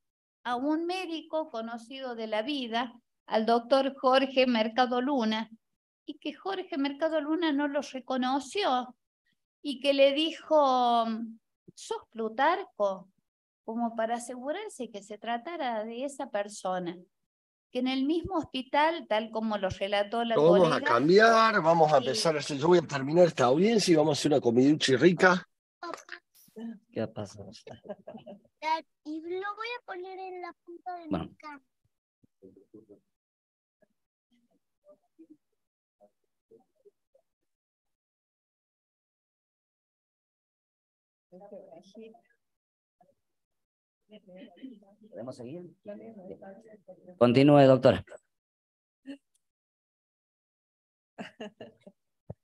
S3: a un médico conocido de la vida, al doctor Jorge Mercado Luna, y que Jorge Mercado Luna no lo reconoció y que le dijo, mm, sos Plutarco, como para asegurarse que se tratara de esa persona que en el mismo hospital, tal como lo relató la Vamos a
S5: cambiar, vamos a eh, empezar, hacer... yo voy a terminar esta audiencia y vamos a hacer una comida rica. ¿Qué ha pasado?
S6: Y lo voy a poner en la punta de
S7: mi cama. ¿Podemos seguir?
S1: Continúe, doctora.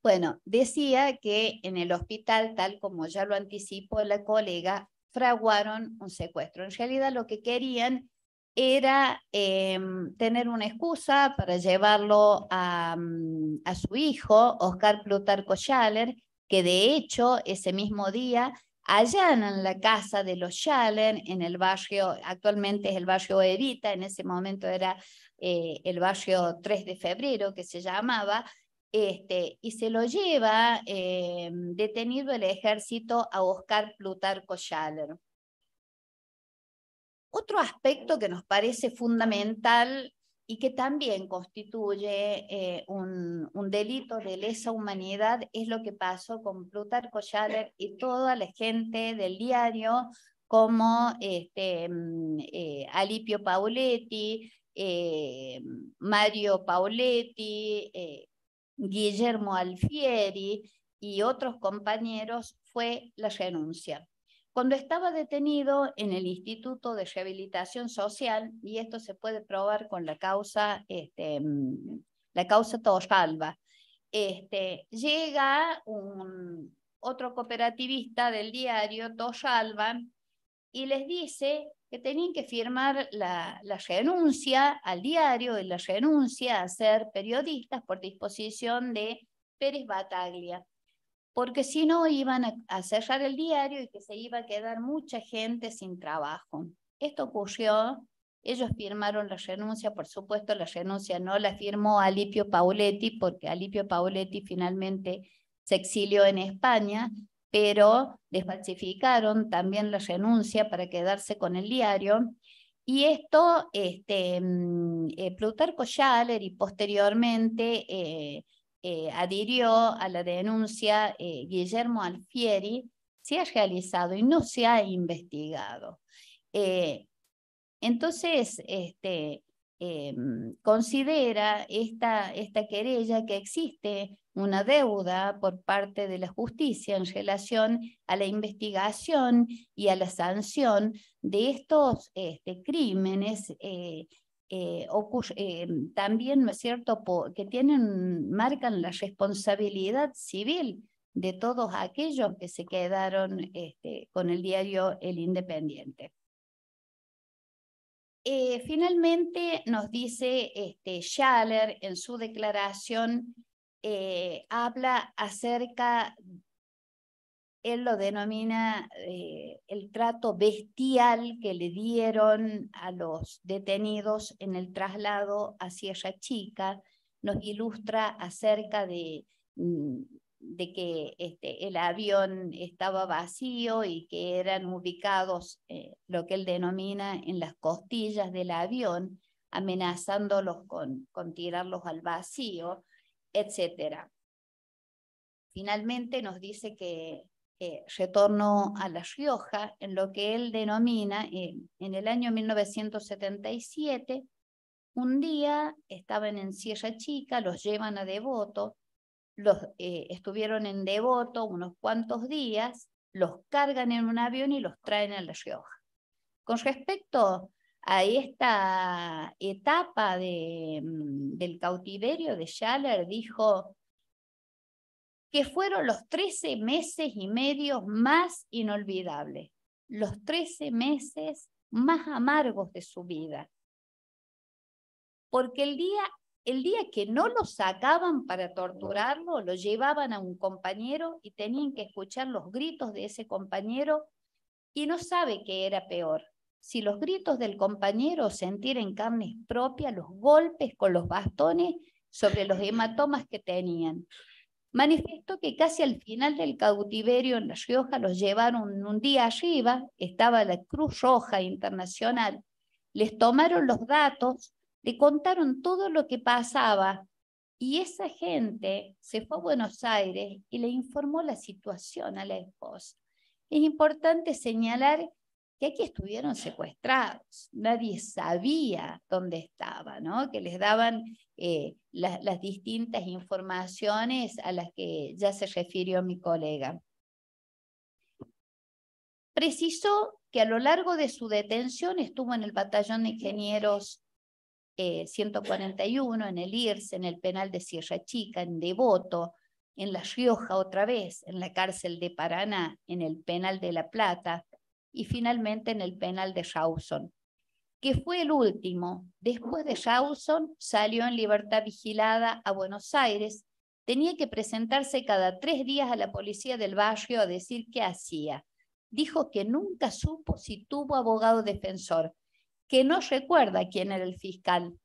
S3: Bueno, decía que en el hospital, tal como ya lo anticipó la colega, fraguaron un secuestro. En realidad lo que querían era em, tener una excusa para llevarlo a, mm, a su hijo, Oscar Plutarco Schaller, que de hecho ese mismo día Allá en la casa de los Schaller, en el barrio, actualmente es el barrio Evita, en ese momento era eh, el barrio 3 de febrero que se llamaba, este, y se lo lleva eh, detenido el ejército a buscar Plutarco Schaller. Otro aspecto que nos parece fundamental y que también constituye eh, un, delito de lesa humanidad, es lo que pasó con Plutarco Schaller y toda la gente del diario, como este, mm, eh, Alipio Pauletti, eh, Mario Pauletti,
S5: Guillermo
S3: Alfieri y otros compañeros, fue la renuncia cuando estaba detenido en el Instituto de Rehabilitación Social, y esto se puede probar con la causa, este, mm, la causa Tosalva, este, llega otro cooperativista del diario Tosalva y les dice que tenían que firmar la, renuncia al diario y la renuncia a ser periodistas por disposición de Pérez Bataglia porque si no iban a, cerrar el diario y que se iba a quedar mucha gente sin trabajo. Esto ocurrió, ellos firmaron la renuncia, por supuesto la renuncia no la firmó Alipio Pauletti, porque Alipio Pauletti finalmente se exilió en España, pero desfalsificaron también la renuncia para quedarse con el diario. Y esto, este, mm, eh, Plutarco Schaller y posteriormente... Eh, eh, adhirió a la denuncia eh, Guillermo Alfieri, se ha realizado y no se ha investigado. Eh, entonces, este, em, considera esta, esta querella que existe una deuda por parte de la justicia en relación a la investigación y a la sanción de estos este, crímenes eh, eh, también, ¿no es cierto?, que tienen, marcan la responsabilidad civil de todos aquellos que se quedaron este, con el diario El Independiente. Eh, finalmente nos dice este, Schaller en su declaración, habla acerca él lo denomina eh, el trato bestial que le dieron a los detenidos en el traslado a Sierra Chica, nos ilustra acerca de, mm, que este, el avión estaba vacío y que eran ubicados eh, lo que él denomina en las costillas del avión, amenazándolos con, con tirarlos al vacío, etc. Finalmente nos dice que eh, retorno a La Rioja, en lo que él denomina, eh, en el año 1977, un día estaban en Sierra Chica, los llevan a Devoto, los, eh, estuvieron en Devoto unos cuantos días, los cargan en un avión y los traen a La Rioja. Con respecto a esta etapa mm, del cautiverio de Schaller, dijo, que fueron los 13 meses y medio más inolvidables, los 13 meses más amargos de su vida. Porque el día, el día que no lo sacaban para torturarlo, lo llevaban a un compañero y tenían que escuchar los gritos de ese compañero y no sabe qué era peor, si los gritos del compañero sentir en carne propia, los golpes con los bastones sobre los hematomas que tenían, manifestó que casi al final del cautiverio en La Rioja los llevaron un día arriba, estaba la Cruz Roja Internacional, les tomaron los datos, le contaron todo lo que pasaba y esa gente se fue a Buenos Aires y le informó la situación a la esposa. Es importante señalar que aquí estuvieron secuestrados, nadie sabía dónde estaban, que les daban eh, las distintas informaciones a las que ya se refirió mi colega. Precisó que a lo largo de su detención estuvo en el batallón de ingenieros 141, eh, en el IRS, e, en el penal de Sierra Chica, en Devoto, en La Rioja otra vez, en la cárcel de Paraná, en el penal de La Plata, y finalmente en el penal de Rawson, que fue el último. Después de Rawson salió en libertad vigilada a Buenos Aires. Tenía que presentarse cada tres días a la policía del barrio a decir qué hacía. Dijo que nunca supo si tuvo abogado defensor, que no recuerda quién era el fiscal.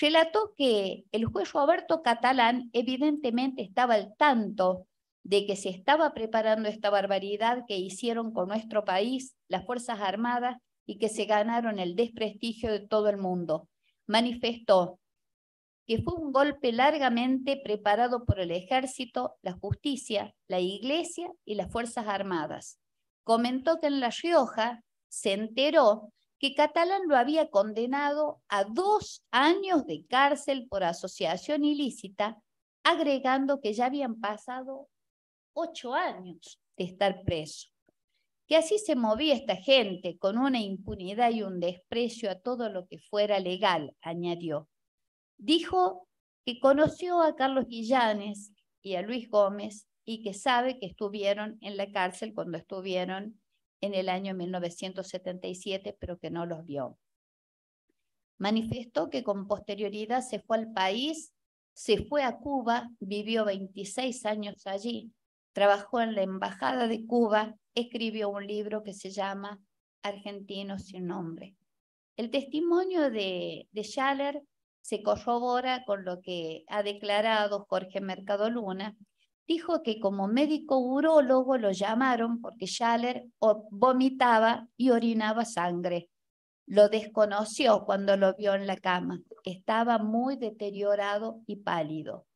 S3: Relató que el juez Roberto Catalán evidentemente estaba al tanto de que se estaba preparando esta barbaridad que hicieron con nuestro país las Fuerzas Armadas y que se ganaron el desprestigio de todo el mundo. Manifestó que fue un golpe largamente preparado por el ejército, la justicia, la iglesia y las Fuerzas Armadas. Comentó que en La Rioja se enteró que Catalán lo había condenado a dos años de cárcel por asociación ilícita, agregando que ya habían pasado ocho años de estar preso. Que así se movía esta gente, con una impunidad y un desprecio a todo lo que fuera legal, añadió. Dijo que conoció a Carlos Guillanes y a Luis Gómez y que sabe que estuvieron en la cárcel cuando estuvieron en el año 1977, pero que no los vio. Manifestó que con posterioridad se fue al país, se fue a Cuba, vivió 26 años allí, trabajó en la Embajada de Cuba, escribió un libro que se llama Argentino sin nombre. El testimonio de, de Schaller se corrobora con lo que ha declarado Jorge Mercado Luna. Dijo que como médico urólogo lo llamaron porque Schaller vomitaba y orinaba sangre. Lo desconoció cuando lo vio en la cama. Estaba muy deteriorado y pálido.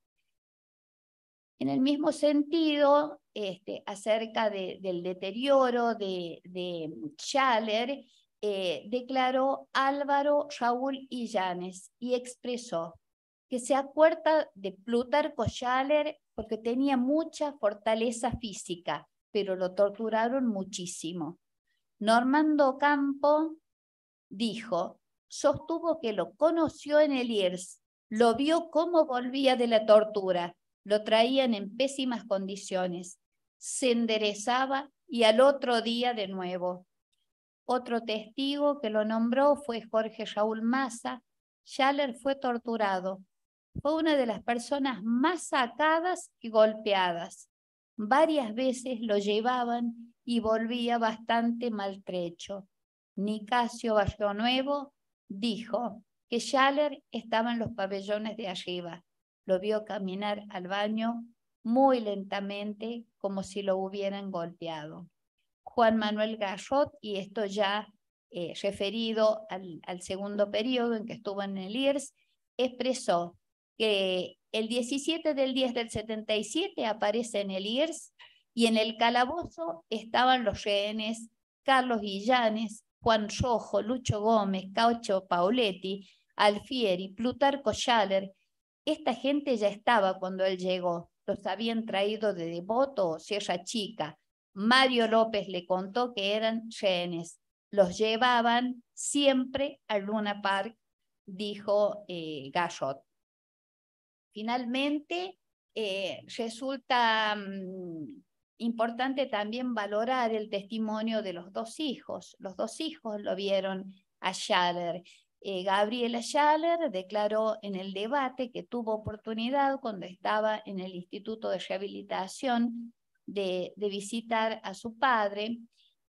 S3: En el mismo sentido, este, acerca del deterioro de, de Schaller, eh, declaró Álvaro Raúl Illanes y expresó que se acuerda de Plutarco Schaller porque tenía mucha fortaleza física, pero lo torturaron muchísimo. Normando Campo dijo, sostuvo que lo conoció en el IRS, e lo vio cómo volvía de la tortura, lo traían en pésimas condiciones. Se enderezaba y al otro día de nuevo. Otro testigo que lo nombró fue Jorge Raúl Massa. Schaller fue torturado. Fue una de las personas más sacadas y golpeadas. Varias veces lo llevaban y volvía bastante maltrecho. Nicasio Barrio Nuevo dijo que Schaller estaba en los pabellones de arriba lo vio caminar al baño muy lentamente, como si lo hubieran golpeado. Juan Manuel Garrot, y esto ya eh, referido al, segundo periodo en que estuvo en el IERS, expresó que el 17 del 10 del 77 aparece en el IERS y en el calabozo estaban los rehenes Carlos Guillanes, Juan Rojo, Lucho Gómez, Caucho Pauletti, Alfieri, Plutarco Schaller, esta gente ya estaba cuando él llegó, los habían traído de Devoto o Sierra Chica. Mario López le contó que eran genes. los llevaban siempre a Luna Park, dijo eh, Finalmente, eh, resulta mm, importante también valorar el testimonio de los dos hijos. Los dos hijos lo vieron a Schaller eh, Gabriela Schaller declaró en el debate que tuvo oportunidad cuando estaba en el Instituto de Rehabilitación de, de visitar a su padre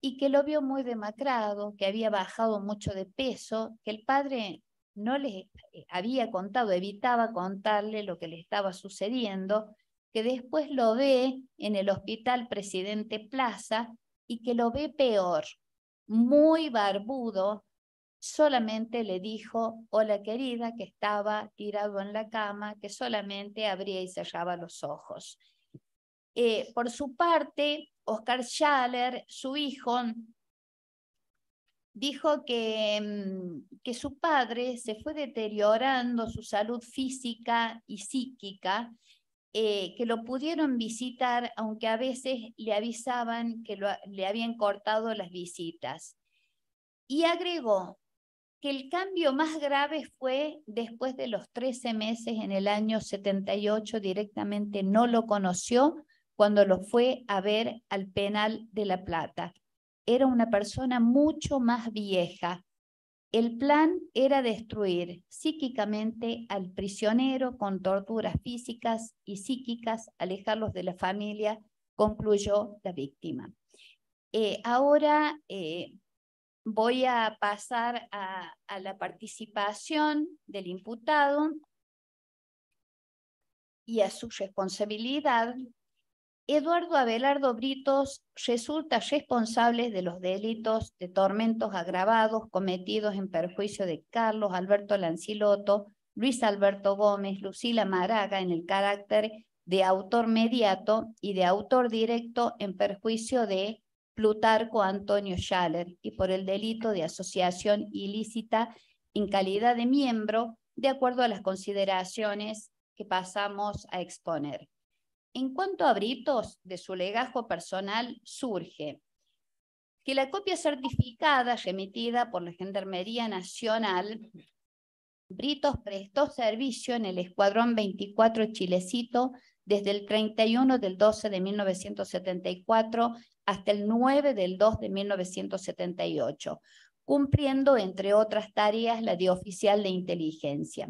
S3: y que lo vio muy demacrado, que había bajado mucho de peso, que el padre no le eh, había contado, evitaba contarle lo que le estaba sucediendo, que después lo ve en el hospital Presidente Plaza y que lo ve peor, muy barbudo, solamente le dijo, hola querida, que estaba tirado en la cama, que solamente abría y cerraba los ojos. Eh, por su parte, Oscar Schaller, su hijo, dijo que, mm, que su padre se fue deteriorando su salud física y psíquica, eh, que lo pudieron visitar, aunque a veces le avisaban que le habían cortado las visitas. Y agregó, que el cambio más grave fue después de los 13 meses en el año 78, directamente no lo conoció cuando lo fue a ver al penal de La Plata. Era una persona mucho más vieja. El plan era destruir psíquicamente al prisionero con torturas físicas y psíquicas, alejarlos de la familia, concluyó la víctima. Eh, ahora, eh, voy a pasar a, la participación del imputado y a su responsabilidad Eduardo Abelardo Britos resulta responsable de los delitos de tormentos agravados cometidos en perjuicio de Carlos Alberto Lanciloto, Luis Alberto Gómez, Lucila Maraga en el carácter de autor mediato y de autor directo en perjuicio de Plutarco Antonio Schaller y por el delito de asociación ilícita en calidad de miembro, de acuerdo a las consideraciones que pasamos a exponer. En cuanto a Britos, de su legajo personal surge que la copia certificada remitida por la Gendarmería Nacional, Britos prestó servicio en el Escuadrón 24 Chilecito desde el 31 del 12 de 1974 hasta el 9 del 2 de 1978, cumpliendo, entre otras tareas, la de oficial de inteligencia.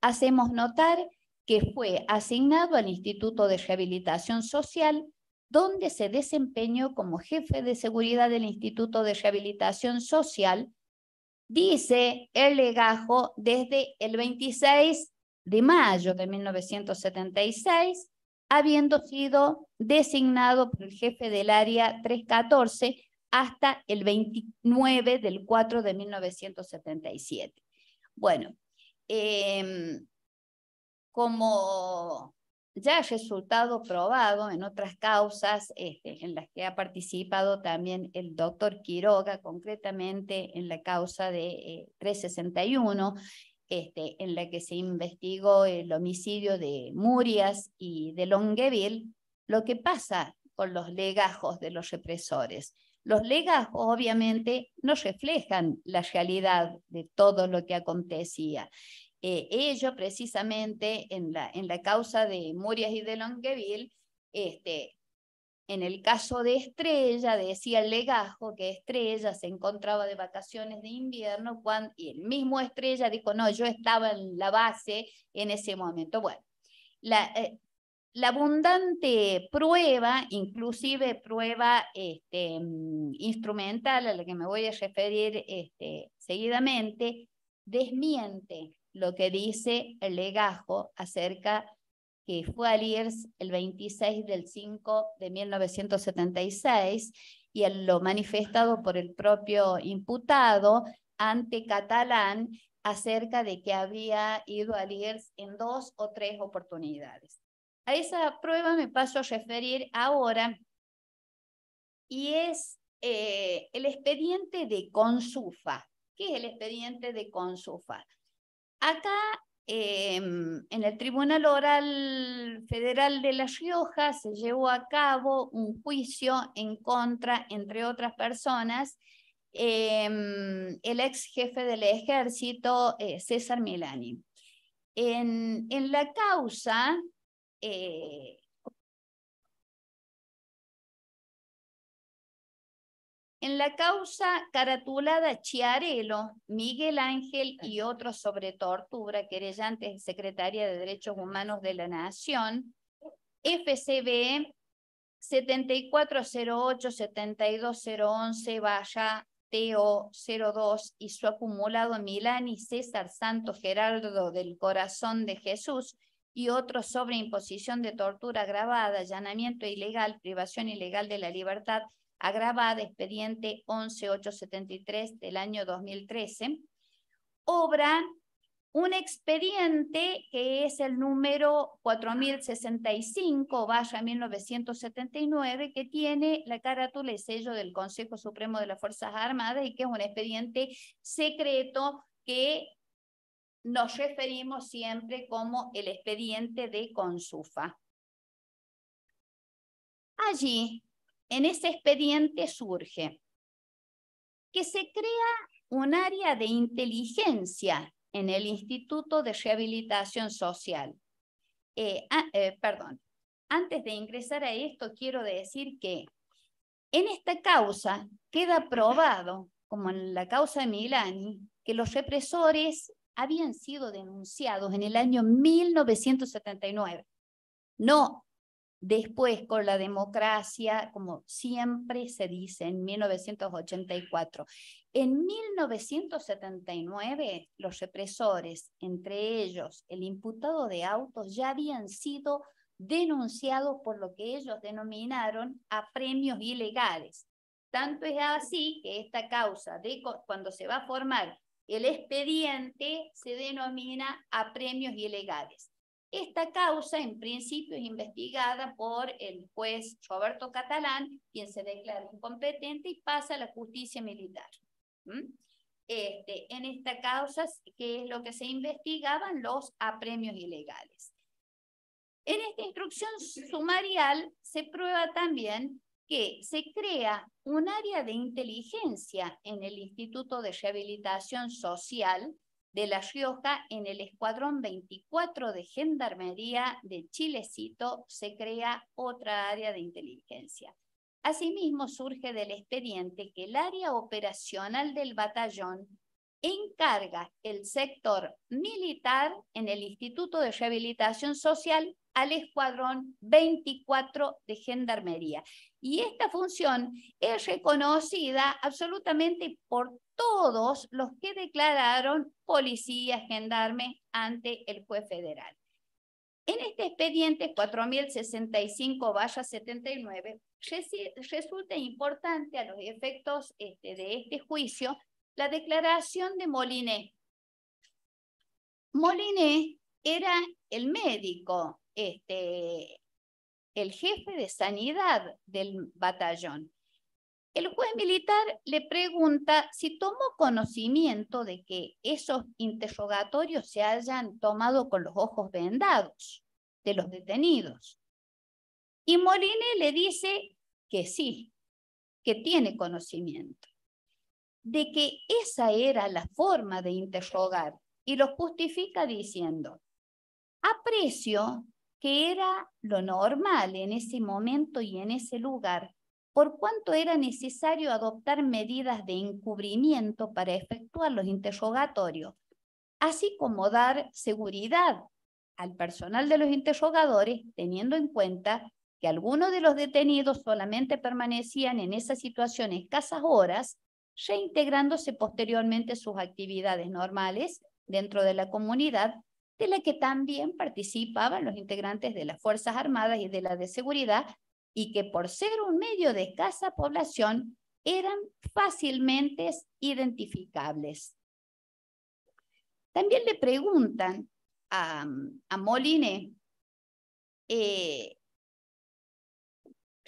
S3: Hacemos notar que fue asignado al Instituto de Rehabilitación Social, donde se desempeñó como jefe de seguridad del Instituto de Rehabilitación Social, dice el legajo desde el 26 de mayo de 1976 habiendo sido designado por el jefe del área 314 hasta el 29 del 4 de 1977. Bueno, em, como ya ha resultado probado en otras causas este, en las que ha participado también el doctor Quiroga, concretamente en la causa de 361, eh, este, en la que se investigó el homicidio de Murias y de Longueville, lo que pasa con los legajos de los represores. Los legajos obviamente no reflejan la realidad de todo lo que acontecía. Eh, Ello, precisamente en la, en la causa de Murias y de Longueville este, en el caso de Estrella, decía el legajo que Estrella se encontraba de vacaciones de invierno cuando, y el mismo Estrella dijo, no, yo estaba en la base en ese momento. Bueno, la, eh, abundante prueba, inclusive prueba este, instrumental a la que me voy a referir este, seguidamente, desmiente lo que dice el legajo acerca que fue al IRS el 26 del 5 de 1976 y lo manifestado por el propio imputado ante Catalán acerca de que había ido al IRS en dos o tres oportunidades. A esa prueba me paso a referir ahora y es eh, el expediente de Consufa. ¿Qué es el expediente de Consufa? Acá Em, en el Tribunal Oral Federal de La Rioja se llevó a cabo un juicio en contra, entre otras personas, em, el ex jefe del ejército, eh, César Milani. En, la causa, eh, En la causa caratulada Chiarello, Miguel Ángel y otros sobre tortura, querellantes de secretaria de Derechos Humanos de la Nación, FCB 7408-72011, to 02 y su acumulado Milán y César Santo Gerardo del Corazón de Jesús y otros sobre imposición de tortura agravada, allanamiento ilegal, privación ilegal de la libertad agravada expediente 11873 del año 2013, obra un expediente que es el número 4065-1979, que tiene la carátula y sello del Consejo Supremo de las Fuerzas Armadas y que es un expediente secreto que nos referimos siempre como el expediente de Consufa. Allí, en ese expediente surge que se crea un área de inteligencia en el Instituto de Rehabilitación Social. Eh, eh, perdón, antes de ingresar a esto, quiero decir que en esta causa queda probado, como en la causa de Milani, que los represores habían sido denunciados en el año 1979, no Después, con la democracia, como siempre se dice, en 1984. En 1979, los represores, entre ellos el imputado de autos, ya habían sido denunciados por lo que ellos denominaron a premios ilegales. Tanto es así que esta causa, de cuando se va a formar el expediente, se denomina a premios ilegales. Esta causa, en principio, es investigada por el juez Roberto Catalán, quien se declara incompetente y pasa a la justicia militar. Este, en esta causa, que es lo que se investigaban los apremios ilegales. En esta instrucción sumarial se prueba también que se crea un área de inteligencia en el Instituto de Rehabilitación Social de La Rioja, en el Escuadrón 24 de Gendarmería de Chilecito se crea otra área de inteligencia. Asimismo, surge del expediente que el área operacional del batallón encarga el sector militar en el Instituto de Rehabilitación Social al Escuadrón 24 de Gendarmería. Y esta función es reconocida absolutamente por todos los que declararon policía gendarme ante el juez federal. En este expediente 4065-79 resulta importante a los efectos este, de este juicio la declaración de Moliné. Moliné era el médico este, el jefe de sanidad del batallón. El juez militar le pregunta si tomó conocimiento de que esos interrogatorios se hayan tomado con los ojos vendados de los detenidos. Y Moline le dice que sí, que tiene conocimiento, de que esa era la forma de interrogar y lo justifica diciendo, aprecio que era lo normal en ese momento y en ese lugar, por cuanto era necesario adoptar medidas de encubrimiento para efectuar los interrogatorios, así como dar seguridad al personal de los interrogadores, teniendo en cuenta que algunos de los detenidos solamente permanecían en esa situación escasas horas, reintegrándose posteriormente sus actividades normales dentro de la comunidad de la que también participaban los integrantes de las Fuerzas Armadas y de la de Seguridad, y que por ser un medio de escasa población eran fácilmente identificables. También le preguntan a, a Moline eh,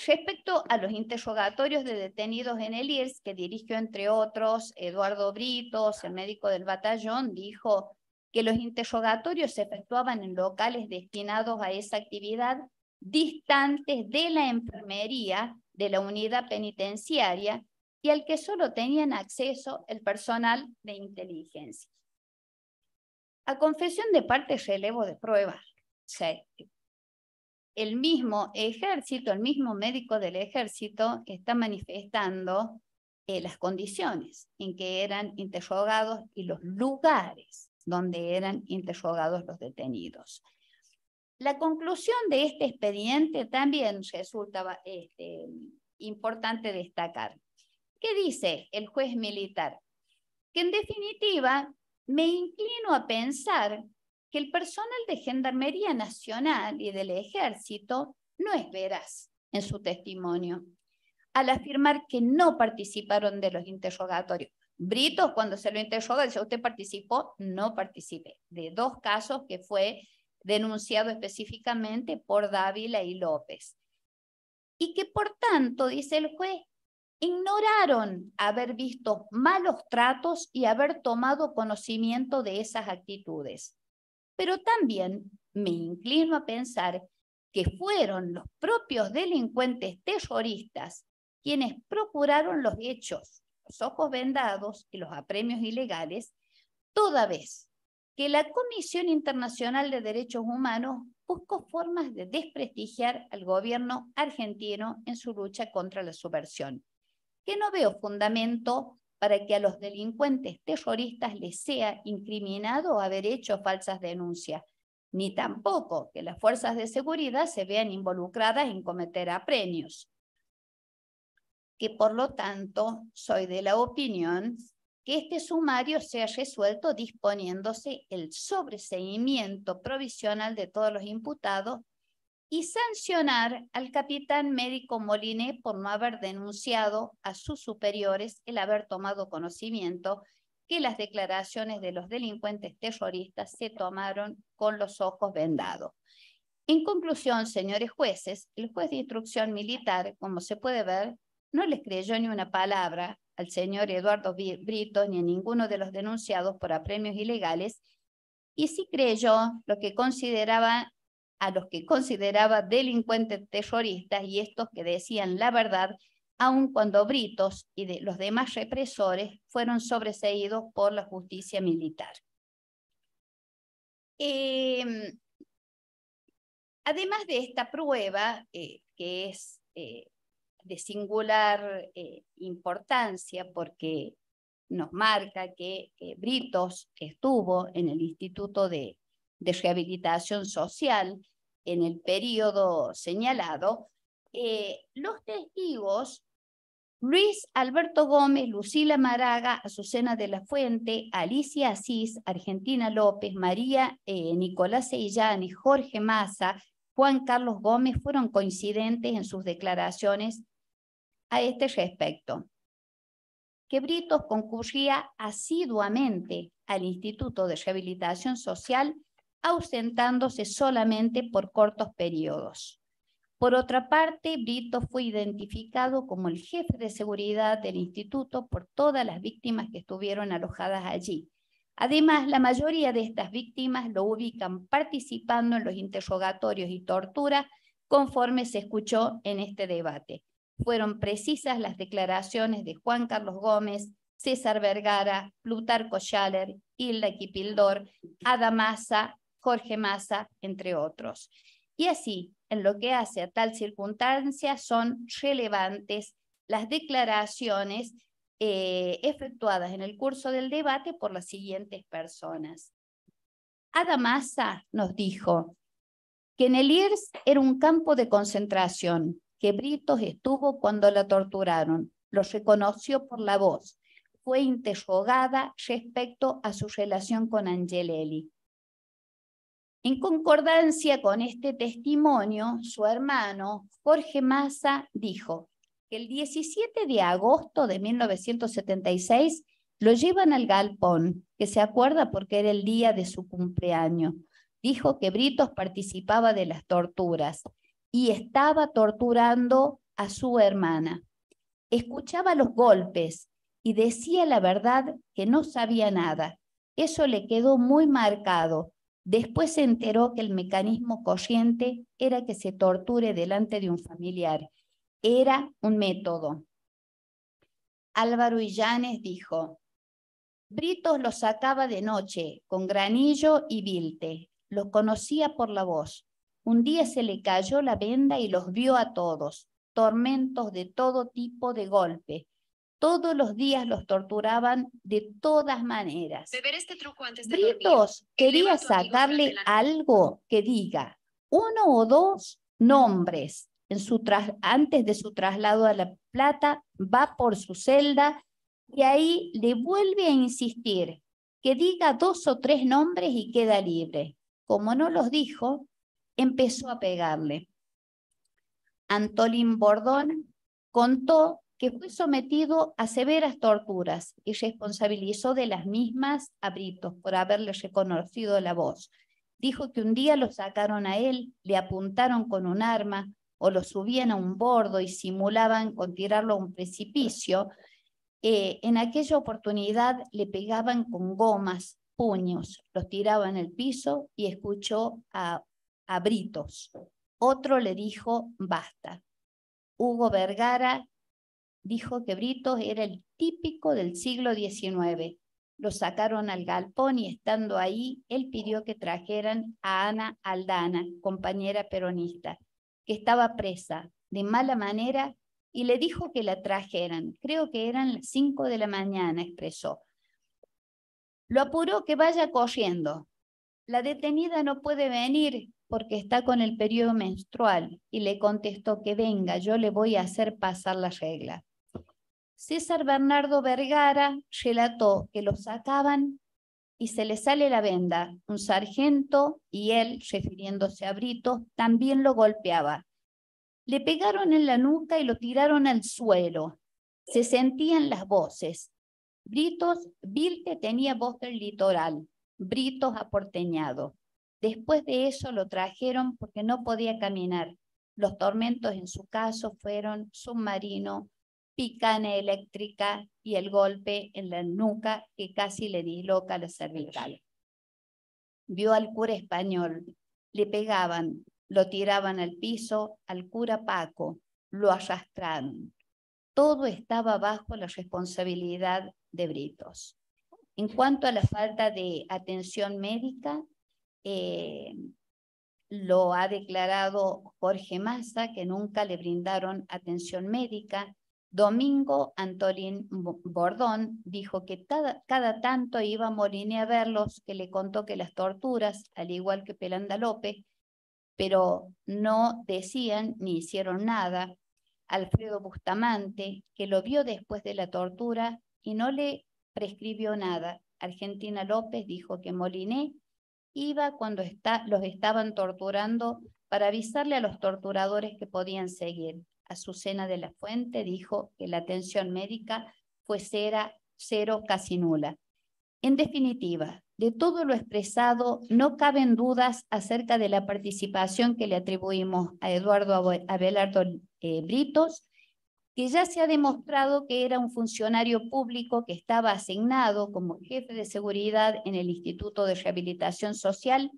S3: respecto a los interrogatorios de detenidos en el IRS que dirigió entre otros Eduardo Britos, el médico del batallón, dijo que los interrogatorios se efectuaban en locales destinados a esa actividad, distantes de la enfermería de la unidad penitenciaria y al que solo tenían acceso el personal de inteligencia. A confesión de parte relevo de pruebas. el mismo ejército, el mismo médico del ejército está manifestando eh, las condiciones en que eran interrogados y los lugares donde eran interrogados los detenidos. La conclusión de este expediente también resulta este, importante destacar. ¿Qué dice el juez militar? Que en definitiva me inclino a pensar que el personal de Gendarmería Nacional y del Ejército no es veraz en su testimonio al afirmar que no participaron de los interrogatorios. Britos, cuando se lo interroga, dice, ¿usted participó? No participé. De dos casos que fue denunciado específicamente por Dávila y López. Y que por tanto, dice el juez, ignoraron haber visto malos tratos y haber tomado conocimiento de esas actitudes. Pero también me inclino a pensar que fueron los propios delincuentes terroristas quienes procuraron los hechos los ojos vendados y los apremios ilegales, toda vez que la Comisión Internacional de Derechos Humanos buscó formas de desprestigiar al gobierno argentino en su lucha contra la subversión, que no veo fundamento para que a los delincuentes terroristas les sea incriminado haber hecho falsas denuncias, ni tampoco que las fuerzas de seguridad se vean involucradas en cometer apremios que por lo tanto soy de la opinión que este sumario sea resuelto disponiéndose el sobreseimiento provisional de todos los imputados y sancionar al capitán médico Moliné por no haber denunciado a sus superiores el haber tomado conocimiento que las declaraciones de los delincuentes terroristas se tomaron con los ojos vendados. En conclusión, señores jueces, el juez de instrucción militar, como se puede ver, no les creyó ni una palabra al señor Eduardo Brito ni a ninguno de los denunciados por apremios ilegales, y sí creyó lo que consideraba a los que consideraba delincuentes terroristas y estos que decían la verdad, aun cuando Britos y los demás represores fueron sobreseídos por la justicia militar. Em, además de esta prueba, eh, que es eh, de singular eh, importancia porque nos marca que Britos estuvo en el Instituto de, Rehabilitación Social en el periodo señalado, eh, los testigos Luis Alberto Gómez, Lucila Maraga, Azucena de la Fuente, Alicia Asís, Argentina López, María eh, Nicolás y Jorge Massa, Juan Carlos Gómez fueron coincidentes en sus declaraciones a este respecto, que Britos concurría asiduamente al Instituto de Rehabilitación Social, ausentándose solamente por cortos periodos. Por otra parte, Brito fue identificado como el jefe de seguridad del instituto por todas las víctimas que estuvieron alojadas allí. Además, la mayoría de estas víctimas lo ubican participando en los interrogatorios y torturas, conforme se escuchó en este debate fueron precisas las declaraciones de Juan Carlos Gómez, César Vergara, Plutarco Schaller, Hilda Kipildor, Ada Massa, Jorge Massa, entre otros. Y así, en lo que hace a tal circunstancia, son relevantes las declaraciones eh, efectuadas en el curso del debate por las siguientes personas. Ada Massa nos dijo que en el IRS era un campo de concentración, que Britos estuvo cuando la torturaron. Lo reconoció por la voz. Fue interrogada respecto a su relación con Angelelli. En concordancia con este testimonio, su hermano Jorge Massa dijo que el 17 de agosto de 1976 lo llevan al galpón, que se acuerda porque era el día de su cumpleaños. Dijo que Britos participaba de las torturas y estaba torturando a su hermana. Escuchaba los golpes y decía la verdad que no sabía nada. Eso le quedó muy marcado. Después se enteró que el mecanismo corriente era que se torture delante de un familiar. Era un método. Álvaro Illanes dijo, Britos los sacaba de noche, con granillo y vilte. Los conocía por la voz. Un día se le cayó la venda y los vio a todos, tormentos de todo tipo de golpe. Todos los días los torturaban de todas maneras.
S6: Este
S3: Britos quería sacarle algo que diga uno o dos nombres en su antes de su traslado a La Plata, va por su celda y ahí le vuelve a insistir que diga dos o tres nombres y queda libre. Como no los dijo, empezó a pegarle. Antolín Bordón contó que fue sometido a severas torturas y responsabilizó de las mismas a Britos por haberle reconocido la voz. Dijo que un día lo sacaron a él, le apuntaron con un arma o lo subían a un bordo y simulaban con tirarlo a un precipicio. Eh, en aquella oportunidad le pegaban con gomas, puños, los tiraban al piso y escuchó a a Britos. Otro le dijo, basta. Hugo Vergara dijo que Britos era el típico del siglo XIX. Lo sacaron al galpón y estando ahí, él pidió que trajeran a Ana Aldana, compañera peronista, que estaba presa de mala manera y le dijo que la trajeran. Creo que eran las 5 de la mañana, expresó. Lo apuró que vaya corriendo. La detenida no puede venir, porque está con el periodo menstrual y le contestó que venga, yo le voy a hacer pasar la regla. César Bernardo Vergara relató que lo sacaban y se le sale la venda. Un sargento y él, refiriéndose a Brito, también lo golpeaba. Le pegaron en la nuca y lo tiraron al suelo. Se sentían las voces. Britos, Vilte tenía voz del litoral, Britos aporteñado. Después de eso lo trajeron porque no podía caminar. Los tormentos en su caso fueron submarino, picana eléctrica y el golpe en la nuca que casi le disloca la cervical. Vio al cura español, le pegaban, lo tiraban al piso, al cura Paco, lo arrastraron. Todo estaba bajo la responsabilidad de Britos. En cuanto a la falta de atención médica, eh, lo ha declarado Jorge Massa, que nunca le brindaron atención médica. Domingo Antolín Bordón dijo que cada, tanto iba Moliné a verlos, que le contó que las torturas, al igual que Pelanda López, pero no decían ni hicieron nada. Alfredo Bustamante, que lo vio después de la tortura y no le prescribió nada. Argentina López dijo que Moliné iba cuando los estaban torturando para avisarle a los torturadores que podían seguir. Azucena de la Fuente dijo que la atención médica fue cero, casi nula. En definitiva, de todo lo expresado, no caben dudas acerca de la participación que le atribuimos a Eduardo Abelardo eh, Britos que ya se ha demostrado que era un funcionario público que estaba asignado como jefe de seguridad en el Instituto de Rehabilitación Social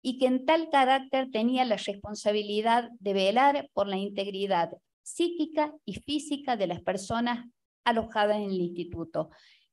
S3: y que en tal carácter tenía la responsabilidad de velar por la integridad psíquica y física de las personas alojadas en el instituto,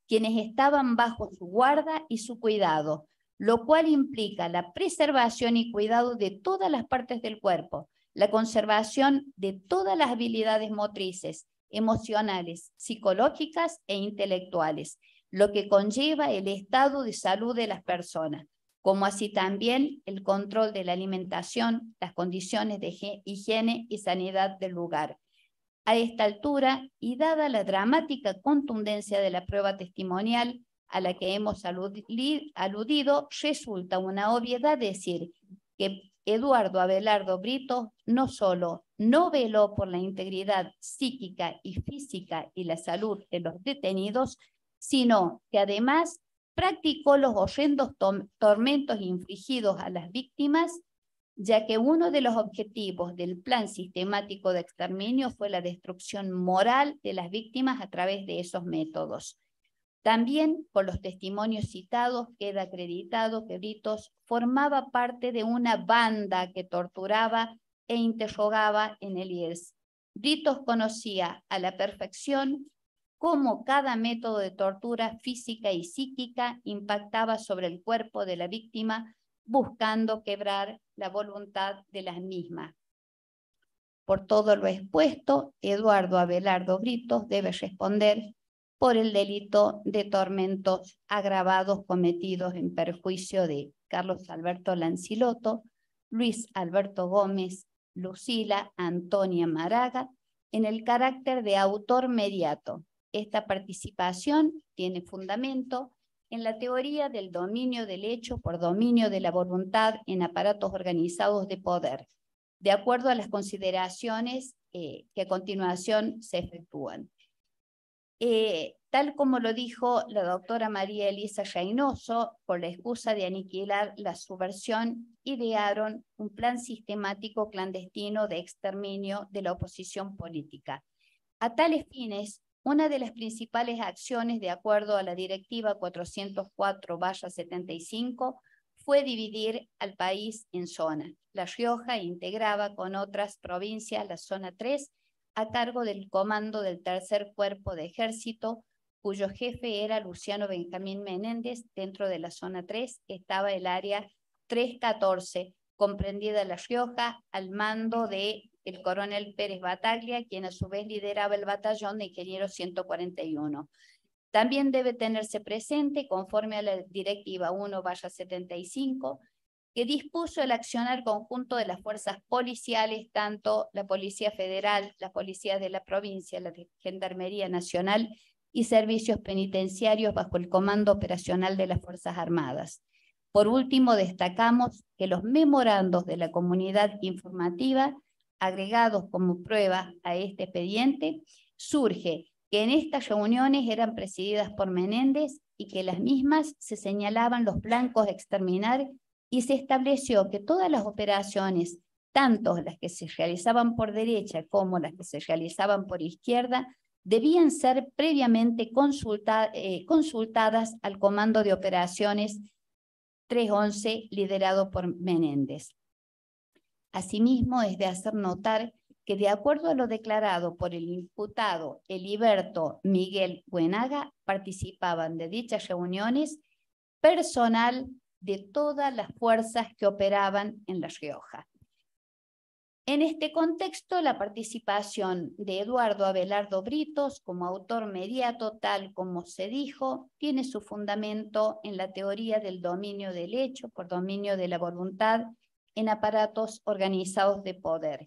S3: quienes estaban bajo su guarda y su cuidado, lo cual implica la preservación y cuidado de todas las partes del cuerpo, la conservación de todas las habilidades motrices, emocionales, psicológicas e intelectuales, lo que conlleva el estado de salud de las personas, como así también el control de la alimentación, las condiciones de higiene y sanidad del lugar. A esta altura, y dada la dramática contundencia de la prueba testimonial a la que hemos aludido, resulta una obviedad decir que Eduardo Abelardo Brito no solo no veló por la integridad psíquica y física y la salud de los detenidos, sino que además practicó los horrendos tormentos infligidos a las víctimas, ya que uno de los objetivos del plan sistemático de exterminio fue la destrucción moral de las víctimas a través de esos métodos. También, por los testimonios citados, queda acreditado que Britos formaba parte de una banda que torturaba e interrogaba en el IES. Britos conocía a la perfección cómo cada método de tortura física y psíquica impactaba sobre el cuerpo de la víctima, buscando quebrar la voluntad de las mismas. Por todo lo expuesto, Eduardo Abelardo Britos debe responder por el delito de tormentos agravados cometidos en perjuicio de Carlos Alberto Lanciloto, Luis Alberto Gómez, Lucila Antonia Maraga, en el carácter de autor mediato. Esta participación tiene fundamento en la teoría del dominio del hecho por dominio de la voluntad en aparatos organizados de poder, de acuerdo a las consideraciones eh, que a continuación se efectúan. Eh, tal como lo dijo la doctora María Elisa Jainoso, por la excusa de aniquilar la subversión, idearon un plan sistemático clandestino de exterminio de la oposición política. A tales fines, una de las principales acciones de acuerdo a la Directiva 404-75 fue dividir al país en zonas. La Rioja integraba con otras provincias la zona 3 a cargo del comando del tercer cuerpo de ejército, cuyo jefe era Luciano Benjamín Menéndez. Dentro de la zona 3 estaba el área 314, comprendida La Rioja, al mando de el coronel Pérez Bataglia, quien a su vez lideraba el batallón de ingenieros 141. También debe tenerse presente, conforme a la Directiva 1-75, que dispuso el accionar conjunto de las fuerzas policiales, tanto la Policía Federal, las policías de la provincia, la Gendarmería Nacional y servicios penitenciarios bajo el comando operacional de las Fuerzas Armadas. Por último, destacamos que los memorandos de la comunidad informativa agregados como prueba a este expediente surge que en estas reuniones eran presididas por Menéndez y que las mismas se señalaban los blancos exterminar y se estableció que todas las operaciones, tanto las que se realizaban por derecha como las que se realizaban por izquierda, debían ser previamente eh, consultadas al Comando de Operaciones 311 liderado por Menéndez. Asimismo, es de hacer notar que de acuerdo a lo declarado por el imputado Eliberto Miguel Buenaga, participaban de dichas reuniones personal de todas las fuerzas que operaban en La Rioja. En este contexto, la participación de Eduardo Abelardo Britos como autor mediato, tal como se dijo, tiene su fundamento en la teoría del dominio del hecho por dominio de la voluntad en aparatos organizados de poder.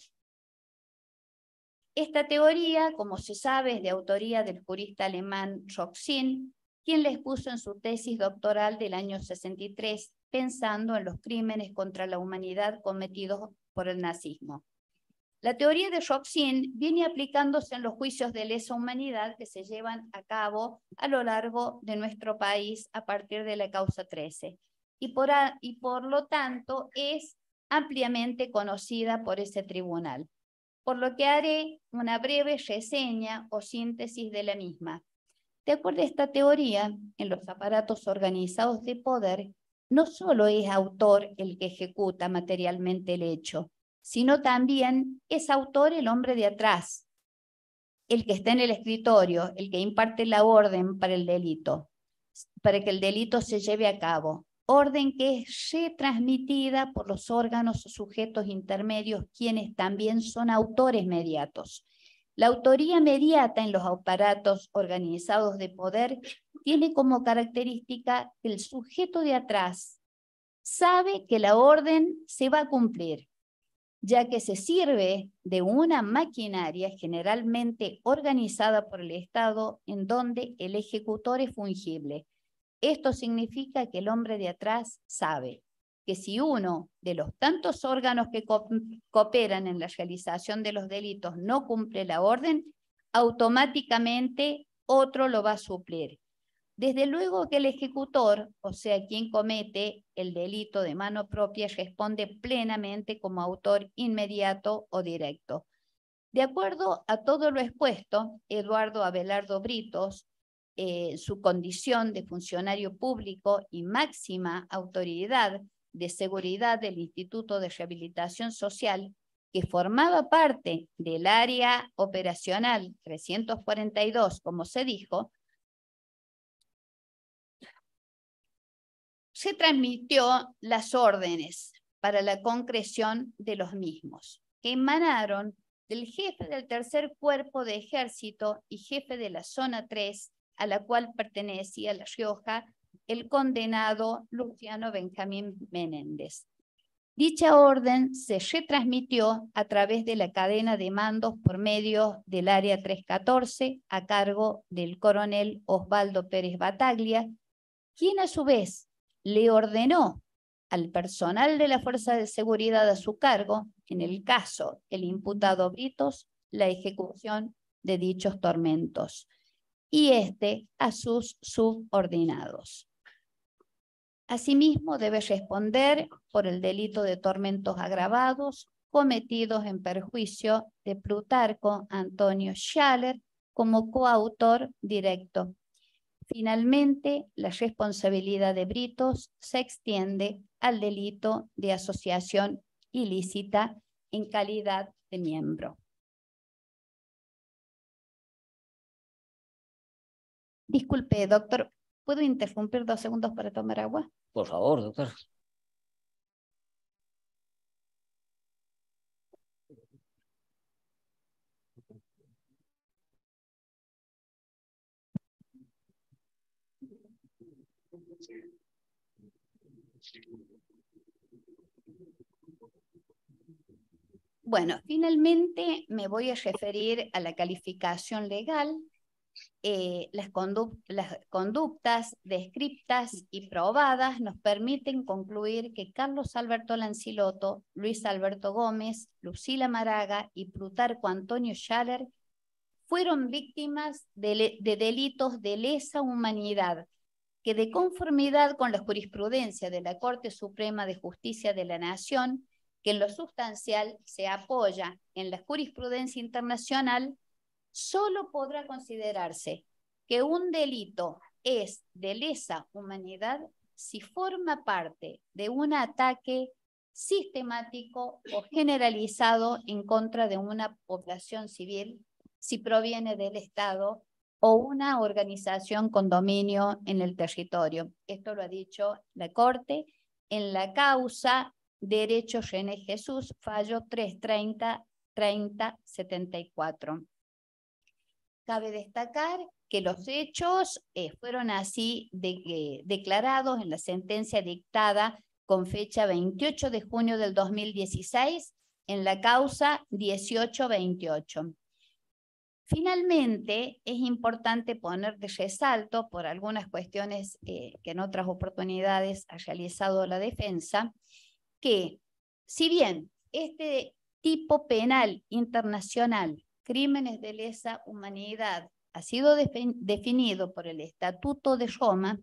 S3: Esta teoría, como se sabe, es de autoría del jurista alemán Roxin, quien la expuso en su tesis doctoral del año 63, pensando en los crímenes contra la humanidad cometidos por el nazismo. La teoría de Roxin viene aplicándose en los juicios de lesa humanidad que se llevan a cabo a lo largo de nuestro país a partir de la causa 13 y por, y por lo tanto es ampliamente conocida por ese tribunal, por lo que haré una breve reseña o síntesis de la misma. De acuerdo a esta teoría, en los aparatos organizados de poder, no solo es autor el que ejecuta materialmente el hecho, sino también es autor el hombre de atrás, el que está en el escritorio, el que imparte la orden para el delito, para que el delito se lleve a cabo, orden que es retransmitida por los órganos o sujetos intermedios, quienes también son autores mediatos. La autoría mediata en los aparatos organizados de poder tiene como característica que el sujeto de atrás sabe que la orden se va a cumplir, ya que se sirve de una maquinaria generalmente organizada por el Estado en donde el ejecutor es fungible. Esto significa que el hombre de atrás sabe que si uno de los tantos órganos que cooperan en la realización de los delitos no cumple la orden, automáticamente otro lo va a suplir. Desde luego que el ejecutor, o sea, quien comete el delito de mano propia, responde plenamente como autor inmediato o directo. De acuerdo a todo lo expuesto, Eduardo Abelardo Britos, eh, su condición de funcionario público y máxima autoridad de Seguridad del Instituto de Rehabilitación Social, que formaba parte del área operacional 342, como se dijo, se transmitió las órdenes para la concreción de los mismos, que emanaron del jefe del tercer cuerpo de ejército y jefe de la zona 3, a la cual pertenecía La Rioja, el condenado Luciano Benjamín Menéndez. Dicha orden se retransmitió a través de la cadena de mandos por medio del Área 314 a cargo del coronel Osvaldo Pérez Bataglia, quien a su vez le ordenó al personal de la Fuerza de Seguridad a su cargo, en el caso el imputado Britos, la ejecución de dichos tormentos y este a sus subordinados. Asimismo, debe responder por el delito de tormentos agravados cometidos en perjuicio de Plutarco Antonio Schaller como coautor directo. Finalmente, la responsabilidad de Britos se extiende al delito de asociación ilícita en calidad de miembro. Disculpe, doctor, ¿Puedo interrumpir dos segundos para tomar agua?
S1: Por favor, doctor.
S3: Bueno, finalmente me voy a referir a la calificación legal eh, las, conductas descriptas y probadas nos permiten concluir que Carlos Alberto Lancilotto, Luis Alberto Gómez, Lucila Maraga y Plutarco Antonio Schaller fueron víctimas de delitos de lesa humanidad que de conformidad con la jurisprudencia de la Corte Suprema de Justicia de la Nación, que en lo sustancial se apoya en la jurisprudencia internacional, solo podrá considerarse que un delito es de lesa humanidad si forma parte de un ataque sistemático o generalizado en contra de una población civil, si proviene del Estado o una organización con dominio en el territorio. Esto lo ha dicho la Corte en la causa Derecho René Jesús, fallo 330-3074. Cabe destacar que los hechos eh, fueron así declarados en la sentencia dictada con fecha 28 de junio del 2016 en la causa 1828. Finalmente, es importante poner de resalto, por algunas cuestiones eh, que en otras oportunidades ha realizado la defensa, que si bien este tipo penal internacional crímenes de lesa humanidad ha sido definido por el Estatuto de Roma,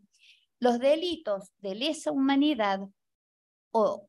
S3: los delitos de lesa humanidad o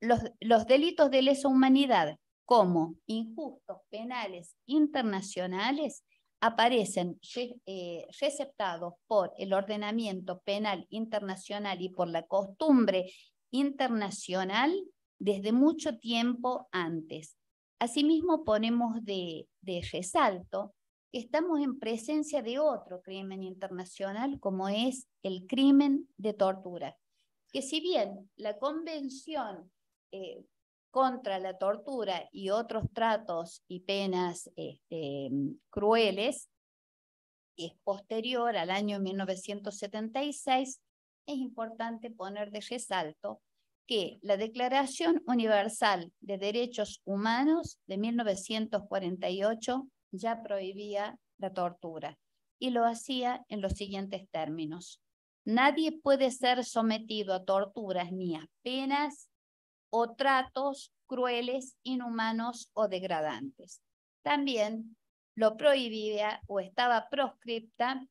S3: los, delitos de lesa humanidad como injustos penales internacionales aparecen eh, receptados por el ordenamiento penal internacional y por la costumbre internacional desde mucho tiempo antes. Asimismo, ponemos de, resalto que estamos en presencia de otro crimen internacional como es el crimen de tortura, que si bien la Convención eh, contra la Tortura y otros tratos y penas este, crueles es posterior al año 1976, es importante poner de resalto que la Declaración Universal de Derechos Humanos de 1948 ya prohibía la tortura y lo hacía en los siguientes términos. Nadie puede ser sometido a torturas ni a penas o tratos crueles, inhumanos o degradantes. También lo prohibía o estaba proscripta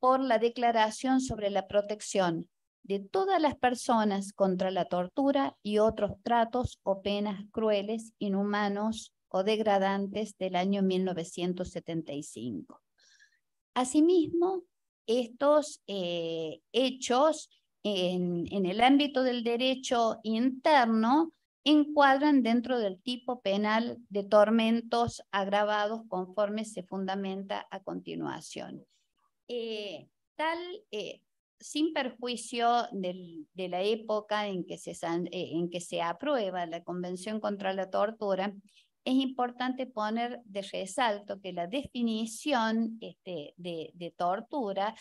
S3: por la Declaración sobre la Protección de todas las personas contra la tortura y otros tratos o penas crueles, inhumanos o degradantes del año 1975. Asimismo, estos eh, hechos en, el ámbito del derecho interno encuadran dentro del tipo penal de tormentos agravados conforme se fundamenta a continuación. Eh, tal eh, sin perjuicio de la época eh, en que, se, aprueba la Convención contra la Tortura, es importante poner de resalto que la definición este, de, tortura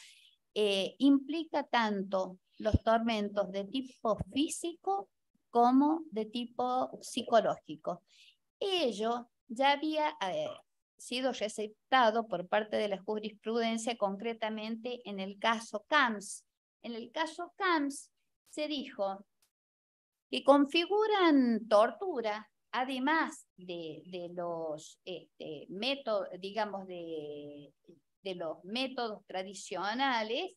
S3: eh, implica tanto los tormentos de tipo físico como de tipo psicológico. Ello ya había eh, sido aceptado por parte de la jurisprudencia, concretamente en el caso CAMS, en el caso CAMS se dijo que configuran tortura, además de, los este, métodos, digamos, de, los métodos tradicionales,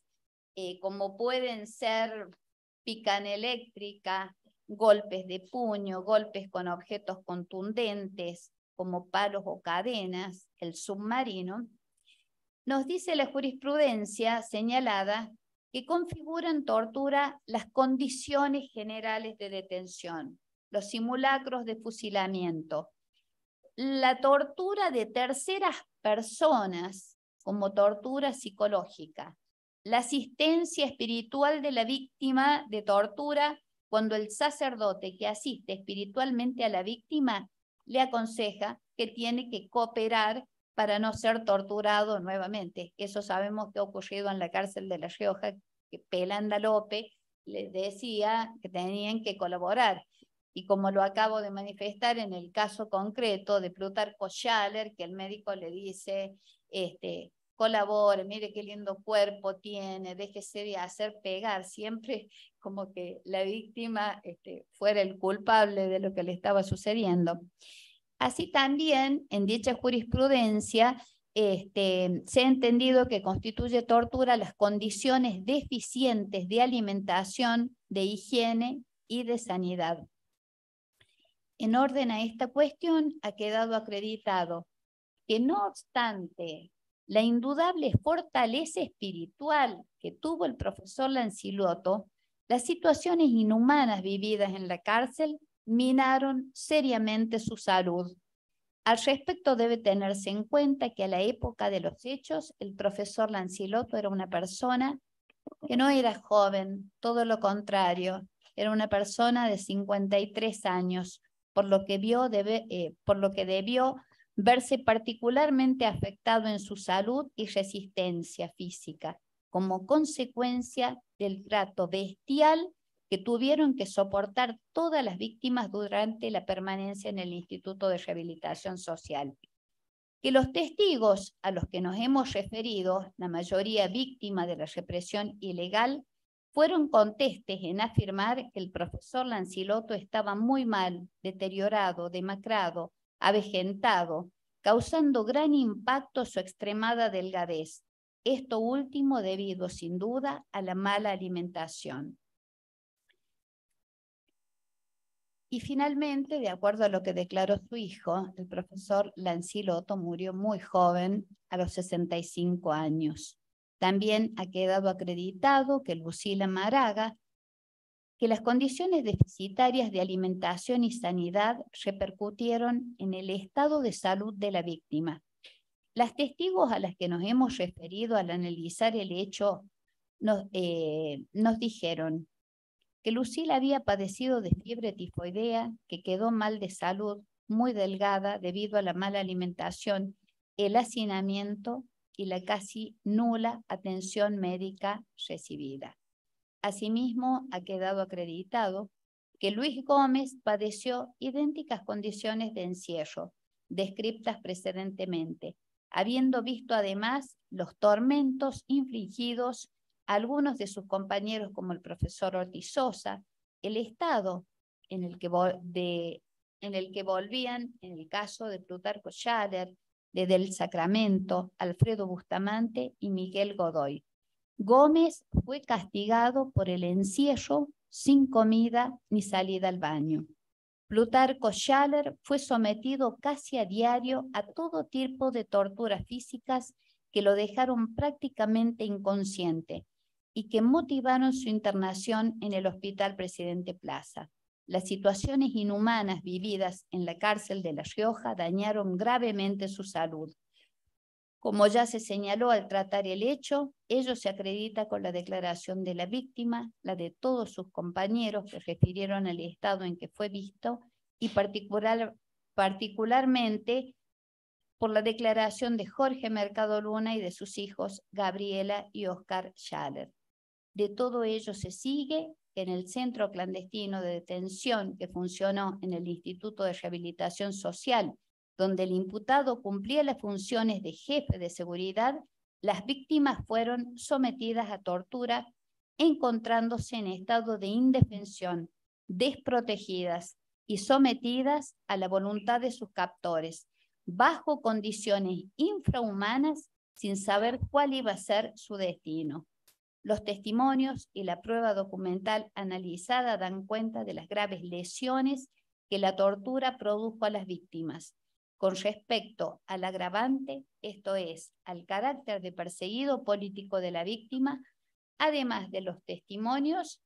S3: eh, como pueden ser pican eléctrica, golpes de puño, golpes con objetos contundentes, como palos o cadenas, el submarino, nos dice la jurisprudencia señalada que configuran tortura las condiciones generales de detención, los simulacros de fusilamiento. La tortura de terceras personas como tortura psicológica, la asistencia espiritual de la víctima de tortura cuando el sacerdote que asiste espiritualmente a la víctima le aconseja que tiene que cooperar para no ser torturado nuevamente. Eso sabemos que ha ocurrido en la cárcel de La Rioja, que Pelanda López les decía que tenían que colaborar. Y como lo acabo de manifestar en el caso concreto de Plutarco Schaller, que el médico le dice, este, colabore, mire qué lindo cuerpo tiene, déjese de hacer pegar, siempre como que la víctima este, fuera el culpable de lo que le estaba sucediendo. Así también, en dicha jurisprudencia, este, se ha entendido que constituye tortura las condiciones deficientes de alimentación, de higiene y de sanidad. En orden a esta cuestión, ha quedado acreditado que no obstante la indudable fortaleza espiritual que tuvo el profesor Lanciloto, las situaciones inhumanas vividas en la cárcel minaron seriamente su salud. Al respecto debe tenerse en cuenta que a la época de los hechos el profesor Lancilotto era una persona que no era joven, todo lo contrario, era una persona de 53 años, por lo que, vio eh, por lo que debió verse particularmente afectado en su salud y resistencia física como consecuencia del trato bestial que tuvieron que soportar todas las víctimas durante la permanencia en el Instituto de Rehabilitación Social. Que los testigos a los que nos hemos referido, la mayoría víctima de la represión ilegal, fueron contestes en afirmar que el profesor Lanciloto estaba muy mal, deteriorado, demacrado, avejentado, causando gran impacto su extremada delgadez, esto último debido sin duda a la mala alimentación. Y finalmente, de acuerdo a lo que declaró su hijo, el profesor Lanciloto murió muy joven, a los 65 años. También ha quedado acreditado que el Lucila Maraga, que las condiciones deficitarias de alimentación y sanidad repercutieron en el estado de salud de la víctima. Las testigos a las que nos hemos referido al analizar el hecho nos, eh, nos dijeron que Lucila había padecido de fiebre tifoidea, que quedó mal de salud, muy delgada debido a la mala alimentación, el hacinamiento y la casi nula atención médica recibida. Asimismo, ha quedado acreditado que Luis Gómez padeció idénticas condiciones de encierro, descriptas precedentemente, habiendo visto además los tormentos infligidos algunos de sus compañeros, como el profesor Ortizosa, el estado en el que, en el que volvían, en el caso de Plutarco Schaller, de Del Sacramento, Alfredo Bustamante y Miguel Godoy. Gómez fue castigado por el encierro sin comida ni salida al baño. Plutarco Schaller fue sometido casi a diario a todo tipo de torturas físicas que lo dejaron prácticamente inconsciente, y que motivaron su internación en el Hospital Presidente Plaza. Las situaciones inhumanas vividas en la cárcel de La Rioja dañaron gravemente su salud. Como ya se señaló al tratar el hecho, ello se acredita con la declaración de la víctima, la de todos sus compañeros que refirieron al estado en que fue visto y particularmente por la declaración de Jorge Mercado Luna y de sus hijos Gabriela y Oscar Schaller. De todo ello se sigue que en el centro clandestino de detención que funcionó en el Instituto de Rehabilitación Social, donde el imputado cumplía las funciones de jefe de seguridad, las víctimas fueron sometidas a tortura, encontrándose en estado de indefensión, desprotegidas y sometidas a la voluntad de sus captores, bajo condiciones infrahumanas sin saber cuál iba a ser su destino. Los testimonios y la prueba documental analizada dan cuenta de las graves lesiones que la tortura produjo a las víctimas. Con respecto al agravante, esto es, al carácter de perseguido político de la víctima, además de los testimonios,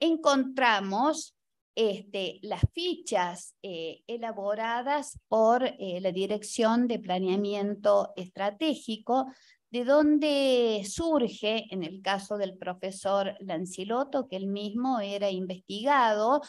S3: encontramos este, las fichas eh, elaboradas por eh, la Dirección de Planeamiento Estratégico de dónde surge, en el caso del profesor Lancilotto, que él mismo era investigado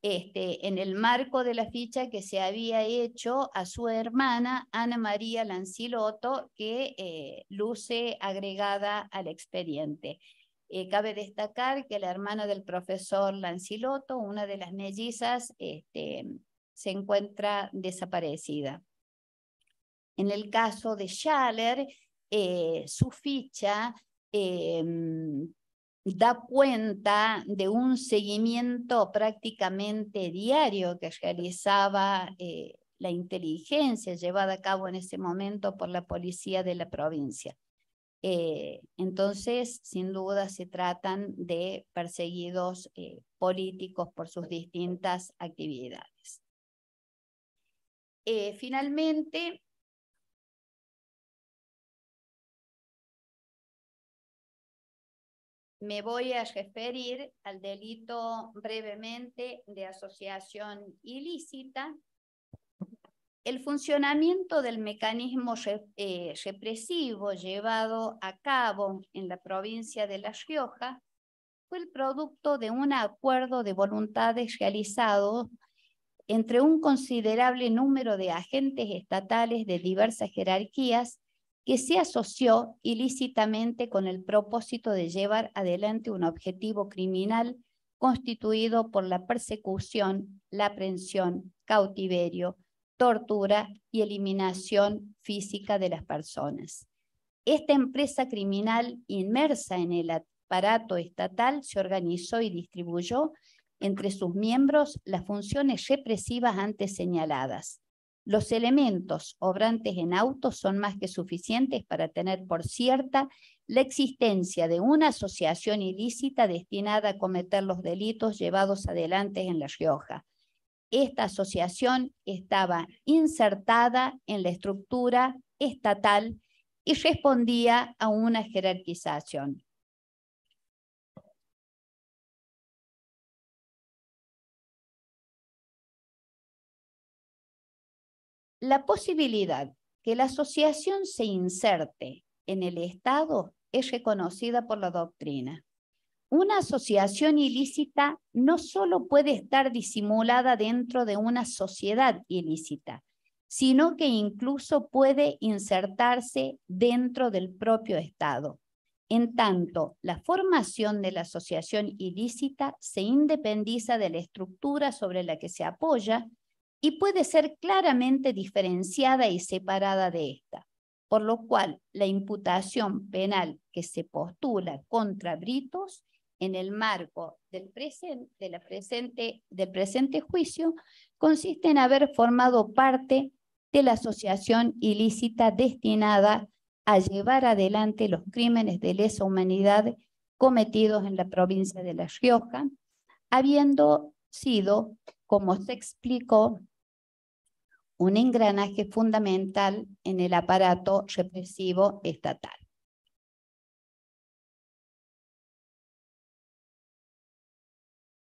S3: este, en el marco de la ficha que se había hecho a su hermana Ana María Lancilotto, que eh, luce agregada al expediente. Eh, cabe destacar que la hermana del profesor Lanciloto, una de las mellizas, este, se encuentra desaparecida. En el caso de Schaller, eh, su ficha em, da cuenta de un seguimiento prácticamente diario que realizaba eh, la inteligencia llevada a cabo en ese momento por la policía de la provincia. Eh, entonces, sin duda, se tratan de perseguidos políticos por sus distintas actividades.
S6: finalmente, Me voy a referir
S3: al delito brevemente de asociación ilícita, el funcionamiento del mecanismo eh, represivo llevado a cabo en la provincia de La Rioja fue el producto de un acuerdo de voluntades realizado entre un considerable número de agentes estatales de diversas jerarquías que se asoció ilícitamente con el propósito de llevar adelante un objetivo criminal constituido por la persecución, la aprehensión, cautiverio, tortura y eliminación física de las personas. Esta empresa criminal inmersa en el aparato estatal se organizó y distribuyó entre sus miembros las funciones represivas antes señaladas los elementos obrantes en autos son más que suficientes para tener por cierta la existencia de una asociación ilícita destinada a cometer los delitos llevados adelante en La Rioja. Esta asociación estaba insertada en la estructura estatal y respondía a una jerarquización. La posibilidad que la asociación se inserte en el Estado es reconocida por la doctrina. Una asociación ilícita no solo puede estar disimulada dentro de una sociedad ilícita, sino que incluso puede insertarse dentro del propio Estado. En tanto, la formación de la asociación ilícita se independiza de la estructura sobre la que se apoya y puede ser claramente diferenciada y separada de esta, por lo cual la imputación penal que se postula contra Britos en el marco del presente, de la presente, del presente juicio consiste en haber formado parte de la asociación ilícita destinada a llevar adelante los crímenes de lesa humanidad cometidos en la provincia de La Rioja, habiendo sido, como se explicó, un engranaje fundamental en el aparato represivo estatal.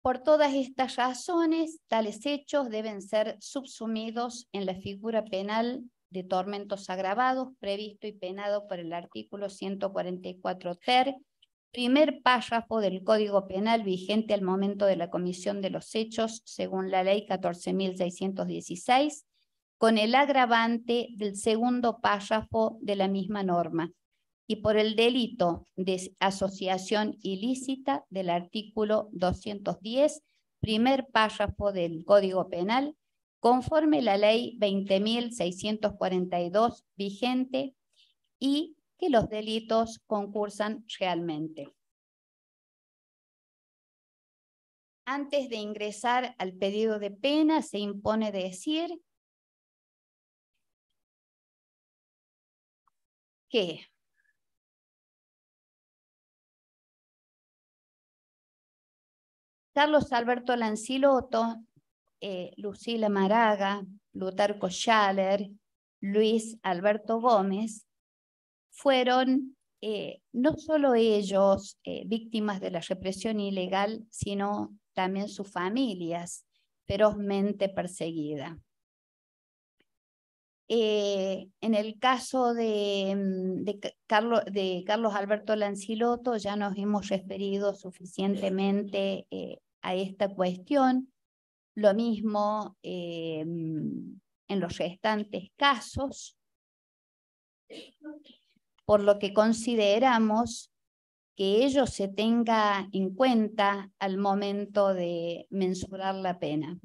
S3: Por todas estas razones, tales hechos deben ser subsumidos en la figura penal de tormentos agravados previsto y penado por el artículo 144 ter, primer párrafo del Código Penal vigente al momento de la comisión de los hechos, según la Ley 14.616 con el agravante del segundo párrafo de la misma norma y por el delito de asociación ilícita del artículo 210, primer párrafo del Código Penal, conforme la ley 20.642 vigente y que los delitos concursan realmente. Antes de ingresar al pedido de pena, se impone decir Carlos Alberto Lanciloto, eh, Lucila Maraga, Lutarco Schaller, Luis Alberto Gómez, fueron eh, no solo ellos eh, víctimas de la represión ilegal, sino también sus familias ferozmente perseguidas. Eh, en el caso de, mm, Carlos, Alberto Lanciloto, ya nos hemos referido suficientemente eh, a esta cuestión. Lo mismo eh, mm, en los restantes casos, por lo que consideramos que ello se tenga en cuenta al momento de mensurar la pena.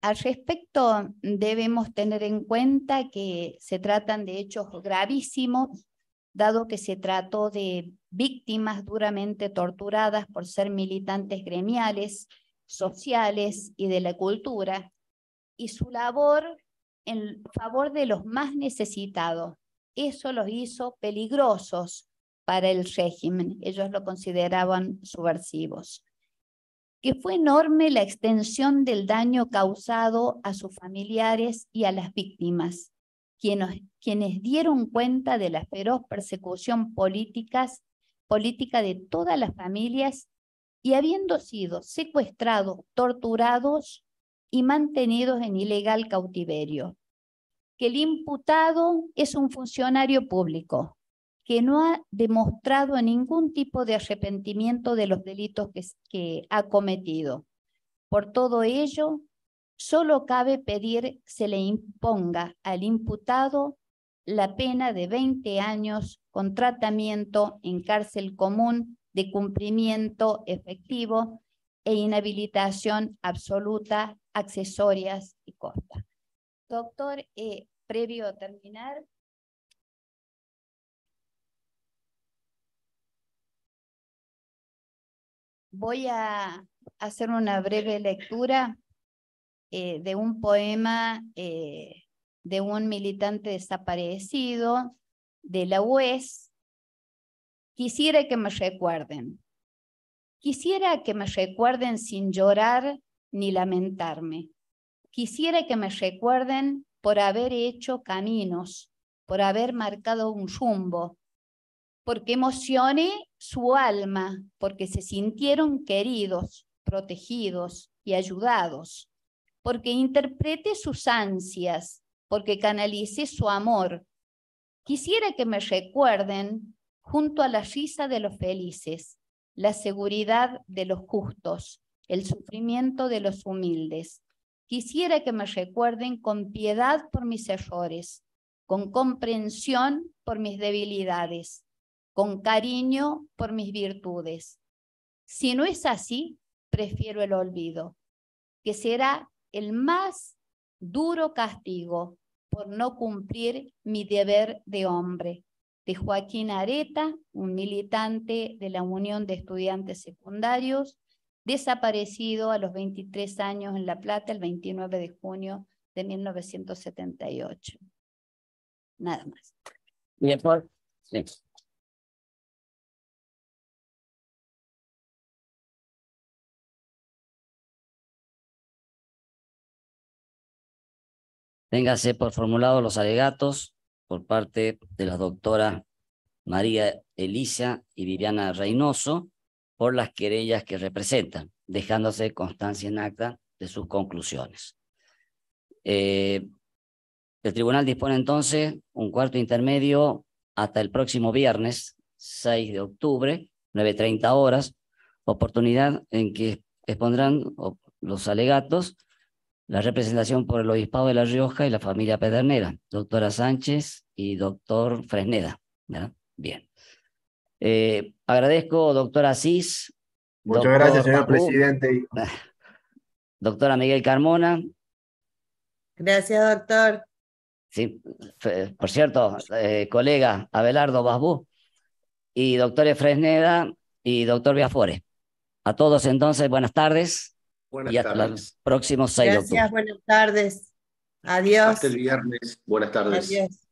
S3: Al respecto, debemos tener en cuenta que se tratan de hechos gravísimos, dado que se trató de víctimas duramente torturadas por ser militantes gremiales, sociales y de la cultura, y su labor en favor de los más necesitados. Eso los hizo peligrosos para el régimen. Ellos lo consideraban subversivos que fue enorme la extensión del daño causado a sus familiares y a las víctimas, quienes, dieron cuenta de la feroz persecución políticas, política de todas las familias y habiendo sido secuestrados, torturados y mantenidos en ilegal cautiverio. Que el imputado es un funcionario público, que no ha demostrado ningún tipo de arrepentimiento de los delitos que, ha cometido. Por todo ello, solo cabe pedir se le imponga al imputado la pena de 20 años con tratamiento en cárcel común de cumplimiento efectivo e inhabilitación absoluta, accesorias y costa. Doctor, eh, previo a terminar, Voy a hacer una breve lectura eh, de un poema eh, de un militante desaparecido de la UES. Quisiera que me recuerden. Quisiera que me recuerden sin llorar ni lamentarme. Quisiera que me recuerden por haber hecho caminos, por haber marcado un rumbo, porque emocioné su alma porque se sintieron queridos, protegidos y ayudados, porque interprete sus ansias, porque canalice su amor. Quisiera que me recuerden junto a la risa de los felices, la seguridad de los justos, el sufrimiento de los humildes. Quisiera que me recuerden con piedad por mis errores, con comprensión por mis debilidades, con cariño por mis virtudes. Si no es así, prefiero el olvido, que será el más duro castigo por no cumplir mi deber de hombre. De Joaquín Areta, un militante de la Unión de Estudiantes Secundarios, desaparecido a los 23 años en La Plata el 29 de junio de 1978. Nada más.
S7: Bien,
S1: Téngase por formulado los alegatos por parte de las doctoras María Elisa y Viviana Reynoso por las querellas que representan, dejándose constancia en acta de sus conclusiones. Eh, el tribunal dispone entonces un cuarto intermedio hasta el próximo viernes 6 de octubre, 9.30 horas, oportunidad en que expondrán los alegatos la representación por el Obispado de La Rioja y la familia Pedernera, doctora Sánchez y doctor Fresneda. Bien. Eh, agradezco, doctor Asís. Muchas gracias, señor
S2: presidente.
S1: Doctora Miguel Carmona. Gracias, doctor. Sí, por cierto, eh, colega Abelardo Basbú y doctores Fresneda y doctor Biafore. A todos entonces, buenas tardes. Buenas tardes. próximos Gracias,
S5: buenas tardes. Adiós. Hasta el viernes. Buenas tardes.